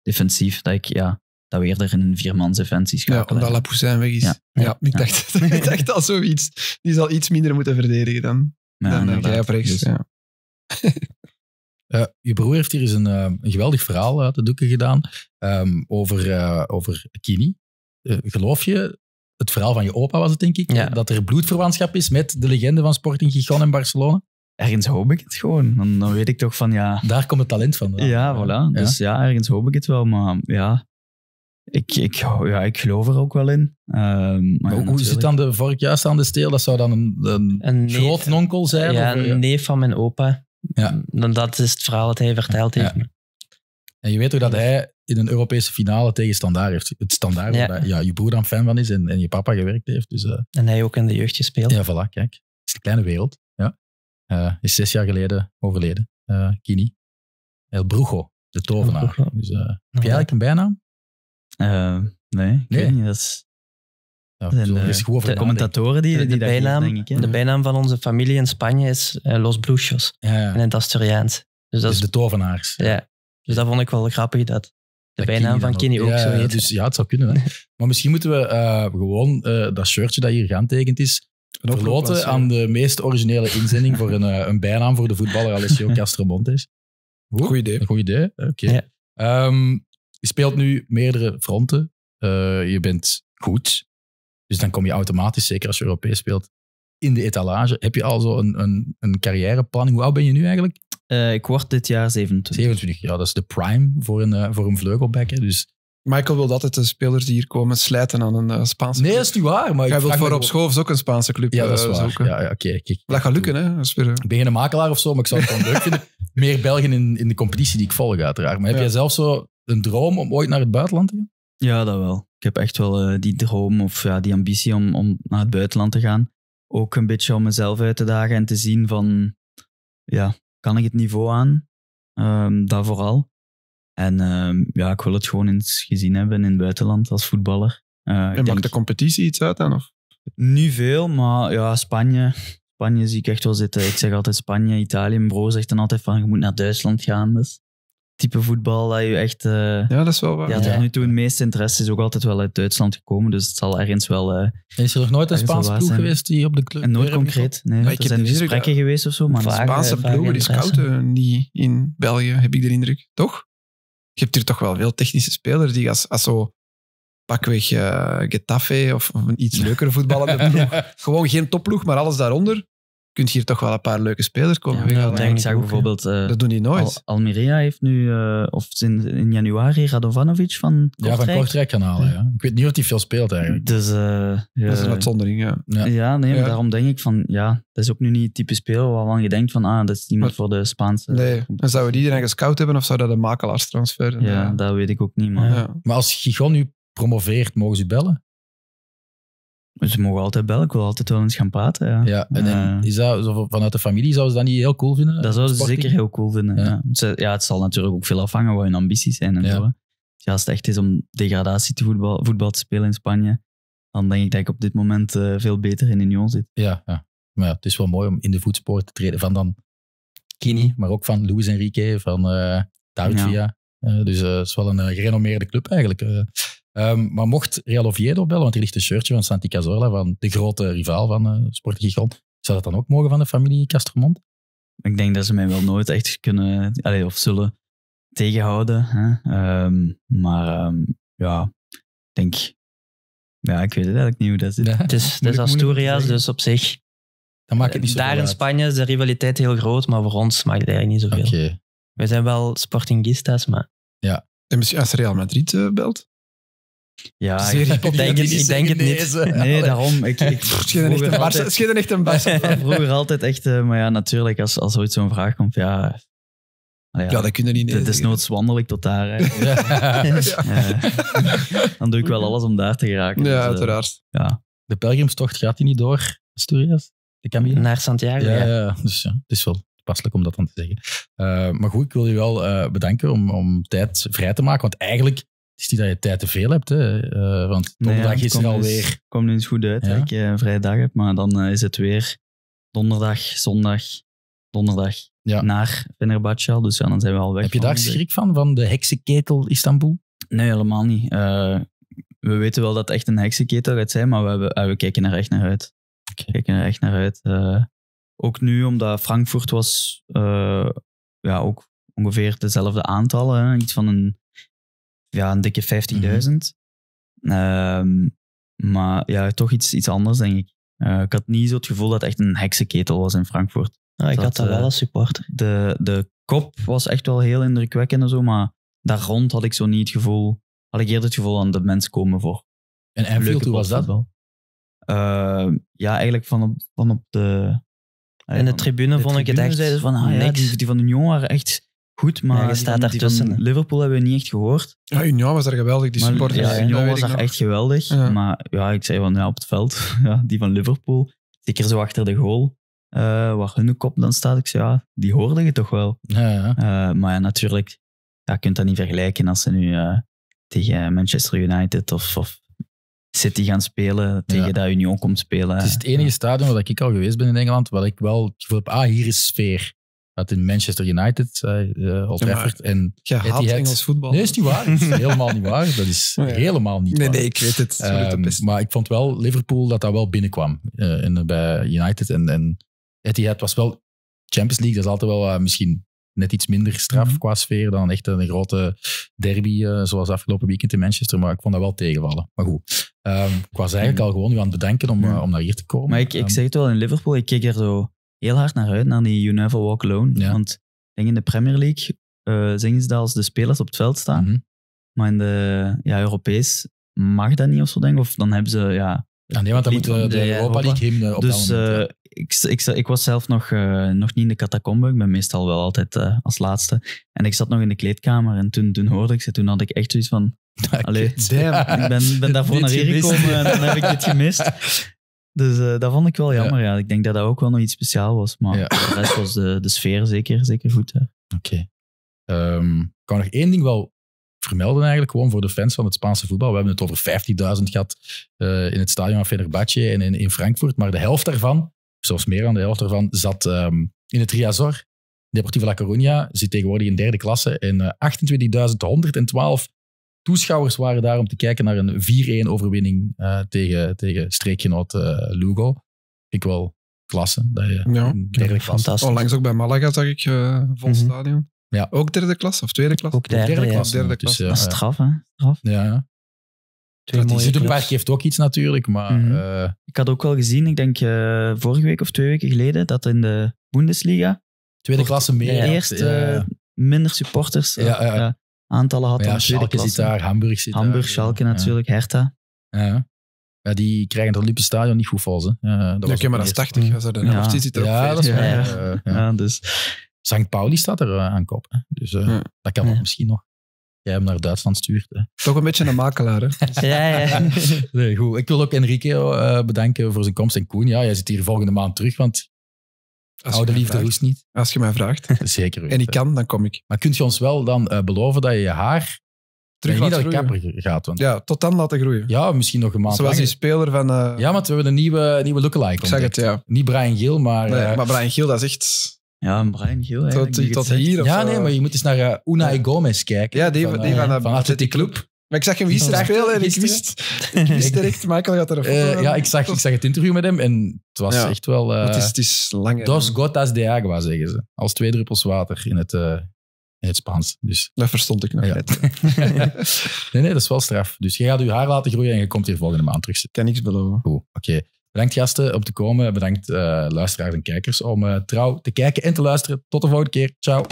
defensief. Dat ik ja, dat we eerder in een viermans fancy, schakelen. Ja, omdat Poussin weg is. Ja, ik, Dacht,
ja. ik dacht al zoiets. Die zal iets minder moeten verdedigen dan, dan jij eh, op rechts.
Dus. Eh, je broer heeft hier eens eh, een, geweldig verhaal uit de doeken gedaan ehm, over, over Kini. geloof je, het verhaal van je opa was het denk ik, dat er bloedverwantschap is met de legende van Sporting Gijon en Barcelona? ergens
hoop ik het gewoon. Dan, weet ik toch van ja. Daar komt het talent van. Ja, voilà. Dus ja, ergens hoop ik het wel. Maar ja, ik, ik, ja, ik geloof er ook wel in. Ehm, maar,
hoe zit dan de vork juist aan de steel? Dat zou dan een, een, een nonkel zijn? Ja, of, een eh? neef van
mijn opa. Ja. Dan dat is het verhaal dat hij verteld heeft. Ja.
En je weet ook dat hij in een Europese finale tegen Standaard heeft. Het Standaard, ja. waar ja, je broer dan fan van is en, en je papa gewerkt heeft. Dus, eh. en hij ook in de jeugd gespeeld. Ja, voilà, kijk. Het is een kleine wereld. Ja. Eh, is zes jaar geleden overleden. Uh, Kini. El Brujo, de tovenaar. Dus, heb
jij eigenlijk een bijnaam? Ehm, nee, ik Dat is... Ja, eh, de, commentatoren die, die de, bijnaam, denk ik, de bijnaam van onze familie in Spanje is eh, Los Bluchos. Ja, ja. het Asturiaans. Dus dat dus is de tovenaars. Ja. Dus dat vond ik wel grappig, dat de bijnaam van Kenny ook, zo heet. Dus
ja, het zou kunnen. Hè. maar misschien moeten we eh, gewoon dat shirtje dat hier getekend is, verloten aan de meest originele inzending voor een, een bijnaam voor de voetballer Alessio Castromontes. Goed idee. Goed idee, oké. Ehm, je speelt nu meerdere fronten. Eh, je bent goed. Dus dan kom je automatisch, zeker als je Europees speelt, in de etalage. Heb je al zo een, een, een carrièreplanning?
Hoe oud ben je nu eigenlijk? Eh, ik word dit jaar 27. 27, ja, dat is de prime voor een, uh, voor een vleugelback. Dus Michael wil altijd de spelers die hier komen slijten aan een Spaanse club. Nee, dat is niet waar. Maar Jij wil voor op school is ook een Spaanse club Ja, dat is waar. Zoeken. Ja, ja, kijk, dat gaat lukken, hè? Ik ben geen makelaar
of zo, maar ik zou het gewoon leuk Meer Belgen in, in de competitie die ik volg, uiteraard. Maar heb jij zelf zo een
droom om ooit naar het buitenland te gaan? Ja, dat wel. Ik heb echt wel eh, die droom of ja, die ambitie om, om naar het buitenland te gaan. Ook een beetje om mezelf uit te dagen en te zien van, ja, kan ik het niveau aan? Um, vooral. En ehm, ja, ik wil het gewoon eens gezien hebben in het buitenland als voetballer. Eh, en maakt de competitie iets uit dan? Of? Niet veel, maar ja, Spanje. Spanje zie ik echt wel zitten. Ik zeg altijd Spanje, Italië. Mijn broer zegt dan altijd van, je moet naar Duitsland gaan. Dus type voetbal dat je echt... Eh, ja, dat is wel waar. Ja, tot nu toe het meeste interesse is ook altijd wel uit Duitsland gekomen, dus het zal ergens wel... Eh, is er nog nooit een Spaanse ploeg geweest die op de club... En nooit concreet, nee. er zijn dus gesprekken geweest of zo, maar... Spaanse
eh, ploegen, die scouten
niet in België, heb ik de indruk. Toch? Je hebt hier toch wel veel technische spelers die als, als zo pakweg uh, Getafe of, of, iets leuker voetballen ploeg. Gewoon geen topploeg, maar alles daaronder kunt hier toch wel een paar leuke spelers komen
ja, Ik zag
bijvoorbeeld... Eh,
dat doen die nooit.
Al heeft nu, eh, of in, in januari, Radovanovic van Kortrijk. Ja, van halen. Ja. Ik weet niet of hij veel speelt eigenlijk. Dus, eh, dat is een uitzondering, ja. Ja, nee, maar daarom denk ik van, ja, dat is ook nu niet het type speler waarvan je denkt van, ah, dat is iemand voor de Spaanse... Nee, en zouden die dan gescout hebben of zou dat een makelaarstransfer zijn? Ja, dat
weet ik ook niet, maar... Maar als Gigon nu promoveert, mogen ze bellen?
Ze mogen altijd bellen, ik wil altijd wel eens gaan praten. Ja, ja en, eh, is dat, vanuit de familie zou ze dat niet heel cool vinden? Dat zou ze zeker heel cool vinden. Ja. Ja. het zal natuurlijk ook veel afhangen wat hun ambities zijn. En Zo, ja, als het echt is om degradatie te voetbal, voetbal te spelen in Spanje, dan denk ik dat ik op dit moment eh, veel beter in Union zit.
Ja, ja, maar ja, het is wel mooi om in de voetspoor te treden van dan Kini, maar ook van Luis Enrique, van uh, dus het is wel een gerenommeerde club eigenlijk. Ehm, maar mocht Real Oviedo bellen, want er ligt een shirtje van Santi Cazorla,
van de grote rivaal van uh, eh, Sport Gijón, zou dat dan ook mogen van de familie Castromont? Ik denk dat ze mij wel nooit echt kunnen of zullen tegenhouden. Hè? Ehm, maar ehm, ja, ik denk. Ja, ik weet het eigenlijk niet hoe dat zit.
het is, Dus Asturias, dus op zich. Dan maakt het niet eh, Daar in Spanje is de rivaliteit heel groot, maar voor ons maakt het eigenlijk niet zoveel. Okay. We zijn wel Sportingistas, maar. Ja. En misschien
als
Real Madrid
uh, belt? Ja, ik denk, het, ik denk het niet. Nee,
daarom. Ik, ik echt een barst. echt een bas. vroeger
altijd echt, eh, maar ja, natuurlijk, als, als ooit zo'n vraag komt, ja, ja, ja, dat kunnen niet. Het is noods wandel ik tot daar. Ja. Dan doe ik wel alles om daar te geraken. Ja, dus, eh, uiteraard. ja. De
pelgrimstocht gaat die niet door, Asturias? De Camille? Naar Santiago, ja. ja. Dus ja, het is wel
passelijk om dat dan te zeggen.
Eh, maar goed, ik wil je wel bedanken om, om tijd vrij te maken. Want eigenlijk is niet dat je tijd te veel hebt, hè? Eh,
want donderdag is er dus- alweer. komt nu eens goed uit dat ik eh, een vrije dag heb, maar dan eh, is het weer donderdag, zondag, donderdag naar Fenerbahce Dus ja, dan zijn we al weg. Heb je daar schrik
van, van de heksenketel Istanbul?
Nee, helemaal niet. we weten wel dat het echt een heksenketel gaat zijn, maar we, hebben, we kijken er echt naar uit. We kijken er echt naar uit. ook nu, omdat Frankfurt was ja, ook ongeveer dezelfde aantallen, iets van een ja, een dikke 50.000. Ehm, maar ja, toch iets, iets anders, denk ik. Eh, ik had niet zo het gevoel dat het echt een heksenketel was in Frankfurt. Ah, ik had dat eh, wel als supporter. De, de kop was echt wel heel indrukwekkend en zo, maar daar rond had ik zo niet het gevoel, had ik eerder het gevoel aan de mensen komen voor. En Anfield, was dat wel? Ehm, ja, eigenlijk van op, van op de... en de eh, tribune vond ik het echt van, ah, niks. Ja, die, die, van de jongen waren echt goed, maar je staat daartussen. Liverpool hebben we niet echt gehoord. Ja, Union was daar geweldig, die Ja, Union was daar echt geweldig. Maar ja, ik zei van ja, op het veld, ja, die van Liverpool, zeker zo achter de goal, uh, eh, waar hun kop dan staat. Ik zei ja, die hoorde je toch wel. Ja, eh, maar ja, natuurlijk, ja, je kunt dat niet vergelijken als ze nu eh, tegen Manchester United of, of City gaan spelen, tegen dat Union komt spelen. Het is het enige stadion waar ik al geweest ben in Engeland, waar ik wel het gevoel ah, hier is sfeer.
Dat in Manchester United, uh, Old Trafford. en je Engels voetbal. Nee, is niet waar. Dat is helemaal niet waar. Dat is helemaal niet nee, waar. Nee, ik weet het. Um, maar ik vond wel Liverpool dat dat wel binnenkwam uh, eh, en, bij United. En, en was wel Champions League. Dat is altijd wel misschien net iets minder straf mhm. qua sfeer dan echt een grote derby zoals afgelopen weekend in Manchester. Maar ik vond dat wel tegenvallen. Maar goed, um, ik was eigenlijk mhm. al gewoon u aan het bedanken om, mhm. om naar hier te komen. Maar ik, ik ehm, zeg
het wel, in Liverpool, ik keek er zo heel hard naar uit, naar die You Never Walk Alone. Want denk in de Premier League uh, eh, zingen ze dat als de spelers op het veld staan. Mhm. Maar in de ja, Europees mag dat niet of zo, denk Of dan hebben ze... Ja, ja ah, nee, want dan moet eh, de, Europa League hymne eh, op Dus moment, ik, ik, ik, was zelf nog, nog niet in de catacombe. Ik ben meestal wel altijd als laatste. En ik zat nog in de kleedkamer en toen, toen hoorde ik ze. Toen had ik echt zoiets van... Ah, allee, ik ben, ben daarvoor naar hier gekomen en dan heb ik dit gemist. Dus eh, dat vond ik wel jammer. Ja. Ik denk dat dat ook wel nog iets speciaals was. Maar ja. de rest was de, de, sfeer zeker, zeker goed. Oké. Ehm, okay. kan nog één ding wel vermelden
eigenlijk, gewoon voor de fans van het Spaanse voetbal. We hebben het over 50.000 gehad eh, in het stadion van Fenerbahce en in, in, Frankfurt. Maar de helft daarvan, zelfs meer dan de helft daarvan, zat ehm, in het Riazor. Deportivo La Coruña zit tegenwoordig in derde klasse. En uh, eh, 28.112 Toeschouwers waren daar om te kijken naar een 4-1 overwinning eh, tegen, tegen streekgenoot uh, Lugo. Ik wel klasse. Dat je ja, fantastisch. Onlangs ook
bij Malaga zag ik uh, vol mhm. stadion. Ja. Ook derde klas of tweede klas? Ook derde, derde klas. Derde dus, dat is straf,
hè? Straf. Ja. Zuiderpark
heeft ook iets natuurlijk, maar... Mhm. ik had ook wel gezien, ik denk vorige week of twee weken geleden, dat in de Bundesliga... Tweede klasse meer. Eerst minder supporters. Ja, aantallen had. Ja, Schalke zit daar, Hamburg zit Hamburg, Schalke natuurlijk, Hertha. Ja. ja, die krijgen het Olympische
Stadion niet goed vol. Hè. Ja, dat ja, maar dat is 80.
Als er een zit, er ja, dat is waar.
Ja, dus... St. Pauli staat er eh, aan kop. Hè. Dus uh, dat kan misschien nog jij hem naar Duitsland
stuurt. Hè. Toch een beetje een makelaar, hè? ja, ja.
Nee, goed. Ik wil ook Enrique uh, bedanken voor zijn komst. En Koen, ja, jij zit hier volgende maand terug, want als Oude liefde roest niet. Als je mij vraagt. Zeker weten. En ik kan, dan kom ik. Maar kunt je ons wel dan uh, beloven dat je je haar terug niet naar de kapper gaat? Want... Ja, tot dan laten groeien. Ja, misschien nog een maand Zoals die speler van... Uh... Ja, maar we hebben een nieuwe, nieuwe lookalike. Ik zeg het, ja. Niet Brian Giel, maar... Uh... maar Brian Giel, dat
is echt... Ja, Brian Giel. Tot, tot hier of Ja, nee, maar je
moet eens naar Unai Gomez kijken. Ja, die van, die van, van Club. Maar ik zag hem gisteren spelen
en ik wist,
ik wist direct,
Michael gaat er eh, Ja, ik
zag, ik zag het interview met hem en het was echt wel... Uh, het, is, eh, het is lang... Dos gotas de agua, zeggen ze. Als twee druppels water in het, eh, in het Spaans. Dus. Dat verstond ik nog niet. nee, nee, dat is wel straf. Dus je gaat je haar laten groeien en je komt hier volgende maand terug zitten. Kan niks beloven. Goed, oké. Bedankt gasten om te komen. Bedankt luisteraars en kijkers om trouw te kijken en te luisteren. Tot de volgende keer. Ciao.